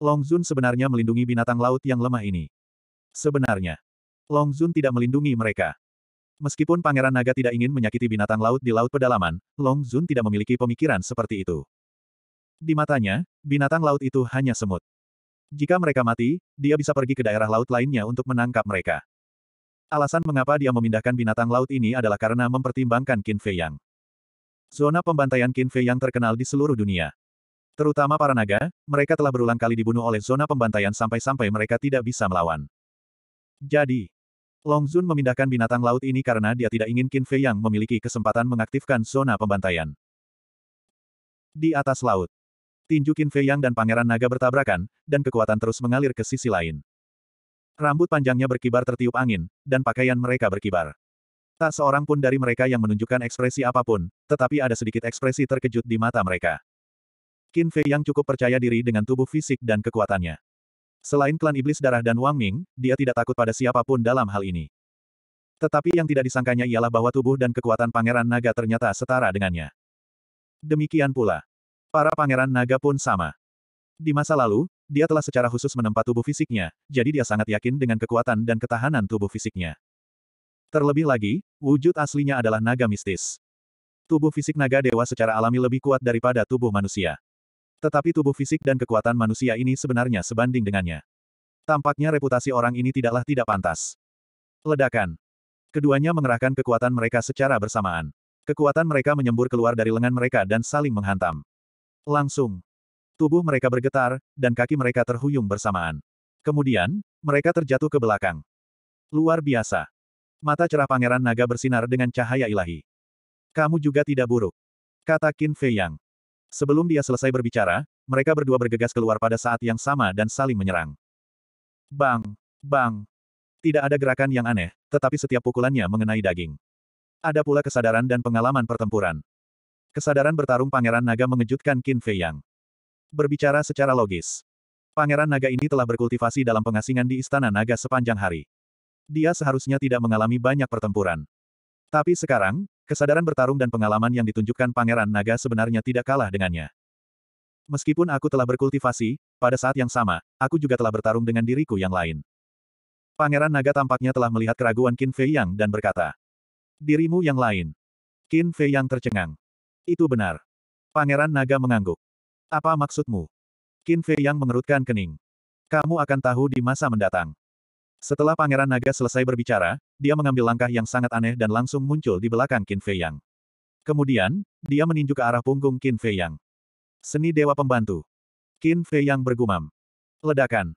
A: Long Zun sebenarnya melindungi binatang laut yang lemah ini. Sebenarnya, Long Zun tidak melindungi mereka. Meskipun Pangeran Naga tidak ingin menyakiti binatang laut di Laut Pedalaman, Long Zun tidak memiliki pemikiran seperti itu. Di matanya, binatang laut itu hanya semut. Jika mereka mati, dia bisa pergi ke daerah laut lainnya untuk menangkap mereka. Alasan mengapa dia memindahkan binatang laut ini adalah karena mempertimbangkan Qin Fei Yang. Zona pembantaian Qin Fei Yang terkenal di seluruh dunia. Terutama para naga, mereka telah berulang kali dibunuh oleh zona pembantaian sampai-sampai mereka tidak bisa melawan. Jadi, Long Zun memindahkan binatang laut ini karena dia tidak ingin Qin Fei Yang memiliki kesempatan mengaktifkan zona pembantaian. Di atas laut, Tinju Qin Fei Yang dan Pangeran Naga bertabrakan, dan kekuatan terus mengalir ke sisi lain. Rambut panjangnya berkibar tertiup angin, dan pakaian mereka berkibar. Tak seorang pun dari mereka yang menunjukkan ekspresi apapun, tetapi ada sedikit ekspresi terkejut di mata mereka. Qin Fei Yang cukup percaya diri dengan tubuh fisik dan kekuatannya. Selain klan iblis darah dan Wang Ming, dia tidak takut pada siapapun dalam hal ini. Tetapi yang tidak disangkanya ialah bahwa tubuh dan kekuatan Pangeran Naga ternyata setara dengannya. Demikian pula, Para pangeran naga pun sama. Di masa lalu, dia telah secara khusus menempa tubuh fisiknya, jadi dia sangat yakin dengan kekuatan dan ketahanan tubuh fisiknya. Terlebih lagi, wujud aslinya adalah naga mistis. Tubuh fisik naga dewa secara alami lebih kuat daripada tubuh manusia. Tetapi tubuh fisik dan kekuatan manusia ini sebenarnya sebanding dengannya. Tampaknya reputasi orang ini tidaklah tidak pantas. Ledakan. Keduanya mengerahkan kekuatan mereka secara bersamaan. Kekuatan mereka menyembur keluar dari lengan mereka dan saling menghantam. Langsung. Tubuh mereka bergetar, dan kaki mereka terhuyung bersamaan. Kemudian, mereka terjatuh ke belakang. Luar biasa. Mata cerah pangeran naga bersinar dengan cahaya ilahi. Kamu juga tidak buruk. Kata Qin Fei Yang. Sebelum dia selesai berbicara, mereka berdua bergegas keluar pada saat yang sama dan saling menyerang. Bang! Bang! Tidak ada gerakan yang aneh, tetapi setiap pukulannya mengenai daging. Ada pula kesadaran dan pengalaman pertempuran. Kesadaran bertarung Pangeran Naga mengejutkan Qin Fei Yang. Berbicara secara logis. Pangeran Naga ini telah berkultivasi dalam pengasingan di Istana Naga sepanjang hari. Dia seharusnya tidak mengalami banyak pertempuran. Tapi sekarang, kesadaran bertarung dan pengalaman yang ditunjukkan Pangeran Naga sebenarnya tidak kalah dengannya. Meskipun aku telah berkultivasi, pada saat yang sama, aku juga telah bertarung dengan diriku yang lain. Pangeran Naga tampaknya telah melihat keraguan Qin Fei Yang dan berkata, Dirimu yang lain. Qin Fei Yang tercengang. Itu benar. Pangeran Naga mengangguk. Apa maksudmu? Qin Fei yang mengerutkan kening. Kamu akan tahu di masa mendatang. Setelah Pangeran Naga selesai berbicara, dia mengambil langkah yang sangat aneh dan langsung muncul di belakang Qin Fei Yang. Kemudian, dia meninju ke arah punggung Qin Fei Yang. Seni Dewa Pembantu. Qin Fei Yang bergumam. Ledakan.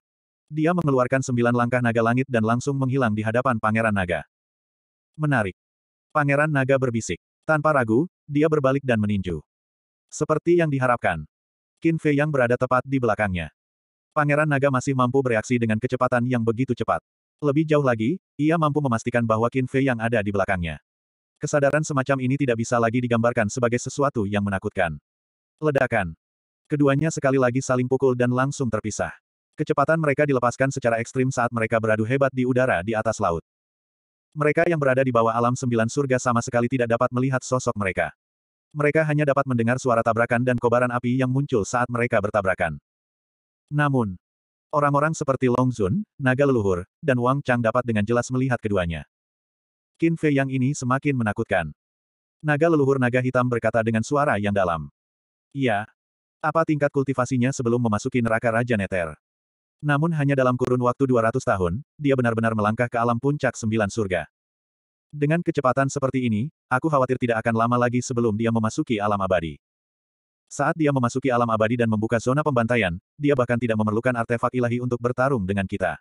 A: Dia mengeluarkan sembilan langkah naga langit dan langsung menghilang di hadapan Pangeran Naga. Menarik. Pangeran Naga berbisik. Tanpa ragu, dia berbalik dan meninju. Seperti yang diharapkan. Qin Fei yang berada tepat di belakangnya. Pangeran Naga masih mampu bereaksi dengan kecepatan yang begitu cepat. Lebih jauh lagi, ia mampu memastikan bahwa Qin Fei yang ada di belakangnya. Kesadaran semacam ini tidak bisa lagi digambarkan sebagai sesuatu yang menakutkan. Ledakan. Keduanya sekali lagi saling pukul dan langsung terpisah. Kecepatan mereka dilepaskan secara ekstrim saat mereka beradu hebat di udara di atas laut. Mereka yang berada di bawah alam sembilan surga sama sekali tidak dapat melihat sosok mereka. Mereka hanya dapat mendengar suara tabrakan dan kobaran api yang muncul saat mereka bertabrakan. Namun, orang-orang seperti Long Zun, naga leluhur, dan Wang Chang dapat dengan jelas melihat keduanya. Qin Fei yang ini semakin menakutkan. Naga leluhur naga hitam berkata dengan suara yang dalam. Iya. Apa tingkat kultivasinya sebelum memasuki neraka Raja Neter? Namun hanya dalam kurun waktu 200 tahun, dia benar-benar melangkah ke alam puncak sembilan surga. Dengan kecepatan seperti ini, aku khawatir tidak akan lama lagi sebelum dia memasuki alam abadi. Saat dia memasuki alam abadi dan membuka zona pembantaian, dia bahkan tidak memerlukan artefak ilahi untuk bertarung dengan kita.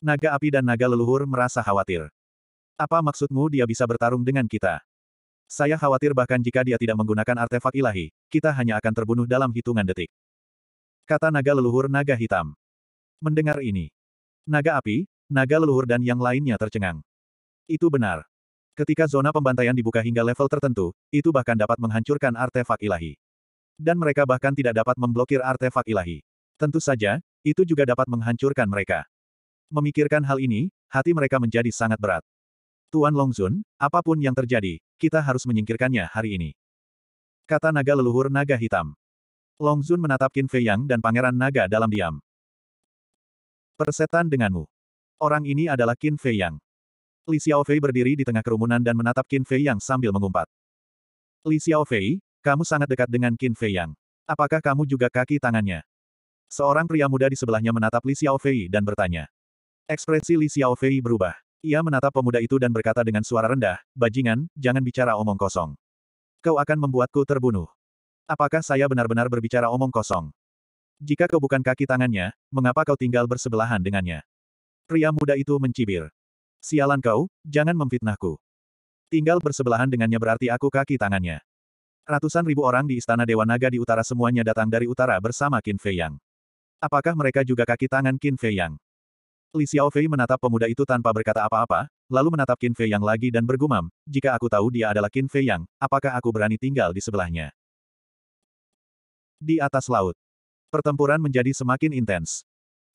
A: Naga api dan naga leluhur merasa khawatir. Apa maksudmu dia bisa bertarung dengan kita? Saya khawatir bahkan jika dia tidak menggunakan artefak ilahi, kita hanya akan terbunuh dalam hitungan detik. Kata naga leluhur naga hitam. Mendengar ini, naga api, naga leluhur dan yang lainnya tercengang. Itu benar. Ketika zona pembantaian dibuka hingga level tertentu, itu bahkan dapat menghancurkan artefak ilahi. Dan mereka bahkan tidak dapat memblokir artefak ilahi. Tentu saja, itu juga dapat menghancurkan mereka. Memikirkan hal ini, hati mereka menjadi sangat berat. Tuan Longzun, apapun yang terjadi, kita harus menyingkirkannya hari ini. Kata naga leluhur naga hitam. Longzun menatap Qin Fei Yang dan pangeran naga dalam diam. Persetan denganmu. Orang ini adalah Qin Fei Yang. Li Xiaofei berdiri di tengah kerumunan dan menatap Qin Fei Yang sambil mengumpat. Li Xiaofei, kamu sangat dekat dengan Qin Fei Yang. Apakah kamu juga kaki tangannya? Seorang pria muda di sebelahnya menatap Li Xiaofei dan bertanya. Ekspresi Li Xiaofei berubah. Ia menatap pemuda itu dan berkata dengan suara rendah, Bajingan, jangan bicara omong kosong. Kau akan membuatku terbunuh. Apakah saya benar-benar berbicara omong kosong? Jika kau bukan kaki tangannya, mengapa kau tinggal bersebelahan dengannya? Pria muda itu mencibir. Sialan kau, jangan memfitnahku. Tinggal bersebelahan dengannya berarti aku kaki tangannya. Ratusan ribu orang di Istana Dewa Naga di utara semuanya datang dari utara bersama Qin Fei Yang. Apakah mereka juga kaki tangan Qin Fei Yang? Li Xiaofei menatap pemuda itu tanpa berkata apa-apa, lalu menatap Qin Fei Yang lagi dan bergumam, jika aku tahu dia adalah Qin Fei Yang, apakah aku berani tinggal di sebelahnya? Di atas laut. Pertempuran menjadi semakin intens.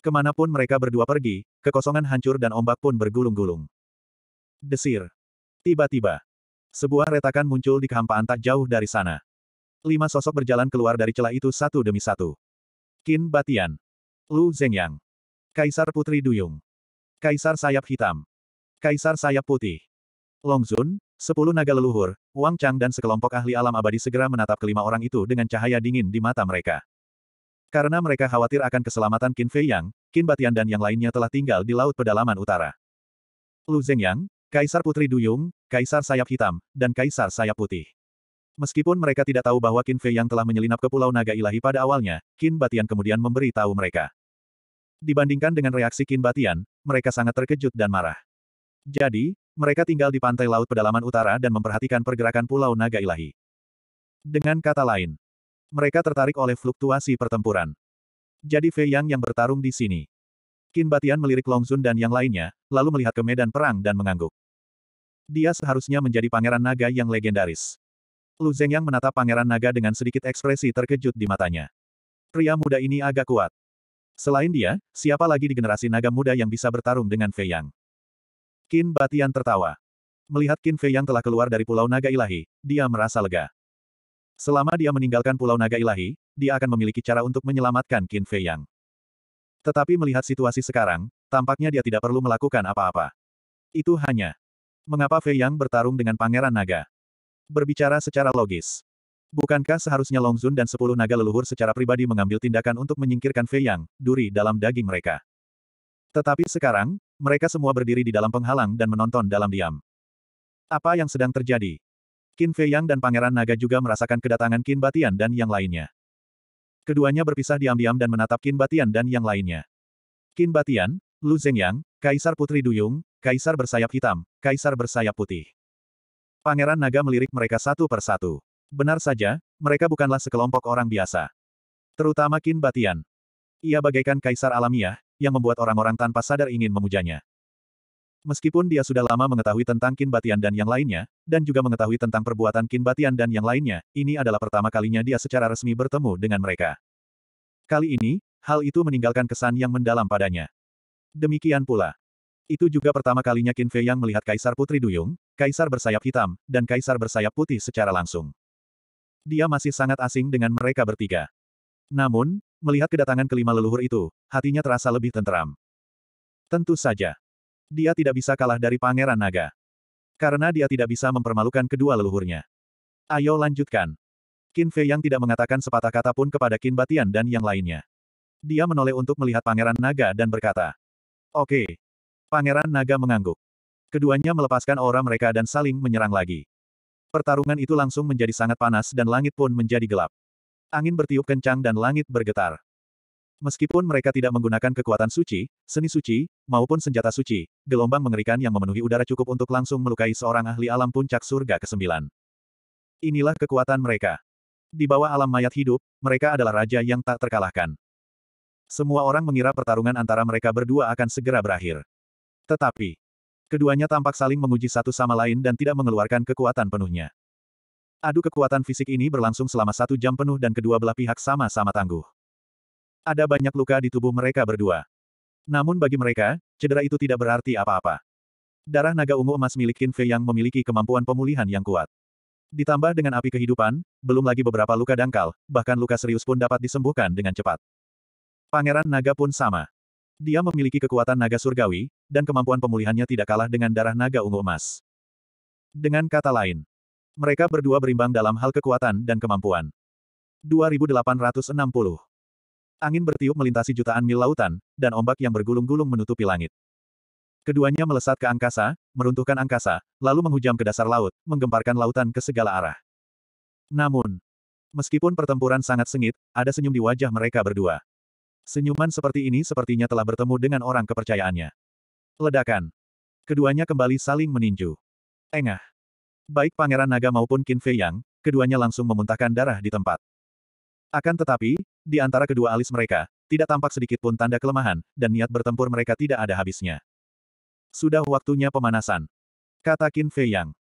A: Kemanapun mereka berdua pergi, kekosongan hancur dan ombak pun bergulung-gulung. Desir. Tiba-tiba. Sebuah retakan muncul di kehampaan tak jauh dari sana. Lima sosok berjalan keluar dari celah itu satu demi satu. Qin Batian. Lu Zhengyang. Kaisar Putri Duyung. Kaisar Sayap Hitam. Kaisar Sayap Putih. Longzun, sepuluh naga leluhur, Wang Chang dan sekelompok ahli alam abadi segera menatap kelima orang itu dengan cahaya dingin di mata mereka. Karena mereka khawatir akan keselamatan Qin Fei Yang, Qin Batian dan yang lainnya telah tinggal di Laut Pedalaman Utara. Lu Zhenyang, Kaisar Putri Duyung, Kaisar Sayap Hitam, dan Kaisar Sayap Putih. Meskipun mereka tidak tahu bahwa Qin Fei yang telah menyelinap ke Pulau Naga Ilahi pada awalnya, Qin Batian kemudian memberi tahu mereka. Dibandingkan dengan reaksi Qin Batian, mereka sangat terkejut dan marah. Jadi, mereka tinggal di pantai laut pedalaman utara dan memperhatikan pergerakan Pulau Naga Ilahi. Dengan kata lain, mereka tertarik oleh fluktuasi pertempuran. Jadi Fei Yang yang bertarung di sini. Qin Batian melirik Long Zun dan yang lainnya, lalu melihat ke medan perang dan mengangguk. Dia seharusnya menjadi pangeran naga yang legendaris. Lu Zhengyang menatap pangeran naga dengan sedikit ekspresi terkejut di matanya. Pria muda ini agak kuat. Selain dia, siapa lagi di generasi naga muda yang bisa bertarung dengan Fei Yang? Qin Batian tertawa. Melihat Qin Fei Yang telah keluar dari Pulau Naga Ilahi, dia merasa lega. Selama dia meninggalkan Pulau Naga Ilahi, dia akan memiliki cara untuk menyelamatkan Qin Fei Yang. Tetapi melihat situasi sekarang, tampaknya dia tidak perlu melakukan apa-apa. Itu hanya. Mengapa Fei Yang bertarung dengan Pangeran Naga? Berbicara secara logis. Bukankah seharusnya Long Zun dan sepuluh naga leluhur secara pribadi mengambil tindakan untuk menyingkirkan Fei Yang, duri dalam daging mereka? Tetapi sekarang, mereka semua berdiri di dalam penghalang dan menonton dalam diam. Apa yang sedang terjadi? Qin Fei Yang dan Pangeran Naga juga merasakan kedatangan Qin Batian dan yang lainnya. Keduanya berpisah diam-diam dan menatap Qin Batian dan yang lainnya. Qin Batian, Lu Zhengyang, Kaisar Putri Duyung, Kaisar bersayap hitam, Kaisar bersayap putih. Pangeran Naga melirik mereka satu per satu. Benar saja, mereka bukanlah sekelompok orang biasa. Terutama Qin Batian. Ia bagaikan kaisar alamiah, yang membuat orang-orang tanpa sadar ingin memujanya. Meskipun dia sudah lama mengetahui tentang Kin Batian dan yang lainnya, dan juga mengetahui tentang perbuatan Kin Batian dan yang lainnya, ini adalah pertama kalinya dia secara resmi bertemu dengan mereka. Kali ini, hal itu meninggalkan kesan yang mendalam padanya. Demikian pula. Itu juga pertama kalinya Qin Fei yang melihat Kaisar Putri Duyung, Kaisar bersayap hitam, dan Kaisar bersayap putih secara langsung. Dia masih sangat asing dengan mereka bertiga. Namun, melihat kedatangan kelima leluhur itu, hatinya terasa lebih tenteram. Tentu saja. Dia tidak bisa kalah dari Pangeran Naga. Karena dia tidak bisa mempermalukan kedua leluhurnya. Ayo lanjutkan. Qin Fei yang tidak mengatakan sepatah kata pun kepada Qin Batian dan yang lainnya. Dia menoleh untuk melihat Pangeran Naga dan berkata, Oke. Okay. Pangeran Naga mengangguk. Keduanya melepaskan aura mereka dan saling menyerang lagi. Pertarungan itu langsung menjadi sangat panas dan langit pun menjadi gelap. Angin bertiup kencang dan langit bergetar. Meskipun mereka tidak menggunakan kekuatan suci, seni suci, maupun senjata suci, gelombang mengerikan yang memenuhi udara cukup untuk langsung melukai seorang ahli alam puncak surga ke-9. Inilah kekuatan mereka. Di bawah alam mayat hidup, mereka adalah raja yang tak terkalahkan. Semua orang mengira pertarungan antara mereka berdua akan segera berakhir. Tetapi, keduanya tampak saling menguji satu sama lain dan tidak mengeluarkan kekuatan penuhnya. Adu kekuatan fisik ini berlangsung selama satu jam penuh dan kedua belah pihak sama-sama tangguh. Ada banyak luka di tubuh mereka berdua. Namun bagi mereka, cedera itu tidak berarti apa-apa. Darah naga ungu emas milik Qin Fei yang memiliki kemampuan pemulihan yang kuat. Ditambah dengan api kehidupan, belum lagi beberapa luka dangkal, bahkan luka serius pun dapat disembuhkan dengan cepat. Pangeran naga pun sama. Dia memiliki kekuatan naga surgawi, dan kemampuan pemulihannya tidak kalah dengan darah naga ungu emas. Dengan kata lain, mereka berdua berimbang dalam hal kekuatan dan kemampuan. 2860 Angin bertiup melintasi jutaan mil lautan, dan ombak yang bergulung-gulung menutupi langit. Keduanya melesat ke angkasa, meruntuhkan angkasa, lalu menghujam ke dasar laut, menggemparkan lautan ke segala arah. Namun, meskipun pertempuran sangat sengit, ada senyum di wajah mereka berdua. Senyuman seperti ini sepertinya telah bertemu dengan orang kepercayaannya. Ledakan. Keduanya kembali saling meninju. Engah. Baik Pangeran Naga maupun Qin Fei Yang, keduanya langsung memuntahkan darah di tempat. Akan tetapi, di antara kedua alis mereka, tidak tampak sedikit pun tanda kelemahan, dan niat bertempur mereka tidak ada habisnya. Sudah waktunya pemanasan. Kata Qin Fei Yang.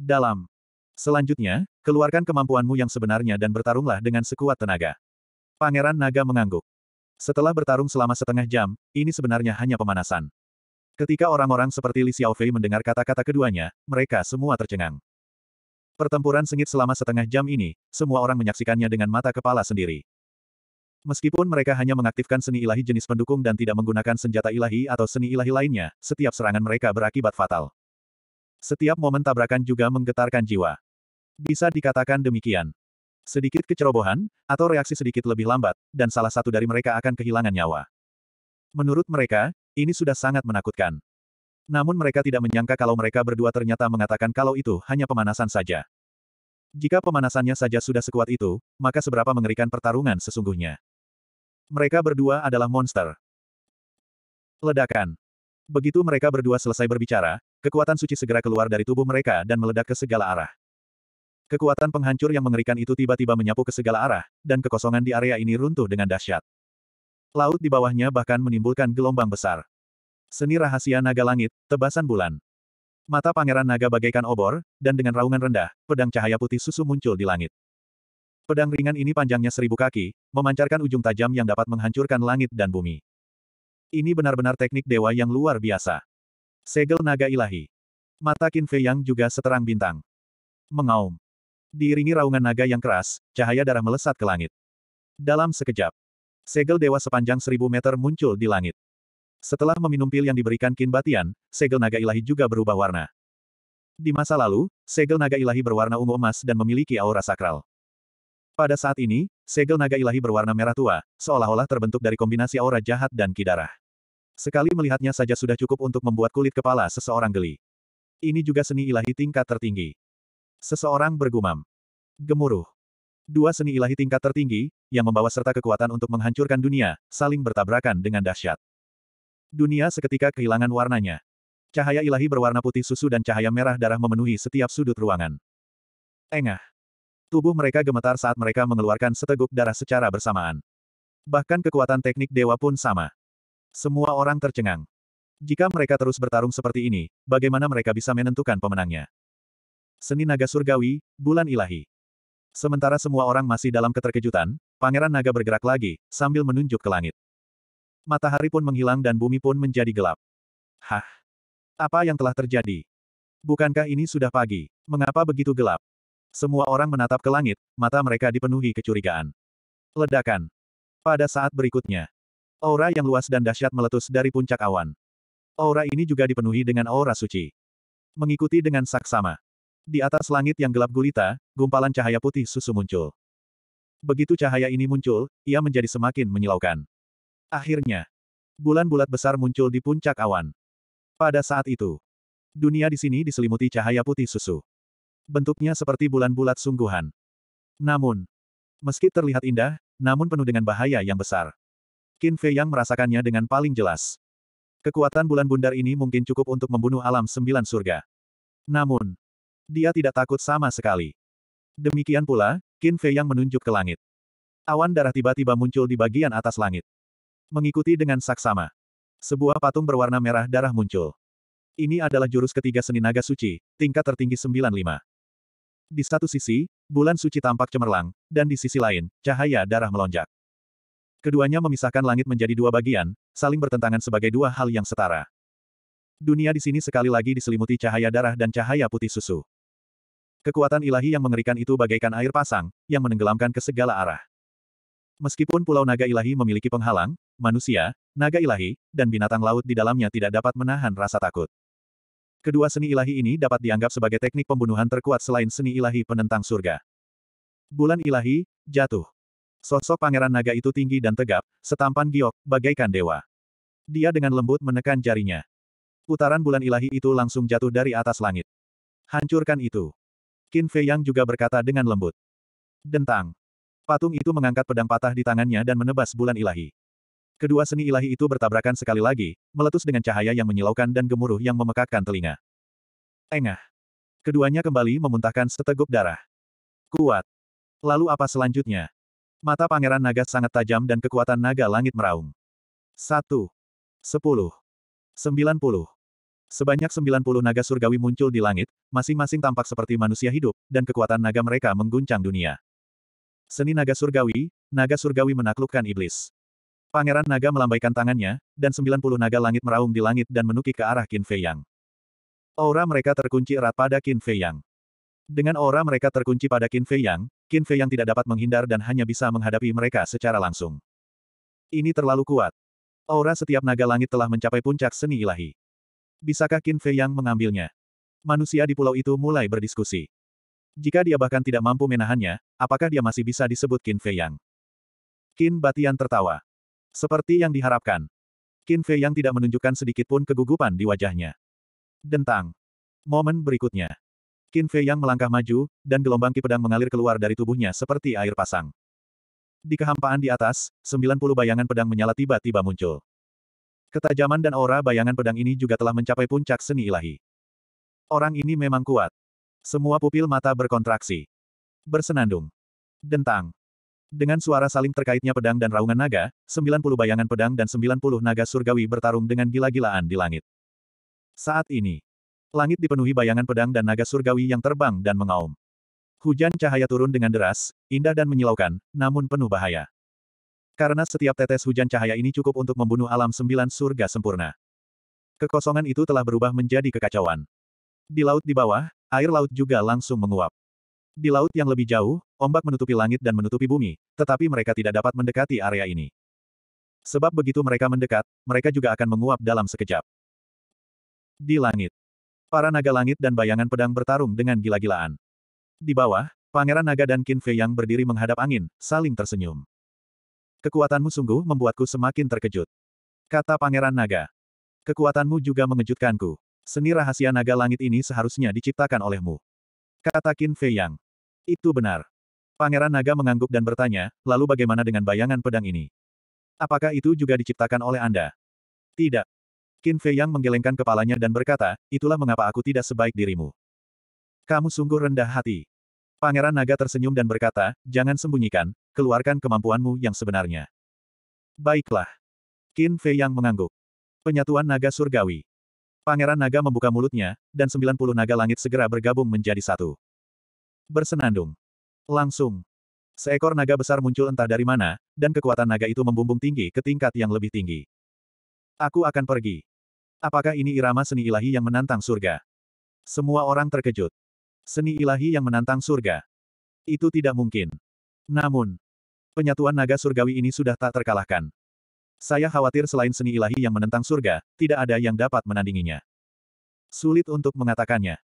A: Dalam. Selanjutnya, keluarkan kemampuanmu yang sebenarnya dan bertarunglah dengan sekuat tenaga. Pangeran Naga mengangguk. Setelah bertarung selama setengah jam, ini sebenarnya hanya pemanasan. Ketika orang-orang seperti Li Xiaofei mendengar kata-kata keduanya, mereka semua tercengang. Pertempuran sengit selama setengah jam ini, semua orang menyaksikannya dengan mata kepala sendiri. Meskipun mereka hanya mengaktifkan seni ilahi jenis pendukung dan tidak menggunakan senjata ilahi atau seni ilahi lainnya, setiap serangan mereka berakibat fatal. Setiap momen tabrakan juga menggetarkan jiwa. Bisa dikatakan demikian. Sedikit kecerobohan, atau reaksi sedikit lebih lambat, dan salah satu dari mereka akan kehilangan nyawa. Menurut mereka, ini sudah sangat menakutkan. Namun mereka tidak menyangka kalau mereka berdua ternyata mengatakan kalau itu hanya pemanasan saja. Jika pemanasannya saja sudah sekuat itu, maka seberapa mengerikan pertarungan sesungguhnya. Mereka berdua adalah monster. Ledakan. Begitu mereka berdua selesai berbicara, kekuatan suci segera keluar dari tubuh mereka dan meledak ke segala arah. Kekuatan penghancur yang mengerikan itu tiba-tiba menyapu ke segala arah, dan kekosongan di area ini runtuh dengan dahsyat. Laut di bawahnya bahkan menimbulkan gelombang besar. Seni rahasia naga langit, tebasan bulan. Mata pangeran naga bagaikan obor, dan dengan raungan rendah, pedang cahaya putih susu muncul di langit. Pedang ringan ini panjangnya seribu kaki, memancarkan ujung tajam yang dapat menghancurkan langit dan bumi. Ini benar-benar teknik dewa yang luar biasa. Segel naga ilahi. Mata Qin Fei yang juga seterang bintang. Mengaum. Diiringi raungan naga yang keras, cahaya darah melesat ke langit. Dalam sekejap, segel dewa sepanjang seribu meter muncul di langit. Setelah meminum pil yang diberikan Qin Batian, segel naga ilahi juga berubah warna. Di masa lalu, segel naga ilahi berwarna ungu emas dan memiliki aura sakral. Pada saat ini, segel naga ilahi berwarna merah tua, seolah-olah terbentuk dari kombinasi aura jahat dan kidarah. Sekali melihatnya saja sudah cukup untuk membuat kulit kepala seseorang geli. Ini juga seni ilahi tingkat tertinggi. Seseorang bergumam. Gemuruh. Dua seni ilahi tingkat tertinggi, yang membawa serta kekuatan untuk menghancurkan dunia, saling bertabrakan dengan dahsyat. Dunia seketika kehilangan warnanya. Cahaya ilahi berwarna putih susu dan cahaya merah darah memenuhi setiap sudut ruangan. Engah. Tubuh mereka gemetar saat mereka mengeluarkan seteguk darah secara bersamaan. Bahkan kekuatan teknik dewa pun sama. Semua orang tercengang. Jika mereka terus bertarung seperti ini, bagaimana mereka bisa menentukan pemenangnya? Seni naga surgawi, bulan ilahi. Sementara semua orang masih dalam keterkejutan, pangeran naga bergerak lagi, sambil menunjuk ke langit. Matahari pun menghilang dan bumi pun menjadi gelap. Hah? Apa yang telah terjadi? Bukankah ini sudah pagi? Mengapa begitu gelap? Semua orang menatap ke langit, mata mereka dipenuhi kecurigaan. Ledakan. Pada saat berikutnya, aura yang luas dan dahsyat meletus dari puncak awan. Aura ini juga dipenuhi dengan aura suci. Mengikuti dengan saksama. Di atas langit yang gelap gulita, gumpalan cahaya putih susu muncul. Begitu cahaya ini muncul, ia menjadi semakin menyilaukan. Akhirnya, bulan bulat besar muncul di puncak awan. Pada saat itu, dunia di sini diselimuti cahaya putih susu. Bentuknya seperti bulan bulat sungguhan. Namun, meski terlihat indah, namun penuh dengan bahaya yang besar. Qin Fei Yang merasakannya dengan paling jelas. Kekuatan bulan bundar ini mungkin cukup untuk membunuh alam sembilan surga. Namun, dia tidak takut sama sekali. Demikian pula, Qin Fei Yang menunjuk ke langit. Awan darah tiba-tiba muncul di bagian atas langit. Mengikuti dengan saksama. Sebuah patung berwarna merah darah muncul. Ini adalah jurus ketiga seni naga suci, tingkat tertinggi 95. Di satu sisi, bulan suci tampak cemerlang, dan di sisi lain, cahaya darah melonjak. Keduanya memisahkan langit menjadi dua bagian, saling bertentangan sebagai dua hal yang setara. Dunia di sini sekali lagi diselimuti cahaya darah dan cahaya putih susu. Kekuatan ilahi yang mengerikan itu bagaikan air pasang, yang menenggelamkan ke segala arah. Meskipun pulau naga ilahi memiliki penghalang, manusia, naga ilahi, dan binatang laut di dalamnya tidak dapat menahan rasa takut. Kedua seni ilahi ini dapat dianggap sebagai teknik pembunuhan terkuat selain seni ilahi penentang surga. Bulan ilahi, jatuh. Sosok pangeran naga itu tinggi dan tegap, setampan giok, bagaikan dewa. Dia dengan lembut menekan jarinya. Putaran bulan ilahi itu langsung jatuh dari atas langit. Hancurkan itu. Qin Fei Yang juga berkata dengan lembut. Dentang. Patung itu mengangkat pedang patah di tangannya dan menebas bulan ilahi. Kedua seni ilahi itu bertabrakan sekali lagi, meletus dengan cahaya yang menyilaukan dan gemuruh yang memekakkan telinga. Engah. Keduanya kembali memuntahkan seteguk darah. Kuat. Lalu apa selanjutnya? Mata Pangeran Naga sangat tajam dan kekuatan naga langit meraung. Satu. Sepuluh. Sembilan puluh. Sebanyak sembilan puluh naga surgawi muncul di langit, masing-masing tampak seperti manusia hidup, dan kekuatan naga mereka mengguncang dunia. Seni naga surgawi, naga surgawi menaklukkan iblis. Pangeran naga melambaikan tangannya, dan 90 naga langit meraung di langit dan menukik ke arah Qin Fei Yang. Aura mereka terkunci erat pada Qin Fei Yang. Dengan aura mereka terkunci pada Qin Fei Yang, Qin Fei Yang tidak dapat menghindar dan hanya bisa menghadapi mereka secara langsung. Ini terlalu kuat. Aura setiap naga langit telah mencapai puncak seni ilahi. Bisakah Qin Fei Yang mengambilnya? Manusia di pulau itu mulai berdiskusi. Jika dia bahkan tidak mampu menahannya, apakah dia masih bisa disebut Qin Fei Yang? Qin Batian tertawa. Seperti yang diharapkan. Qin Fei yang tidak menunjukkan sedikit pun kegugupan di wajahnya. Dentang. Momen berikutnya. Qin Fei yang melangkah maju, dan gelombang ki pedang mengalir keluar dari tubuhnya seperti air pasang. Di kehampaan di atas, 90 bayangan pedang menyala tiba-tiba muncul. Ketajaman dan aura bayangan pedang ini juga telah mencapai puncak seni ilahi. Orang ini memang kuat. Semua pupil mata berkontraksi. Bersenandung. Dentang. Dengan suara saling terkaitnya pedang dan raungan naga, 90 bayangan pedang dan 90 naga surgawi bertarung dengan gila-gilaan di langit. Saat ini, langit dipenuhi bayangan pedang dan naga surgawi yang terbang dan mengaum. Hujan cahaya turun dengan deras, indah dan menyilaukan, namun penuh bahaya. Karena setiap tetes hujan cahaya ini cukup untuk membunuh alam sembilan surga sempurna. Kekosongan itu telah berubah menjadi kekacauan. Di laut di bawah, air laut juga langsung menguap. Di laut yang lebih jauh, ombak menutupi langit dan menutupi bumi, tetapi mereka tidak dapat mendekati area ini. Sebab begitu mereka mendekat, mereka juga akan menguap dalam sekejap. Di langit. Para naga langit dan bayangan pedang bertarung dengan gila-gilaan. Di bawah, Pangeran Naga dan Qin Fei yang berdiri menghadap angin, saling tersenyum. Kekuatanmu sungguh membuatku semakin terkejut. Kata Pangeran Naga. Kekuatanmu juga mengejutkanku. Seni rahasia naga langit ini seharusnya diciptakan olehmu. Kata Qin Fei Yang. Itu benar. Pangeran Naga mengangguk dan bertanya, lalu bagaimana dengan bayangan pedang ini? Apakah itu juga diciptakan oleh Anda? Tidak. Qin Fei Yang menggelengkan kepalanya dan berkata, itulah mengapa aku tidak sebaik dirimu. Kamu sungguh rendah hati. Pangeran Naga tersenyum dan berkata, jangan sembunyikan, keluarkan kemampuanmu yang sebenarnya. Baiklah. Qin Fei Yang mengangguk. Penyatuan Naga Surgawi. Pangeran naga membuka mulutnya, dan 90 naga langit segera bergabung menjadi satu. Bersenandung. Langsung. Seekor naga besar muncul entah dari mana, dan kekuatan naga itu membumbung tinggi ke tingkat yang lebih tinggi. Aku akan pergi. Apakah ini irama seni ilahi yang menantang surga? Semua orang terkejut. Seni ilahi yang menantang surga. Itu tidak mungkin. Namun, penyatuan naga surgawi ini sudah tak terkalahkan. Saya khawatir selain seni ilahi yang menentang surga, tidak ada yang dapat menandinginya. Sulit untuk mengatakannya.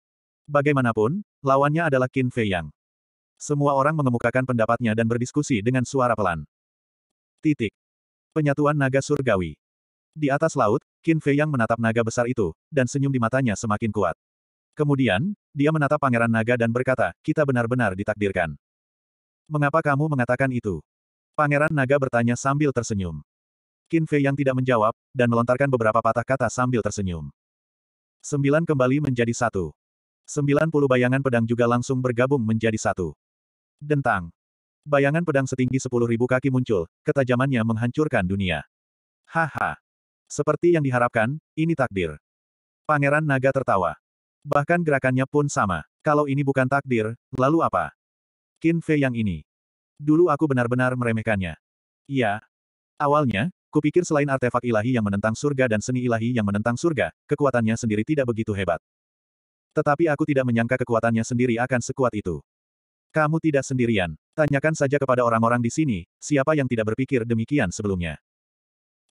A: Bagaimanapun, lawannya adalah Qin Fei Yang. Semua orang mengemukakan pendapatnya dan berdiskusi dengan suara pelan. Titik. Penyatuan naga surgawi. Di atas laut, Qin Fei Yang menatap naga besar itu, dan senyum di matanya semakin kuat. Kemudian, dia menatap pangeran naga dan berkata, kita benar-benar ditakdirkan. Mengapa kamu mengatakan itu? Pangeran naga bertanya sambil tersenyum. Qin Fei yang tidak menjawab, dan melontarkan beberapa patah kata sambil tersenyum. Sembilan kembali menjadi satu. Sembilan puluh bayangan pedang juga langsung bergabung menjadi satu. Dentang. Bayangan pedang setinggi sepuluh ribu kaki muncul, ketajamannya menghancurkan dunia. Haha. Seperti yang diharapkan, ini takdir. Pangeran Naga tertawa. Bahkan gerakannya pun sama. Kalau ini bukan takdir, lalu apa? Qin Fei yang ini. Dulu aku benar-benar meremehkannya. Iya. Awalnya, Kupikir selain artefak ilahi yang menentang surga dan seni ilahi yang menentang surga, kekuatannya sendiri tidak begitu hebat. Tetapi aku tidak menyangka kekuatannya sendiri akan sekuat itu. Kamu tidak sendirian. Tanyakan saja kepada orang-orang di sini, siapa yang tidak berpikir demikian sebelumnya.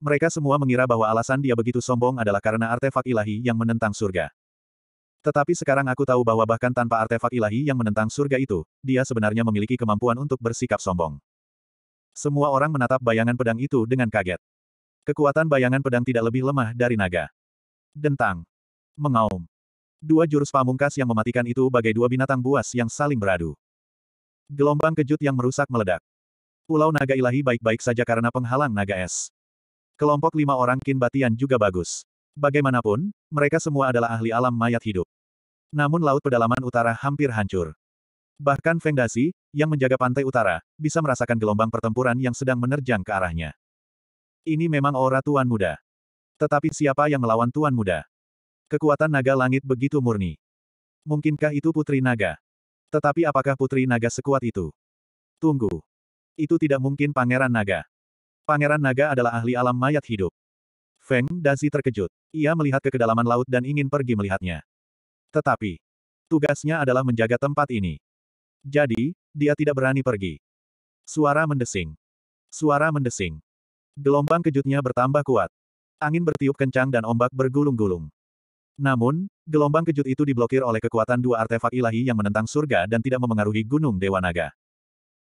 A: Mereka semua mengira bahwa alasan dia begitu sombong adalah karena artefak ilahi yang menentang surga. Tetapi sekarang aku tahu bahwa bahkan tanpa artefak ilahi yang menentang surga itu, dia sebenarnya memiliki kemampuan untuk bersikap sombong. Semua orang menatap bayangan pedang itu dengan kaget. Kekuatan bayangan pedang tidak lebih lemah dari naga. Dentang. Mengaum. Dua jurus pamungkas yang mematikan itu bagai dua binatang buas yang saling beradu. Gelombang kejut yang merusak meledak. Pulau naga ilahi baik-baik saja karena penghalang naga es. Kelompok lima orang Kin juga bagus. Bagaimanapun, mereka semua adalah ahli alam mayat hidup. Namun laut pedalaman utara hampir hancur. Bahkan Feng Dasi, yang menjaga pantai utara, bisa merasakan gelombang pertempuran yang sedang menerjang ke arahnya. Ini memang aura Tuan Muda. Tetapi siapa yang melawan Tuan Muda? Kekuatan naga langit begitu murni. Mungkinkah itu Putri Naga? Tetapi apakah Putri Naga sekuat itu? Tunggu. Itu tidak mungkin Pangeran Naga. Pangeran Naga adalah ahli alam mayat hidup. Feng Dazi terkejut. Ia melihat ke kedalaman laut dan ingin pergi melihatnya. Tetapi, tugasnya adalah menjaga tempat ini. Jadi, dia tidak berani pergi. Suara mendesing. Suara mendesing. Gelombang kejutnya bertambah kuat. Angin bertiup kencang dan ombak bergulung-gulung. Namun, gelombang kejut itu diblokir oleh kekuatan dua artefak ilahi yang menentang surga dan tidak memengaruhi Gunung Dewa Naga.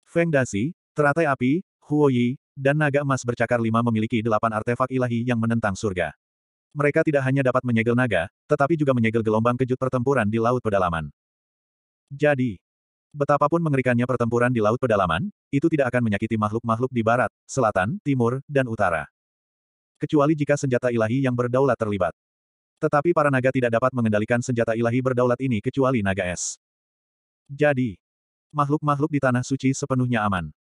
A: Feng Dasi, teratai api, Huoyi, dan naga emas bercakar lima memiliki delapan artefak ilahi yang menentang surga. Mereka tidak hanya dapat menyegel naga, tetapi juga menyegel gelombang kejut pertempuran di Laut Pedalaman. Jadi, Betapapun mengerikannya pertempuran di Laut Pedalaman, itu tidak akan menyakiti makhluk-makhluk di barat, selatan, timur, dan utara. Kecuali jika senjata ilahi yang berdaulat terlibat. Tetapi para naga tidak dapat mengendalikan senjata ilahi berdaulat ini kecuali naga es. Jadi, makhluk-makhluk di tanah suci sepenuhnya aman.